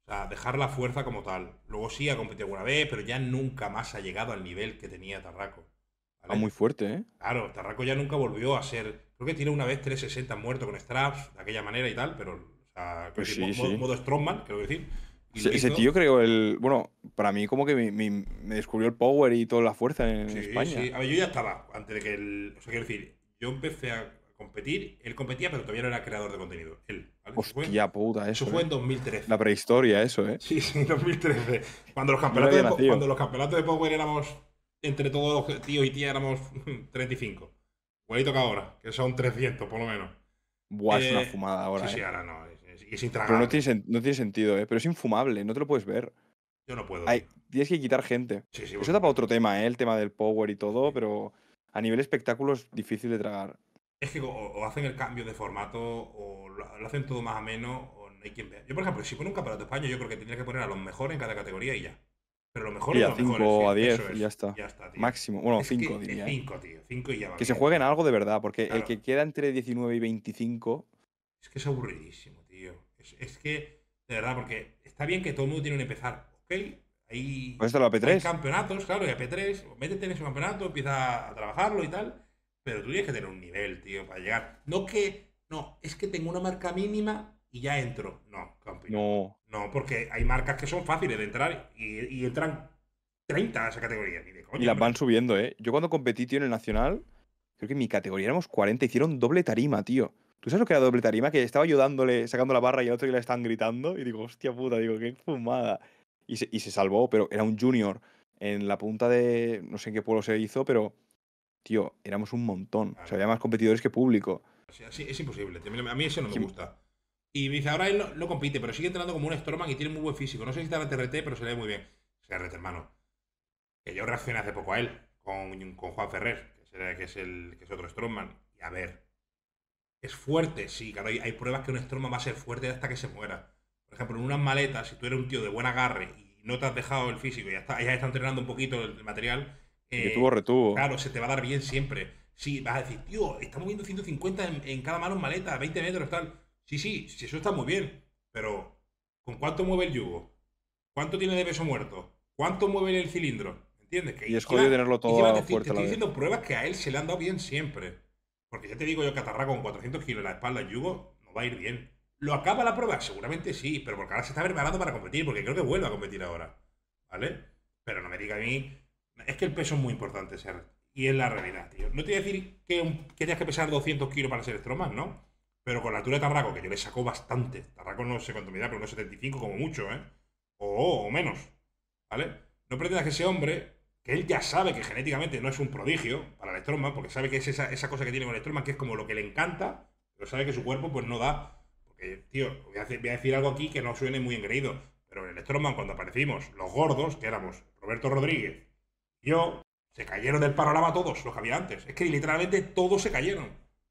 S2: O sea, dejar la fuerza como tal. Luego sí ha competido alguna vez, pero ya nunca más ha llegado al nivel que tenía Tarraco.
S1: ¿vale? Ah, muy fuerte, ¿eh?
S2: Claro, Tarraco ya nunca volvió a ser. Creo que tiene una vez 360 muerto con straps, de aquella manera y tal, pero. O pues sí, modo, modo Strongman, quiero decir. ese
S1: creo, el bueno, para mí como que me descubrió el power y toda la fuerza en sí, España. Sí, a
S2: ver, yo ya estaba, antes de que el... O sea, quiero decir, yo empecé a competir. Él competía, pero todavía no era creador de contenido. Él, Hostia puta, eso. Eso fue ¿eh? en 2013. La
S1: prehistoria, eso, ¿eh? Sí, sí,
S2: 2013. Cuando los campeonatos, de, Power éramos, entre todos los tíos y tía éramos 35. Igualito que ahora, que son 300 por lo menos. Buah, es una eh, fumada ahora. Sí, sí, ¿eh? ahora no. Y es, Pero no
S1: tiene, sentido, ¿eh? Pero es infumable, no te lo puedes ver. Yo no puedo. tienes que quitar gente. Sí, sí, Eso da para otro tema, ¿eh? El tema del power y todo, pero a nivel espectáculo es difícil de tragar
S2: es que o, hacen el cambio de formato o lo, hacen todo más a menos o no hay quien vea. Yo, por ejemplo, si pone un campeonato de España, yo creo que tendría que poner a los mejores en cada categoría y ya. Pero lo mejor y a 5 a 10 ya está. Ya está tío. Máximo. Bueno, 5 diría. 5, ¿eh? tío. 5 y ya va. Que se
S1: jueguen algo de verdad, porque el que queda entre 19 y 25.
S2: Es que es aburridísimo, tío. Es, que, de verdad, porque está bien que todo el mundo tiene un empezar, ¿ok? Ahí. Pues 3 campeonatos, claro, y P3. Métete en ese campeonato, empieza a trabajarlo y tal. Pero tú tienes que tener un nivel, tío, para llegar. No que, no, es que tengo una marca mínima y ya entro. No, campeón. No. No, porque hay marcas que son fáciles de entrar y, entran 30 a esa categoría.
S1: Y, las van subiendo, ¿eh? Yo cuando competí, tío, en el Nacional, creo que en mi categoría éramos 40, hicieron doble tarima, tío. ¿Tú sabes lo que era doble tarima? Que estaba ayudándole sacando la barra y al otro que le están gritando. Y digo, hostia puta, digo, qué fumada. y se salvó, pero era un junior en la punta de. No sé en qué pueblo se hizo, pero tío, éramos un montón. O sea, había más competidores que público.
S2: Sí, es imposible. A mí eso no me gusta. Y me dice, ahora él no compite, pero sigue entrenando como un Storman y tiene muy buen físico. No sé si está en la TRT, pero se le ve muy bien. Se RT-RT, hermano. Que yo reaccioné hace poco a él, con, con Juan Ferrer, que es, el, que, es otro Strongman. Y a ver, es fuerte, sí, claro, hay, pruebas que un Strongman va a ser fuerte hasta que se muera. Por ejemplo, en unas maletas, si tú eres un tío de buen agarre y no te has dejado el físico y ya, está, ya entrenando un poquito el material, eh, tuvo retuvo. Claro, se te va a dar bien siempre. Si vas a decir, tío, está moviendo 150 en, cada mano en maleta, 20 metros, tal. Sí, sí, sí, eso está muy bien. Pero, ¿con cuánto mueve el yugo? ¿Cuánto tiene de peso muerto? ¿Cuánto mueve el cilindro? ¿Entiendes? Que y es tenerlo todo la fuerte te, estoy diciendo pruebas que a él se le han dado bien siempre. Porque ya te digo yo, Catarra con 400 kilos en la espalda, el yugo, no va a ir bien. ¿Lo acaba la prueba? Seguramente sí, pero porque ahora se está preparando para competir, porque creo que vuelve a competir ahora. ¿Vale? Pero no me diga a mí es que el peso es muy importante, ser. Y es la realidad, tío. No te voy a decir que, tengas que pesar 200 kilos para ser strongman, ¿no? Pero con la altura de Tarraco, que yo le saco bastante. Tarraco no sé cuánto me da, pero unos 75 como mucho, ¿eh? O, menos. ¿Vale? No pretendas que ese hombre, que él ya sabe que genéticamente no es un prodigio para el strongman, porque sabe que es esa, cosa que tiene con el Stroman, que es como lo que le encanta, pero sabe que su cuerpo pues no da. Porque, tío, voy a, decir algo aquí que no suene muy engreído. Pero en el strongman, cuando aparecimos los gordos, que éramos Roberto Rodríguez, yo, se cayeron del panorama todos, los que había antes. Es que literalmente todos se cayeron.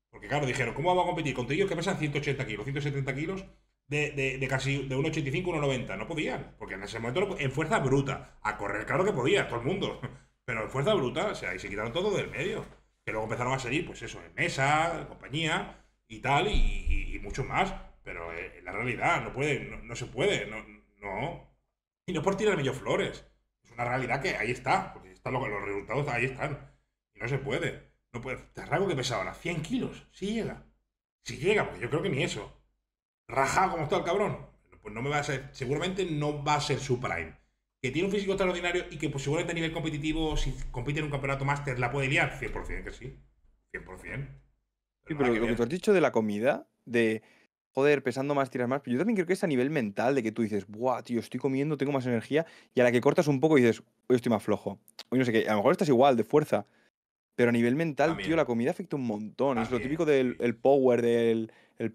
S2: Porque claro, dijeron, ¿cómo vamos a competir contigo? ellos que pesan 180 kilos, 170 kilos? De, de, de casi de 1,85, 1,90. No podían, porque en ese momento en fuerza bruta. A correr, claro que podía, todo el mundo. Pero en fuerza bruta, o sea, y se quitaron todo del medio. Que luego empezaron a salir, pues eso, en mesa, compañía y tal, y, mucho más. Pero eh, en la realidad, no puede, no, se puede, no, no. Y no por tirar yo flores. Es una realidad que ahí está. Están los, resultados ahí están. no se puede. No puede. Rago que pesa ahora, 100 kilos. Si llega. Si llega, porque yo creo que ni eso. Rajado como está el cabrón. Pues no me va a ser. Seguramente no va a ser su prime. Que tiene un físico extraordinario y que pues, seguramente a nivel competitivo, si compite en un campeonato máster, la puede liar. 100% que sí. 100%. Pero
S1: sí, pero lo que tú has dicho de la comida, de pesando más, tiras más. Pero yo también creo que es a nivel mental, de que tú dices, guau, tío, estoy comiendo, tengo más energía. Y a la que cortas un poco y dices, hoy estoy más flojo. Hoy no sé qué. A lo mejor estás igual, de fuerza. Pero a nivel mental, tío, la comida afecta un montón. Es lo típico del el power, del el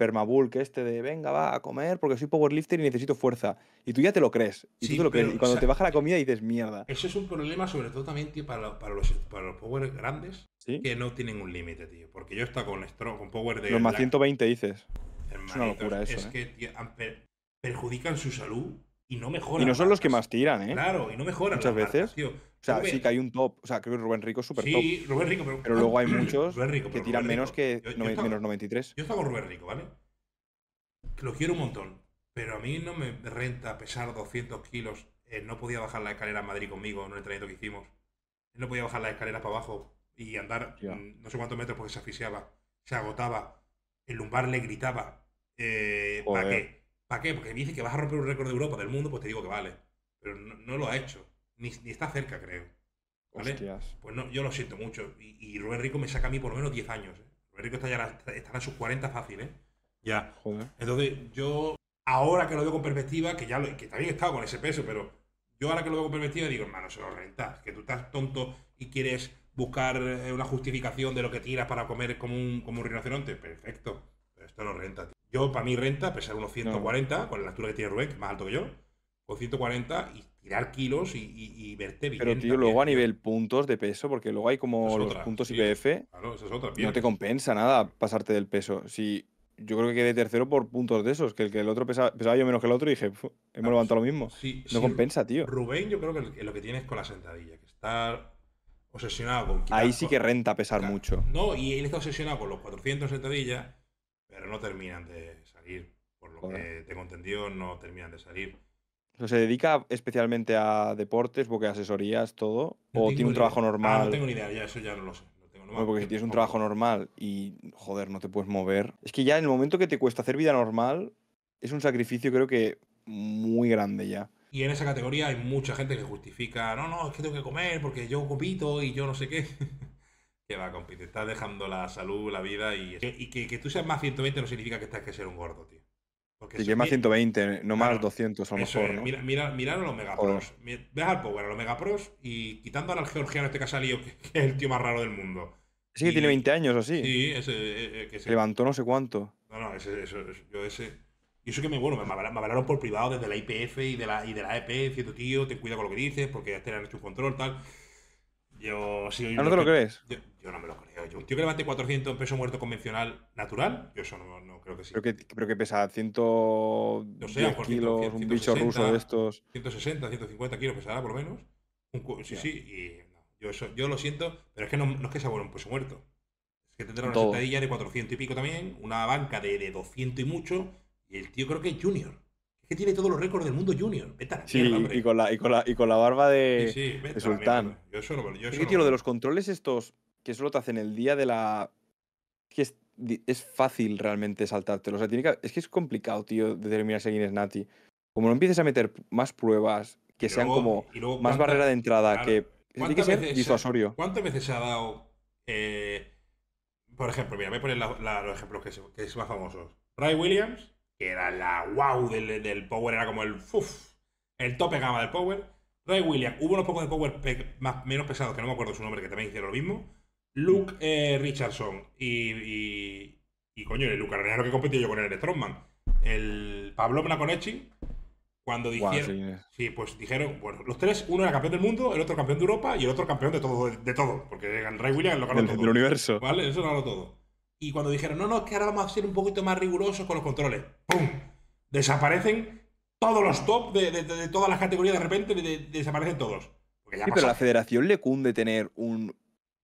S1: que este de venga, va a comer porque soy powerlifter y necesito fuerza. Y tú ya te lo crees. Y Y cuando te baja la eh, comida dices mierda.
S2: Eso es un problema, sobre todo también, tío, para, los, para los, para los power grandes que no tienen un límite, tío. Porque yo he estado con, con power de. Los más 120 dices es una locura eso. Es ¿eh? que perjudican su salud y no mejoran. Y no son los que más tiran, ¿eh? Claro, y no mejoran. Muchas veces. O sea, sí que
S1: hay un top. O sea, creo que Rubén Rico es súper top. Sí, Rubén Rico, pero. luego hay muchos que tiran menos que menos 93. Yo estaba con Rubén
S2: Rico, ¿vale? lo quiero un montón. Pero a mí no me renta pesar 200 kilos. Eh, no podía bajar la escalera en Madrid conmigo en el trayecto que hicimos. No podía bajar la escalera para abajo y andar mm, no sé cuántos metros porque se asfixiaba, se agotaba. El lumbar le gritaba. Eh, ¿Para qué? ¿Para qué? Porque dice que vas a romper un récord de Europa, del mundo, pues te digo que vale. Pero no, lo ha hecho. Ni, está cerca, creo. ¿Vale? Pues no, yo lo siento mucho. Y, Rubén Rico me saca a mí por lo menos 10 años. ¿eh? Rubén Rico está ya estará en sus 40 fáciles ¿eh? Ya. Joder. Entonces, yo ahora que lo veo con perspectiva, que ya que también he estado con ese peso, pero yo ahora que lo veo con perspectiva digo, hermano, se lo rentas, que tú estás tonto y quieres buscar eh, una justificación de lo que tiras para comer como un, como un rinoceronte. Perfecto, pero esto lo renta, tío. Yo, para mí, renta pesar unos 140, con la altura que tiene Rubén, más alto que yo, con 140 y tirar kilos y, verte bien. Pero, tío, luego
S1: a nivel puntos de peso, porque luego hay como los puntos IPF.
S2: Claro, No te
S1: compensa nada pasarte del peso. Si yo creo que quedé tercero por puntos de esos, que el que el otro pesaba, yo menos que el otro y dije, hemos levantado lo mismo. no compensa, tío. Rubén,
S2: yo creo que lo que tienes con la sentadilla, que estar obsesionado con. Ahí
S1: sí que renta pesar mucho.
S2: No, y él está obsesionado con los 400 sentadillas pero no terminan de salir. Por lo que te entendido, no terminan de salir.
S1: ¿Se dedica especialmente a deportes, porque asesorías, todo? ¿O tiene un trabajo ah, normal? no tengo ni idea,
S2: ya eso ya no lo sé.
S1: No porque si tienes un trabajo normal y, joder, no te puedes mover. Es que ya en el momento que te cuesta hacer vida normal, es un sacrificio, creo que muy grande ya.
S2: Y en esa categoría hay mucha gente que justifica, no, no, es que tengo que comer porque yo copito y yo no sé qué. Que va, compi, te estás dejando la salud, la vida y, y que, tú seas más 120 no significa que tengas que ser un gordo, tío.
S1: Porque sí, que más 120, no más 200 a lo mejor, Mira,
S2: mira, mira a los Megapros. ves al Power, a los Megapros y quitando al georgiano este que ha salido, que es el tío más raro del mundo. Sí, que tiene 20 años o así. Sí, ese, eh, eh, que Levantó no sé cuánto. No, no, ese, yo ese. Y eso que me, bueno, me, por privado desde la IPF y de la, y de la EP, diciendo, tío, te cuida con lo que dices, porque ya te han hecho un control, tal. ¿Ah, yo ¿No, te lo crees? Yo, no me lo creo. Yo, un tío que levante 400 peso muerto convencional natural, yo eso no, creo que sí.
S1: Creo que, pesa 100 kilos, 100, un bicho ruso de estos.
S2: 160, 150 kilos pesará por lo menos. sí, sí, y no, yo, eso, yo lo siento, pero es que no, es que sea bueno un peso muerto. Es que tendrá una sentadilla de 400 y pico también, una banca de, de 200 y mucho, y el tío creo que es junior que tiene todos los récords del mundo junior. sí,
S1: y, con la, y, con la, barba de, Sultán. Yo que lo de los controles estos que solo te hacen el día de la. Que es, fácil realmente saltártelo. es que es complicado, tío, determinar si alguien es Nati. Como no empieces a meter más pruebas que sean como más barrera de entrada, que tiene
S2: ¿Cuántas veces se ha dado? Eh, por ejemplo, mira, voy a poner los ejemplos que, que son más famosos. Ray Williams, que era la wow del, Power, era como el el tope gama del Power. Ray william hubo unos pocos de Power más, menos pesados, que no me acuerdo su nombre, que también hicieron lo mismo. Luke mm. eh, Richardson y, y, coño, el Luke lo que competido yo con el Strongman. El Pablo Mnakonechi, cuando dijeron. sí. pues dijeron, bueno, los tres, uno era campeón del mundo, el otro campeón de Europa y el otro campeón de todo, de todo porque Ray Williams lo ganó todo. Del universo. ¿Vale? Eso lo ganó todo. Y cuando dijeron, no, no, es que ahora vamos a ser un poquito más rigurosos con los controles, ¡pum! Desaparecen todos los top de, todas las categorías, de repente desaparecen todos. pero la
S1: federación le cunde tener un,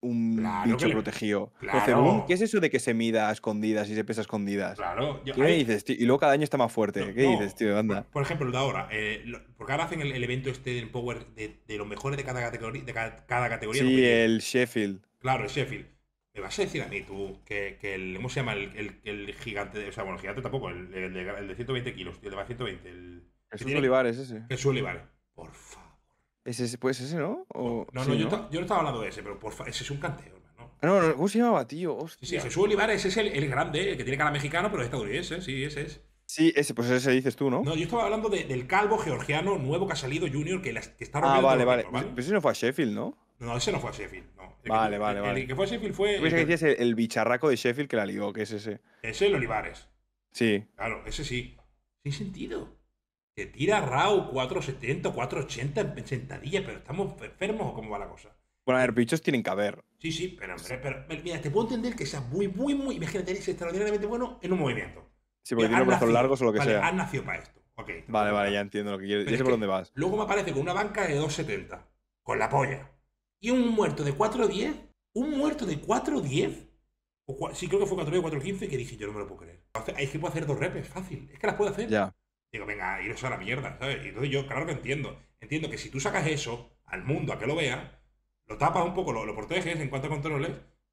S1: un protegido. ¿Qué es eso de que se mida a escondidas y se pesa a escondidas? Claro. ¿Qué dices, Y luego cada año está más fuerte. ¿Qué dices, tío? Anda. Por, ejemplo, de ahora.
S2: Eh, porque ahora hacen el, evento este del Power de, de, los mejores de cada categoría. De cada, cada categoría sí,
S1: el Sheffield. Claro, el Sheffield. ¿Me vas a decir
S2: a mí tú que, que el. ¿Cómo se llama? El, el, gigante. O sea, bueno, el gigante tampoco, el, de, 120 kilos, el de más 120. El, Jesús Olivares, ese. Jesús Olivares. Por favor.
S1: ese, pues ese, ¿no? No, no, yo, ¿no?
S2: estaba hablando de ese, pero por favor, ese es un canteo,
S1: hermano. Ah, no, no, ¿cómo se llamaba, tío?
S2: Sí, Jesús Olivares, es el, el grande, el que tiene cara mexicano, pero es estadounidense, sí, ese es. Sí, ese, pues ese dices tú, ¿no? No, yo estaba hablando del calvo georgiano nuevo que ha salido Junior, que, está ah, rompiendo. Ah, vale, vale.
S1: Pero si ese no fue a Sheffield, ¿no?
S2: No, ese no fue a Sheffield. No. vale, vale, el, vale. que fue a Sheffield fue. El, que
S1: decías el bicharraco de Sheffield que la ligó, que es ese.
S2: Es el Olivares. Sí. Claro, ese sí. Sin sentido. Que tira Rao 470, 480 en sentadilla, pero ¿estamos enfermos o cómo va la cosa?
S1: Bueno, a ver, bichos tienen que haber.
S2: Sí, sí, pero, pero mira, te puedo entender que seas muy, muy, muy. Imagínate, eres extraordinariamente bueno en un movimiento.
S1: Sí, porque tiene brazos largos o lo que sea. Has
S2: nacido para esto.
S1: vale, vale, ya entiendo lo que quieres. Ya sé por dónde vas.
S2: Luego me aparece con una banca de 270. Con la polla y un muerto de 4-10? un muerto de 4-10? sí creo que fue 4-10 4-15 que dije, yo no me lo puedo creer. Es que puedo hacer dos repes, fácil, es que las puedo hacer. Ya. Digo, venga, iros a la mierda, ¿sabes? Y entonces yo, claro que entiendo, entiendo que si tú sacas eso al mundo a que lo vea, lo tapas un poco, lo, lo proteges en cuanto a controles,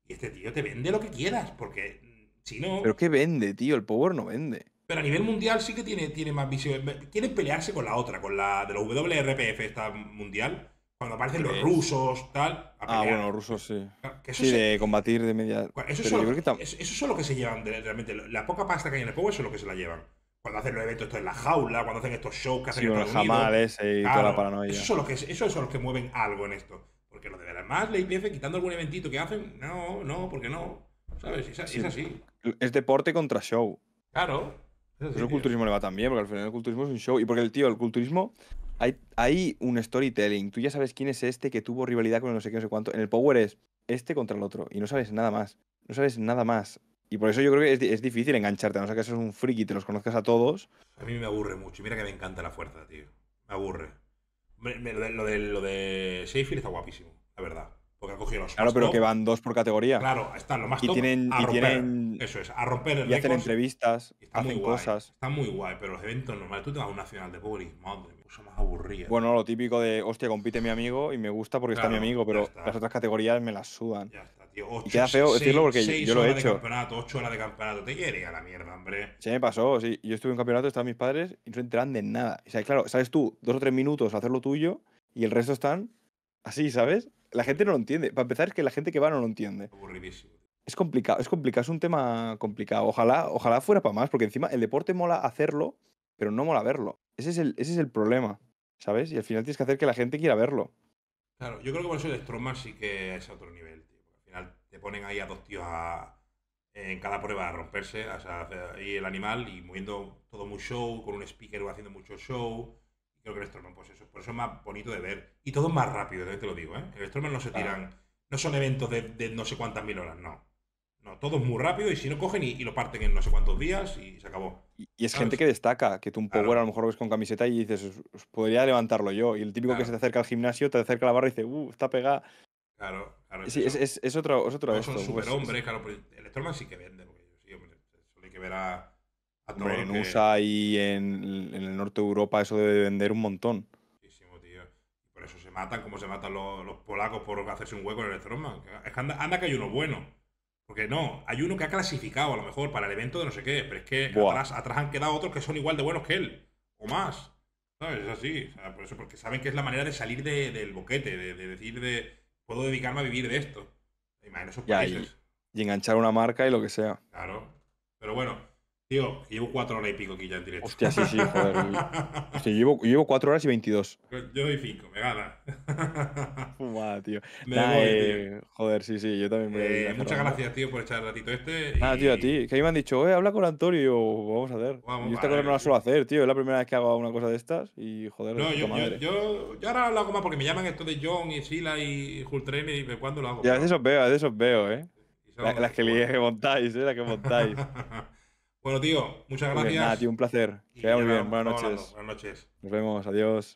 S2: y este tío te vende lo que quieras, porque mm, si no...
S1: Pero ¿qué vende, tío? El Power no
S2: vende. Pero a nivel mundial sí que tiene, tiene más visión. Quieren pelearse con la otra, con la de los WRPF, esta mundial cuando aparecen los rusos, tal. ah, bueno, los rusos sí. sí, de
S1: combatir de media. eso, es
S2: lo, que... se llevan realmente. La poca pasta que hay en el juego, es lo que se la llevan. Cuando hacen los eventos esto en la jaula, cuando hacen estos shows que hacen en y toda la paranoia. Eso son, los que, esos son los que mueven algo en esto. Porque lo de más le IPF, quitando algún eventito que hacen, no, no, porque no. ¿Sabes? es así.
S1: Es deporte contra show.
S2: Claro. Eso, el
S1: culturismo le va también, porque al final el culturismo es un show. Y porque el tío, el culturismo, hay, hay un storytelling. Tú ya sabes quién es este que tuvo rivalidad con no sé qué, no sé cuánto. En el Power es este contra el otro. Y no sabes nada más. No sabes nada más. Y por eso yo creo que es, difícil engancharte, a no ser que seas un friki y te los conozcas a todos.
S2: A mí me aburre mucho. Y mira que me encanta la fuerza, tío. Me aburre. lo, de, lo, de, está guapísimo, la verdad. Porque cogido Claro, pero que van
S1: dos por categoría. Claro, están lo más y tienen, y Tienen, eso es, a romper el Y hacen entrevistas, hacen cosas. Está muy guay,
S2: pero los eventos normales, tú te vas a un nacional de y madre mía, puso más aburrido. Bueno,
S1: lo típico de, hostia, compite mi amigo y me gusta porque está mi amigo, pero las otras categorías me las sudan. Ya está,
S2: tío. y queda feo decirlo porque yo lo he hecho. 8 horas de campeonato, 8 horas de campeonato, te quiere a la mierda, hombre.
S1: Sí, me pasó, sí. Yo estuve en campeonato, estaban mis padres y no se enteran de nada. O sea, claro, sabes tú, dos o tres minutos hacer lo tuyo y el resto están así, ¿sabes? la gente no lo entiende. Para empezar, es que la gente que va no lo entiende. Aburridísimo. Es complicado, es complicado, es un tema complicado. Ojalá, ojalá fuera para más, porque encima el deporte mola hacerlo, pero no mola verlo. Ese es el, ese es el problema, ¿sabes? Y al final tienes que hacer que la gente quiera verlo.
S2: Claro, yo creo que por eso el Strongman sí que es a otro nivel, tío. al final te ponen ahí a dos tíos a, en cada prueba a romperse, o sea, ahí el animal y moviendo todo muy show, con un speaker haciendo mucho show. Creo que el pues eso. Por eso es más bonito de ver. Y todo más rápido, te lo digo, ¿eh? El Stormman no se tiran. No son eventos de, no sé cuántas mil horas, no. No, todo es muy rápido y si no cogen y, lo parten en no sé cuántos días y se acabó. Y,
S1: es gente que destaca, que tú un power a lo mejor ves con camiseta y dices, podría levantarlo yo. Y el típico que se te acerca al gimnasio, te acerca la barra y dice, uh, está pegada. Claro, claro. Es, sí, es, es, es, otro, es otro no, claro. Pero
S2: el Strowman sí que vende, porque sí, hombre, solo hay que ver a en
S1: USA y en, el norte de Europa eso debe vender un montón.
S2: Por eso se matan, como se matan los, polacos por hacerse un hueco en el Strongman. Es que anda, que hay uno bueno. Porque no, hay uno que ha clasificado a lo mejor para el evento de no sé qué, pero es que atrás, han quedado otros que son igual de buenos que él, o más. ¿Sabes? Es así. por eso, porque saben que es la manera de salir del boquete, de, decir de puedo dedicarme a vivir de esto.
S1: y enganchar una marca y lo que sea.
S2: Claro. Pero bueno, Tío, llevo cuatro horas y pico aquí ya en directo. Hostia, sí, sí, joder.
S1: Hostia, llevo, llevo cuatro horas y veintidós.
S2: Yo doy cinco, me gana. Fumada, tío. Me eh, Joder, sí, sí, yo también me eh, Muchas gracias, tío, por echar el ratito este. Ah, tío,
S1: a ti. Que ahí me han dicho, eh, habla con Antonio vamos a hacer. Vamos, yo esta cosa no la suelo hacer, tío. Es la primera vez que hago una cosa de estas y, joder, no, yo,
S2: Yo, yo, ahora lo hago más porque me llaman esto de John y Sila y Hultren y de cuándo lo hago. Y
S1: a veces os veo, a veces os veo, eh. Las, que, que montáis, eh, las que montáis.
S2: Bueno, tío, muchas gracias. nada, tío, un placer. Que vaya muy bien. Buenas noches. Buenas noches.
S1: Nos vemos. Adiós.